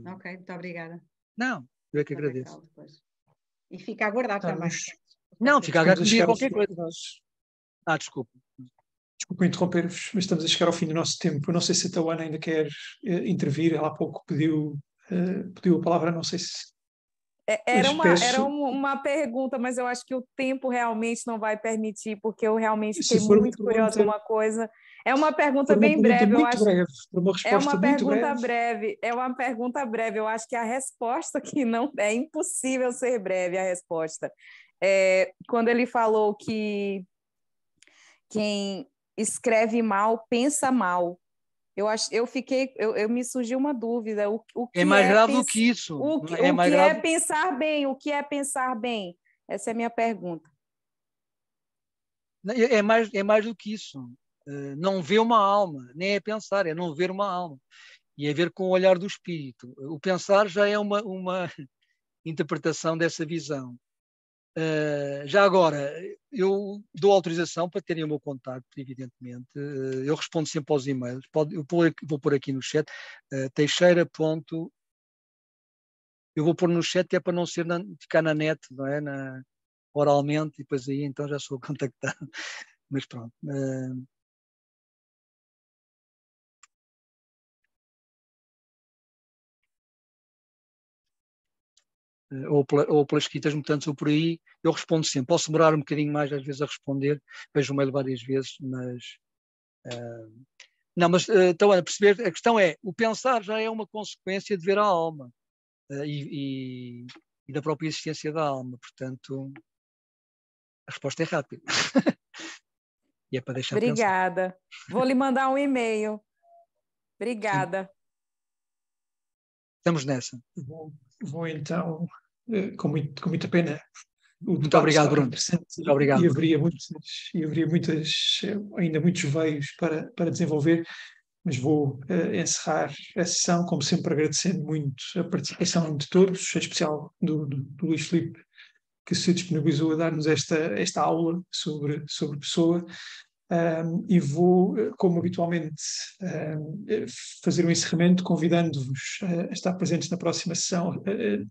ok, muito obrigada. Não, eu é que agradeço. E fica a aguardar Estamos... também. Não, fica a aguardar qualquer coisa. Ah, desculpa. Desculpa interromper-vos, mas estamos a chegar ao fim do nosso tempo. Eu não sei se a Tawana ainda quer uh, intervir. Ela há pouco pediu, uh, pediu a palavra, não sei se. É, era uma, era uma pergunta, mas eu acho que o tempo realmente não vai permitir, porque eu realmente fiquei muito curiosa pergunta... uma coisa. É uma pergunta uma bem pergunta breve, eu acho. Breve, uma é uma pergunta breve. breve. É uma pergunta breve. Eu acho que a resposta [laughs] que não é impossível ser breve a resposta. É, quando ele falou que quem escreve mal, pensa mal. Eu, acho, eu fiquei, eu, eu me surgiu uma dúvida. O, o que é mais é grave do que isso. O, né? que, é, o que grave... é pensar bem? O que é pensar bem? Essa é a minha pergunta. Né, é, é mais, é mais do que isso. É, não ver uma alma, nem é pensar, é não ver uma alma. E é ver com o olhar do espírito. O pensar já é uma, uma [laughs] interpretação dessa visão. Eh, já agora, eu dou autorização para terem o meu contacto, evidentemente. Uh, eu respondo sempre aos e-mails. Pode, eu vou, vou pôr aqui no chat, uh, Teixeira. Ponto, eu vou pôr no chat é para não ser na, ficar na net, não é? Na, oralmente, e depois aí então já sou [laughs] contactado. Mas pronto. Uh, Eh, ou, ou pelas quitas mutantes ou por aí, eu respondo sempre. Posso demorar um bocadinho mais às vezes a responder, vejo o mail várias vezes, mas. Uh, não, mas uh, então, a perceber, a questão é: o pensar já é uma consequência de ver a alma uh, e, e, e, da própria existência da alma, portanto, a resposta é rápida. [laughs] e é para deixar Obrigada. Pensar. Vou lhe mandar um e-mail. Obrigada. Sim. Estamos nessa. Vou, vou então eh, com, muito, com muita pena. muito obrigado, Bruno. Muito obrigado, e haveria, Muitos, e haveria muitas, ainda muitos veios para, para desenvolver, mas vou uh, encerrar a sessão, como sempre, agradecendo muito a participação de todos, em especial do, do, do Luís Filipe, que se disponibilizou a dar-nos esta, esta aula sobre, sobre pessoa. Um, e vou, eh, como habitualmente, um, fazer um encerramento convidando-vos a estar presentes na próxima sessão. Uh,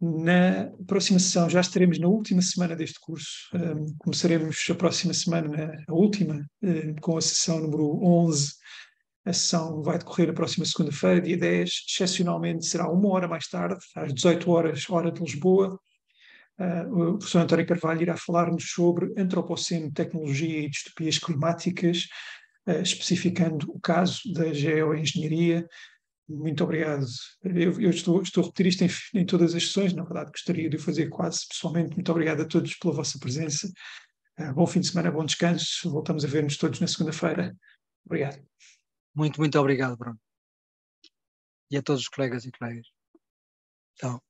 na próxima sessão, já estaremos na última semana deste curso. Um, começaremos a próxima semana, a última, um, com a sessão número 11. A sessão vai decorrer a próxima segunda-feira, dia 10. Excepcionalmente, será uma hora mais tarde, às 18 horas, hora de Lisboa. Uh, o professor António Carvalho irá falar-nos sobre antropoceno, tecnologia e distopias climáticas, uh, especificando o caso da geoengenharia muito obrigado. Eu, eu estou, estou, a repetir isto em, em, todas as sessões, na verdade gostaria de o fazer quase pessoalmente. Muito obrigado a todos pela vossa presença. Uh, bom fim de semana, bom descanso. Voltamos a ver-nos todos na segunda-feira. Obrigado. Muito, muito obrigado, Bruno. E a todos os colegas e colegas. Tchau.